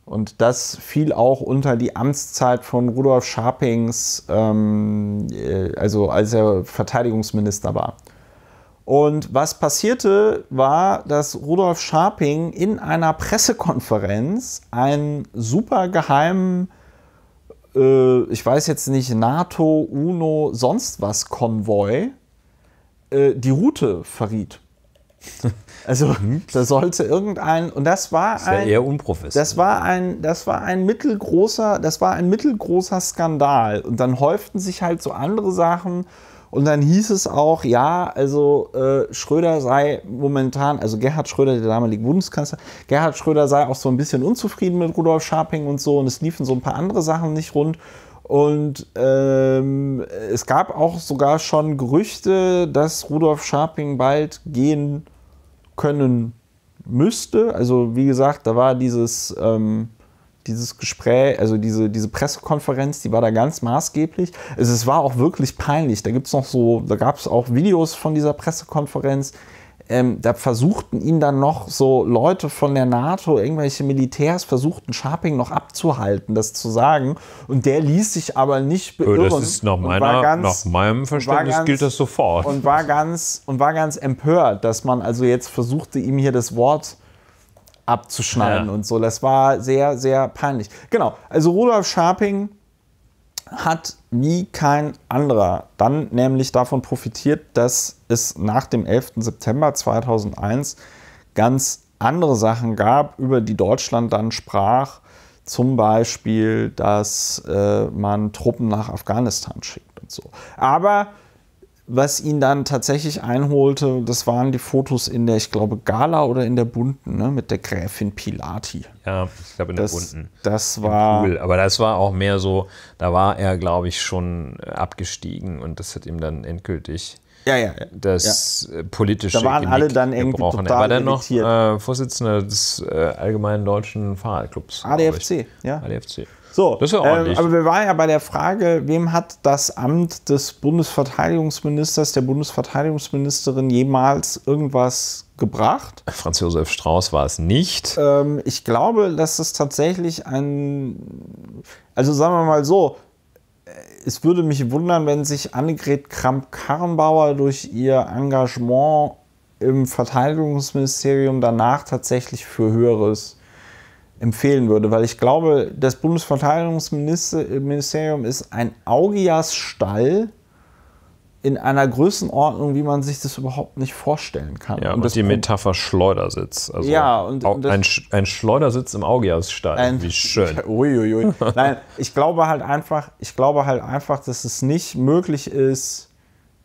Und das fiel auch unter die Amtszeit von Rudolf Scharpings, ähm, äh, also als er Verteidigungsminister war. Und was passierte, war, dass Rudolf Scharping in einer Pressekonferenz einen super geheimen, äh, ich weiß jetzt nicht, NATO, UNO, sonst was Konvoi, äh, die Route verriet. Also mhm. da sollte irgendein und das war ist ein ja eher unprofessionell. Das war ein das war ein mittelgroßer, das war ein mittelgroßer Skandal und dann häuften sich halt so andere Sachen und dann hieß es auch, ja, also äh, Schröder sei momentan, also Gerhard Schröder, der damalige Bundeskanzler, Gerhard Schröder sei auch so ein bisschen unzufrieden mit Rudolf Scharping und so und es liefen so ein paar andere Sachen nicht rund. Und ähm, es gab auch sogar schon Gerüchte, dass Rudolf Scharping bald gehen können müsste. Also wie gesagt, da war dieses, ähm, dieses Gespräch, also diese, diese Pressekonferenz, die war da ganz maßgeblich. Es, es war auch wirklich peinlich. Da gibt noch so, da gab es auch Videos von dieser Pressekonferenz, ähm, da versuchten ihn dann noch so Leute von der NATO, irgendwelche Militärs, versuchten Sharping noch abzuhalten, das zu sagen. Und der ließ sich aber nicht äh, beirren. Das ist nach, meiner, ganz, nach meinem Verständnis ganz, gilt das sofort. Und war, ganz, und war ganz empört, dass man also jetzt versuchte, ihm hier das Wort abzuschneiden ja. und so. Das war sehr, sehr peinlich. Genau, also Rudolf Sharping hat wie kein anderer dann nämlich davon profitiert, dass es nach dem 11. September 2001 ganz andere Sachen gab, über die Deutschland dann sprach, zum Beispiel, dass äh, man Truppen nach Afghanistan schickt und so. Aber was ihn dann tatsächlich einholte, das waren die Fotos in der, ich glaube, Gala oder in der Bunten, ne, mit der Gräfin Pilati. Ja, ich glaube in der Bunten. Das war. Cool. Aber das war auch mehr so, da war er, glaube ich, schon äh, abgestiegen und das hat ihm dann endgültig ja, ja, ja. das ja. Äh, politische. Da waren Genick alle dann irgendwie gebrochen. total Er war dann noch äh, Vorsitzender des äh, Allgemeinen Deutschen Fahrradclubs. ADFC, ja. ADFC. So, das ist ja ähm, ordentlich. Äh, aber wir waren ja bei der Frage, wem hat das Amt des Bundesverteidigungsministers, der Bundesverteidigungsministerin jemals irgendwas gebracht? Franz Josef Strauß war es nicht. Ähm, ich glaube, dass es tatsächlich ein, also sagen wir mal so, es würde mich wundern, wenn sich Annegret Kramp-Karrenbauer durch ihr Engagement im Verteidigungsministerium danach tatsächlich für Höheres empfehlen würde, weil ich glaube, das Bundesverteidigungsministerium ist ein Augias-Stall in einer Größenordnung, wie man sich das überhaupt nicht vorstellen kann. Ja, und, und die Metapher Schleudersitz. Also ja, und, und ein, Sch ein, Schleudersitz im Augias-Stall. Wie schön. Uiuiui. Nein, ich glaube halt einfach, ich glaube halt einfach, dass es nicht möglich ist,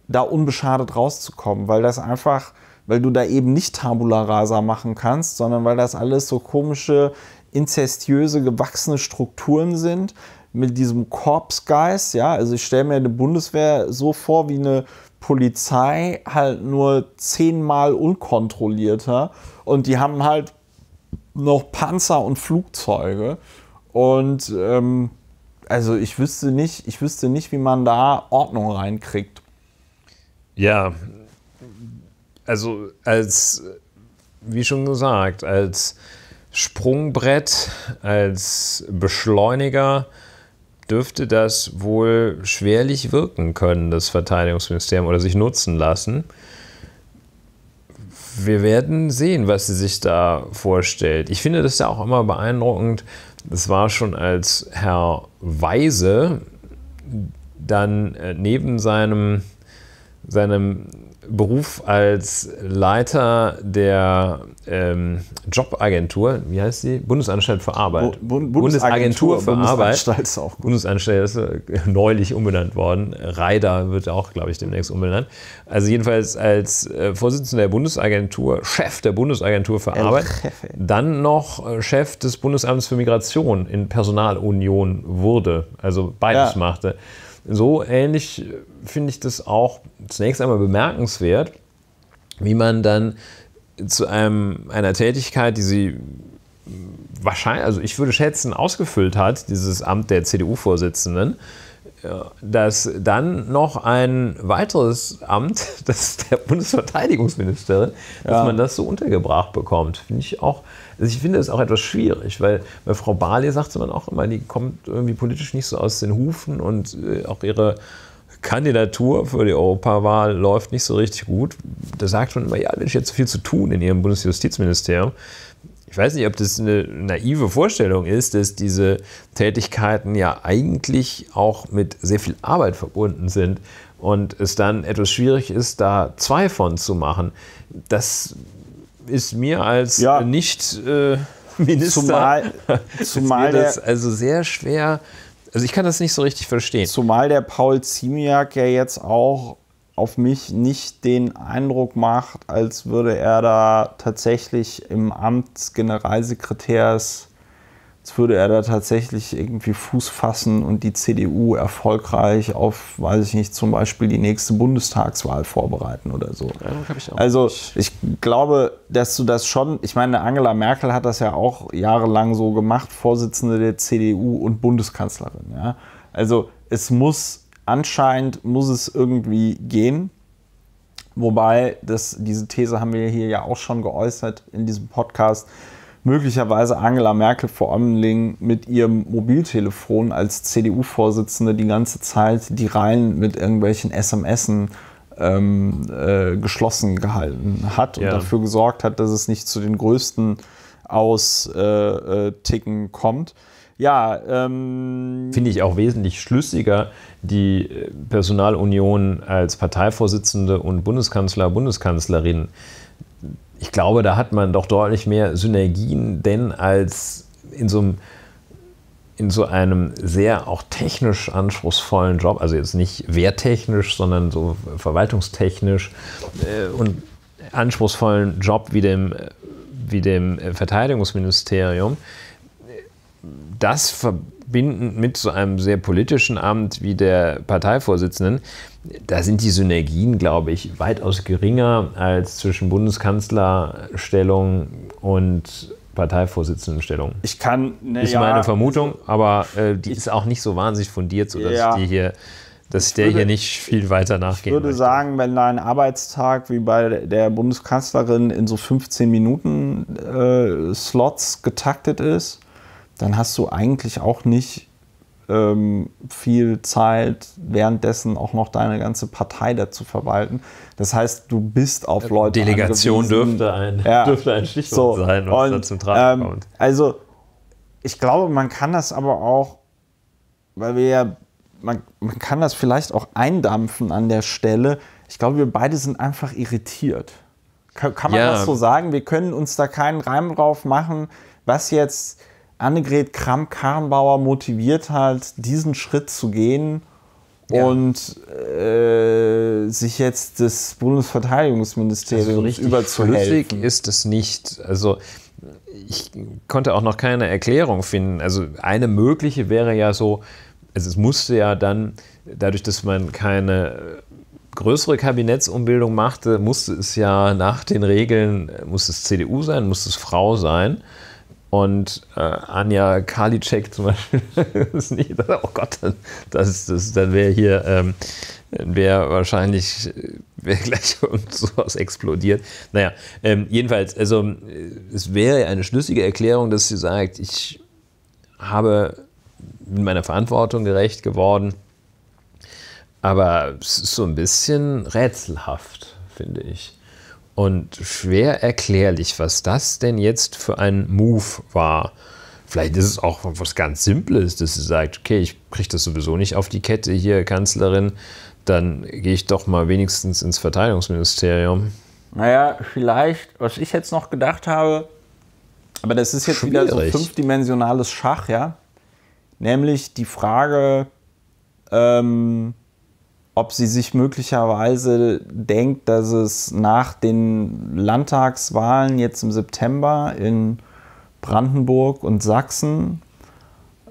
da unbeschadet rauszukommen, weil das einfach, weil du da eben nicht Tabula Rasa machen kannst, sondern weil das alles so komische inzestiöse gewachsene Strukturen sind mit diesem Korpsgeist, ja, also ich stelle mir eine Bundeswehr so vor wie eine Polizei, halt nur zehnmal unkontrollierter und die haben halt noch Panzer und Flugzeuge und ähm, also ich wüsste nicht, ich wüsste nicht, wie man da Ordnung reinkriegt. Ja, also als wie schon gesagt, als Sprungbrett, als Beschleuniger dürfte das wohl schwerlich wirken können, das Verteidigungsministerium, oder sich nutzen lassen. Wir werden sehen, was sie sich da vorstellt. Ich finde das ja auch immer beeindruckend. Das war schon als Herr Weise dann äh, neben seinem, seinem Beruf als Leiter der ähm, Jobagentur, wie heißt sie? Bundesanstalt für Arbeit. Bu Bund Bundesagentur, Bundesagentur, für Bundesanstalt Ist auch gut. Bundesanstalt ist äh, neulich umbenannt worden. RAIDA wird auch, glaube ich, demnächst umbenannt. Also jedenfalls als äh, Vorsitzender der Bundesagentur, Chef der Bundesagentur für El Arbeit, Jefe. dann noch äh, Chef des Bundesamts für Migration in Personalunion wurde, also beides ja. machte so ähnlich äh, finde ich das auch zunächst einmal bemerkenswert, wie man dann zu einem, einer Tätigkeit, die sie äh, wahrscheinlich, also ich würde schätzen, ausgefüllt hat, dieses Amt der CDU-Vorsitzenden, dass dann noch ein weiteres Amt, das der Bundesverteidigungsministerin, ja. dass man das so untergebracht bekommt. Finde ich auch, also ich finde es auch etwas schwierig, weil bei Frau Barley sagt man auch immer, die kommt irgendwie politisch nicht so aus den Hufen und äh, auch ihre Kandidatur für die Europawahl läuft nicht so richtig gut. Da sagt man immer, ja, Mensch, jetzt viel zu tun in ihrem Bundesjustizministerium ich weiß nicht, ob das eine naive Vorstellung ist, dass diese Tätigkeiten ja eigentlich auch mit sehr viel Arbeit verbunden sind und es dann etwas schwierig ist, da zwei von zu machen. Das ist mir als ja. nicht äh, Minister zumal, zumal der, also sehr schwer. Also ich kann das nicht so richtig verstehen. Zumal der Paul Ziemiak ja jetzt auch auf mich nicht den Eindruck macht, als würde er da tatsächlich im Amt des Generalsekretärs, als würde er da tatsächlich irgendwie Fuß fassen und die CDU erfolgreich auf, weiß ich nicht, zum Beispiel die nächste Bundestagswahl vorbereiten oder so. Ich also ich glaube, dass du das schon, ich meine, Angela Merkel hat das ja auch jahrelang so gemacht, Vorsitzende der CDU und Bundeskanzlerin. Ja? Also es muss Anscheinend muss es irgendwie gehen. Wobei, das, diese These haben wir hier ja auch schon geäußert in diesem Podcast, möglicherweise Angela Merkel vor allem mit ihrem Mobiltelefon als CDU-Vorsitzende die ganze Zeit die Reihen mit irgendwelchen SMSen ähm, äh, geschlossen gehalten hat ja. und dafür gesorgt hat, dass es nicht zu den größten Austicken äh, äh, kommt. Ja. Ähm Finde ich auch wesentlich schlüssiger, die äh, Personalunion als Parteivorsitzende und Bundeskanzler, Bundeskanzlerin. Ich glaube, da hat man doch deutlich mehr Synergien, denn als in so einem in so einem sehr auch technisch anspruchsvollen Job, also jetzt nicht wehrtechnisch, sondern so verwaltungstechnisch äh, und anspruchsvollen Job wie dem, wie dem äh, Verteidigungsministerium, das verbindend mit so einem sehr politischen Amt wie der Parteivorsitzenden, da sind die Synergien, glaube ich, weitaus geringer als zwischen Bundeskanzlerstellung und Parteivorsitzendenstellung. Ich kann, ne, ist ja, meine Vermutung, also aber äh, die ich, ist auch nicht so wahnsinnig fundiert, sodass ja, die hier, dass ich der würde, hier nicht viel weiter nachgeht. Ich würde möchte. sagen, wenn da ein Arbeitstag wie bei der Bundeskanzlerin in so 15 Minuten äh, Slots getaktet ist, dann hast du eigentlich auch nicht ähm, viel Zeit, währenddessen auch noch deine ganze Partei dazu verwalten. Das heißt, du bist auf äh, Leute. Delegation dürfte ein, ja. dürfte ein Stichwort so. sein, was Und, da zum Tragen ähm, kommt. also, ich glaube, man kann das aber auch, weil wir ja, man, man kann das vielleicht auch eindampfen an der Stelle. Ich glaube, wir beide sind einfach irritiert. Kann, kann man ja. das so sagen? Wir können uns da keinen Reim drauf machen, was jetzt Annegret Kramp-Karrenbauer motiviert halt, diesen Schritt zu gehen ja. und äh, sich jetzt des Bundesverteidigungsministeriums also überzuhelfen. ist es nicht. Also ich konnte auch noch keine Erklärung finden. Also eine mögliche wäre ja so, also es musste ja dann, dadurch, dass man keine größere Kabinettsumbildung machte, musste es ja nach den Regeln, musste es CDU sein, musste es Frau sein. Und äh, Anja Karliczek zum Beispiel ist nicht, oh Gott, das, das, dann wäre hier, ähm, wäre wahrscheinlich, wäre gleich und sowas explodiert. Naja, ähm, jedenfalls, also äh, es wäre eine schlüssige Erklärung, dass sie sagt, ich habe mit meiner Verantwortung gerecht geworden, aber es ist so ein bisschen rätselhaft, finde ich und schwer erklärlich, was das denn jetzt für ein Move war. Vielleicht ist es auch was ganz Simples, dass sie sagt, okay, ich kriege das sowieso nicht auf die Kette hier, Kanzlerin, dann gehe ich doch mal wenigstens ins Verteidigungsministerium. Naja, vielleicht, was ich jetzt noch gedacht habe, aber das ist jetzt Schwierig. wieder so fünfdimensionales Schach, ja. Nämlich die Frage, ähm, ob sie sich möglicherweise denkt, dass es nach den Landtagswahlen jetzt im September in Brandenburg und Sachsen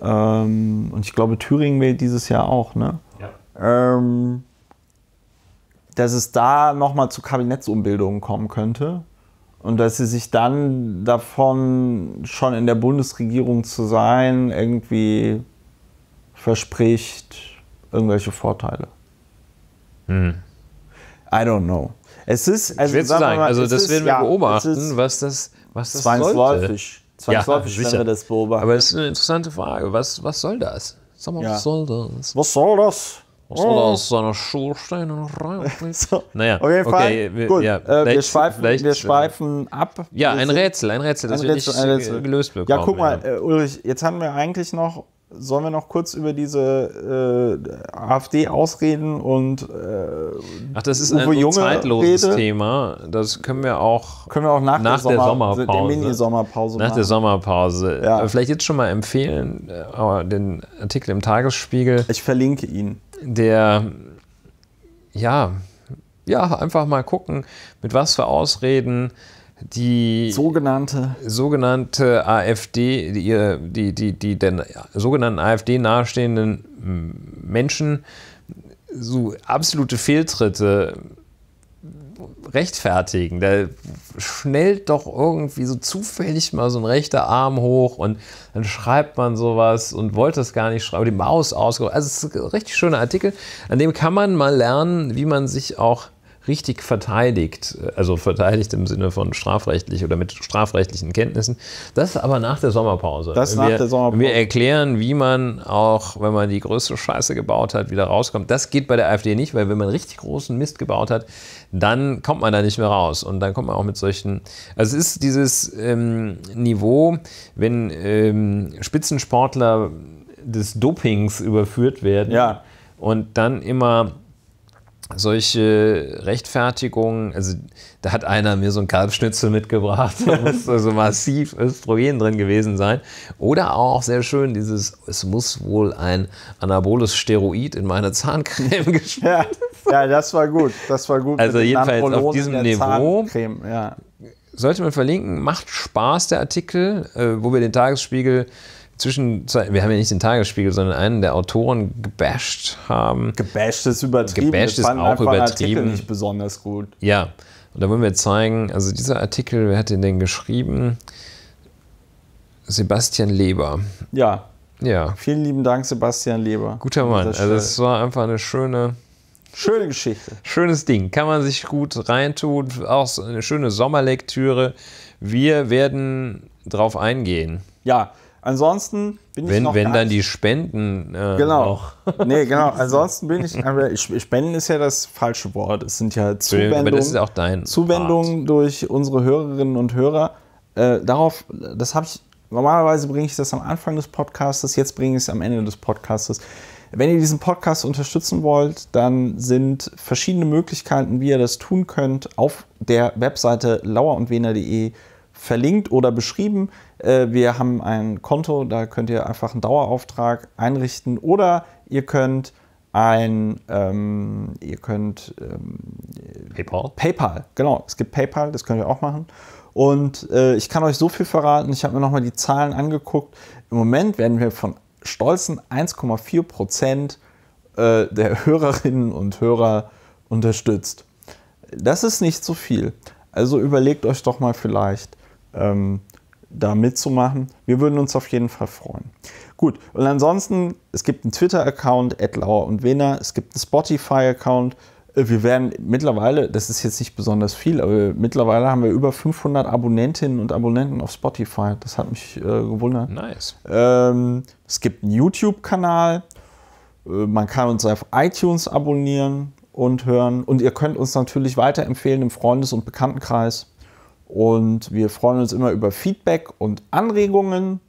ähm, und ich glaube Thüringen wählt dieses Jahr auch, ne? Ja. Ähm, dass es da nochmal zu Kabinettsumbildungen kommen könnte und dass sie sich dann davon schon in der Bundesregierung zu sein irgendwie verspricht irgendwelche Vorteile. Hm. I don't know. Es ist, also, Schwer zu sagen. Mal, also das ist, werden wir ja, beobachten, was das, was das zwangsläufig, sollte. Zwangsläufig, ja, wenn wir das beobachten. Aber das ist eine interessante Frage. Was, was soll das? Sag mal, ja. was soll das? Was soll das? Was soll oh. das? Seine Schulsteine noch rein? so. Naja, auf jeden Fall. Okay, wir, Gut. Ja, äh, wir, schweifen, wir äh, schweifen ab. Ja, ein Rätsel, ein Rätsel, das ein Rätsel, wir nicht Rätsel. Äh, gelöst bekommen. Ja, guck mal, äh, Ulrich, jetzt haben wir eigentlich noch Sollen wir noch kurz über diese äh, AfD ausreden und äh, Ach, das ist Uwe ein Junge zeitloses Rede. Thema. Das können wir auch, können wir auch nach, nach der, der, Sommer, Sommerpause. Der sommerpause Nach machen. der Sommerpause. Ja. Äh, vielleicht jetzt schon mal empfehlen, äh, den Artikel im Tagesspiegel. Ich verlinke ihn. Der, ja, ja, einfach mal gucken, mit was für Ausreden die sogenannte, sogenannte AfD, die, die, die, die den sogenannten AfD nahestehenden Menschen so absolute Fehltritte rechtfertigen. Da schnellt doch irgendwie so zufällig mal so ein rechter Arm hoch und dann schreibt man sowas und wollte es gar nicht schreiben, die Maus ausgehoben. Also es ist ein richtig schöner Artikel, an dem kann man mal lernen, wie man sich auch richtig verteidigt, äh, also verteidigt im Sinne von strafrechtlich oder mit strafrechtlichen Kenntnissen. Das aber nach der Sommerpause. Das wenn nach wir, der Sommerpause. Wir erklären, wie man auch, wenn man die größte Scheiße gebaut hat, wieder rauskommt. Das geht bei der AfD nicht, weil wenn man richtig großen Mist gebaut hat, dann kommt man da nicht mehr raus. Und dann kommt man auch mit solchen. Also es ist dieses ähm, Niveau, wenn ähm, Spitzensportler des Dopings überführt werden ja. und dann immer solche Rechtfertigungen, also da hat einer mir so ein Kalbschnitzel mitgebracht, da muss also massiv Östrogen drin gewesen sein. Oder auch sehr schön dieses, es muss wohl ein anaboles Steroid in meine Zahncreme geschmiert ja, ja, das war gut, das war gut. Also jedenfalls auf diesem Niveau ja. sollte man verlinken, macht Spaß der Artikel, äh, wo wir den Tagesspiegel Zwischenzeit, wir haben ja nicht den Tagesspiegel, sondern einen der Autoren gebasht haben. Gebasht ist übertrieben. Gebasht ist auch übertrieben. Artikel nicht besonders gut. Ja, und da wollen wir zeigen, also dieser Artikel, wer hat den denn geschrieben? Sebastian Leber. Ja. Ja. Vielen lieben Dank, Sebastian Leber. Guter Mann. Also es war einfach eine schöne. Schöne Geschichte. Schönes Ding. Kann man sich gut reintun. Auch eine schöne Sommerlektüre. Wir werden drauf eingehen. Ja, Ansonsten bin wenn, ich noch Wenn dann die Spenden äh, genau. noch. nee, genau. Ansonsten bin ich, Spenden ist ja das falsche Wort. Es sind ja Zuwendungen, aber das ist auch dein Zuwendungen Art. durch unsere Hörerinnen und Hörer. Äh, darauf, das habe ich, normalerweise bringe ich das am Anfang des Podcastes, jetzt bringe ich es am Ende des Podcastes. Wenn ihr diesen Podcast unterstützen wollt, dann sind verschiedene Möglichkeiten, wie ihr das tun könnt, auf der Webseite lauerundwener.de verlinkt oder beschrieben. Äh, wir haben ein Konto, da könnt ihr einfach einen Dauerauftrag einrichten oder ihr könnt ein, ähm, ihr könnt ähm, PayPal. PayPal, genau. Es gibt PayPal, das könnt ihr auch machen. Und äh, ich kann euch so viel verraten, ich habe mir nochmal die Zahlen angeguckt. Im Moment werden wir von stolzen 1,4 Prozent äh, der Hörerinnen und Hörer unterstützt. Das ist nicht so viel. Also überlegt euch doch mal vielleicht, ähm, da mitzumachen. Wir würden uns auf jeden Fall freuen. Gut, und ansonsten, es gibt einen Twitter-Account, Lauer und Wena, es gibt einen Spotify-Account. Äh, wir werden mittlerweile, das ist jetzt nicht besonders viel, aber mittlerweile haben wir über 500 Abonnentinnen und Abonnenten auf Spotify. Das hat mich äh, gewundert. Nice. Ähm, es gibt einen YouTube-Kanal. Äh, man kann uns auf iTunes abonnieren und hören. Und ihr könnt uns natürlich weiterempfehlen im Freundes- und Bekanntenkreis. Und wir freuen uns immer über Feedback und Anregungen.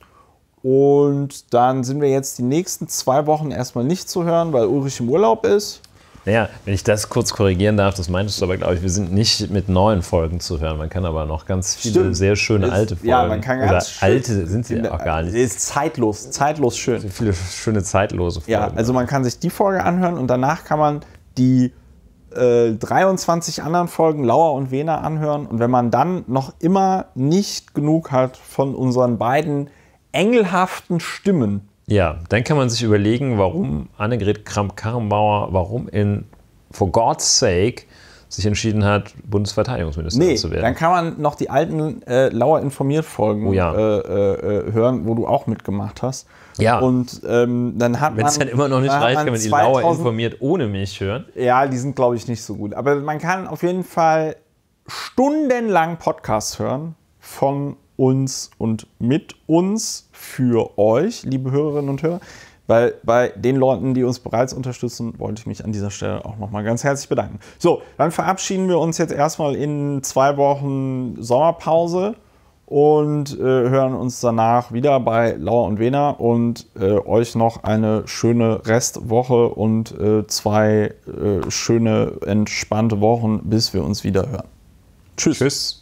Und dann sind wir jetzt die nächsten zwei Wochen erstmal nicht zu hören, weil Ulrich im Urlaub ist. Naja, wenn ich das kurz korrigieren darf, das meintest du aber, glaube ich, wir sind nicht mit neuen Folgen zu hören. Man kann aber noch ganz viele Stimmt. sehr schöne ist, alte Folgen. Ja, man kann ganz oder alte sind sie auch gar nicht. Ist zeitlos, zeitlos schön. So viele schöne zeitlose Folgen. Ja, also man kann sich die Folge anhören und danach kann man die 23 äh, anderen Folgen Lauer und Wena anhören. Und wenn man dann noch immer nicht genug hat von unseren beiden engelhaften Stimmen. Ja, dann kann man sich überlegen, warum Annegret Kramp-Karrenbauer, warum in For God's Sake sich entschieden hat, Bundesverteidigungsministerin nee, zu werden. Dann kann man noch die alten äh, Lauer informiert Folgen oh ja. äh, äh, äh hören, wo du auch mitgemacht hast. Ja. Und ähm, dann hat Wenn's man. Wenn es dann immer noch nicht reicht, kann man die Lauer informiert ohne mich hören. Ja, die sind, glaube ich, nicht so gut. Aber man kann auf jeden Fall stundenlang Podcasts hören von uns und mit uns für euch, liebe Hörerinnen und Hörer. Weil bei den Leuten, die uns bereits unterstützen, wollte ich mich an dieser Stelle auch nochmal ganz herzlich bedanken. So, dann verabschieden wir uns jetzt erstmal in zwei Wochen Sommerpause und äh, hören uns danach wieder bei Lauer und Wena und äh, euch noch eine schöne Restwoche und äh, zwei äh, schöne, entspannte Wochen, bis wir uns wieder hören. Tschüss. Tschüss.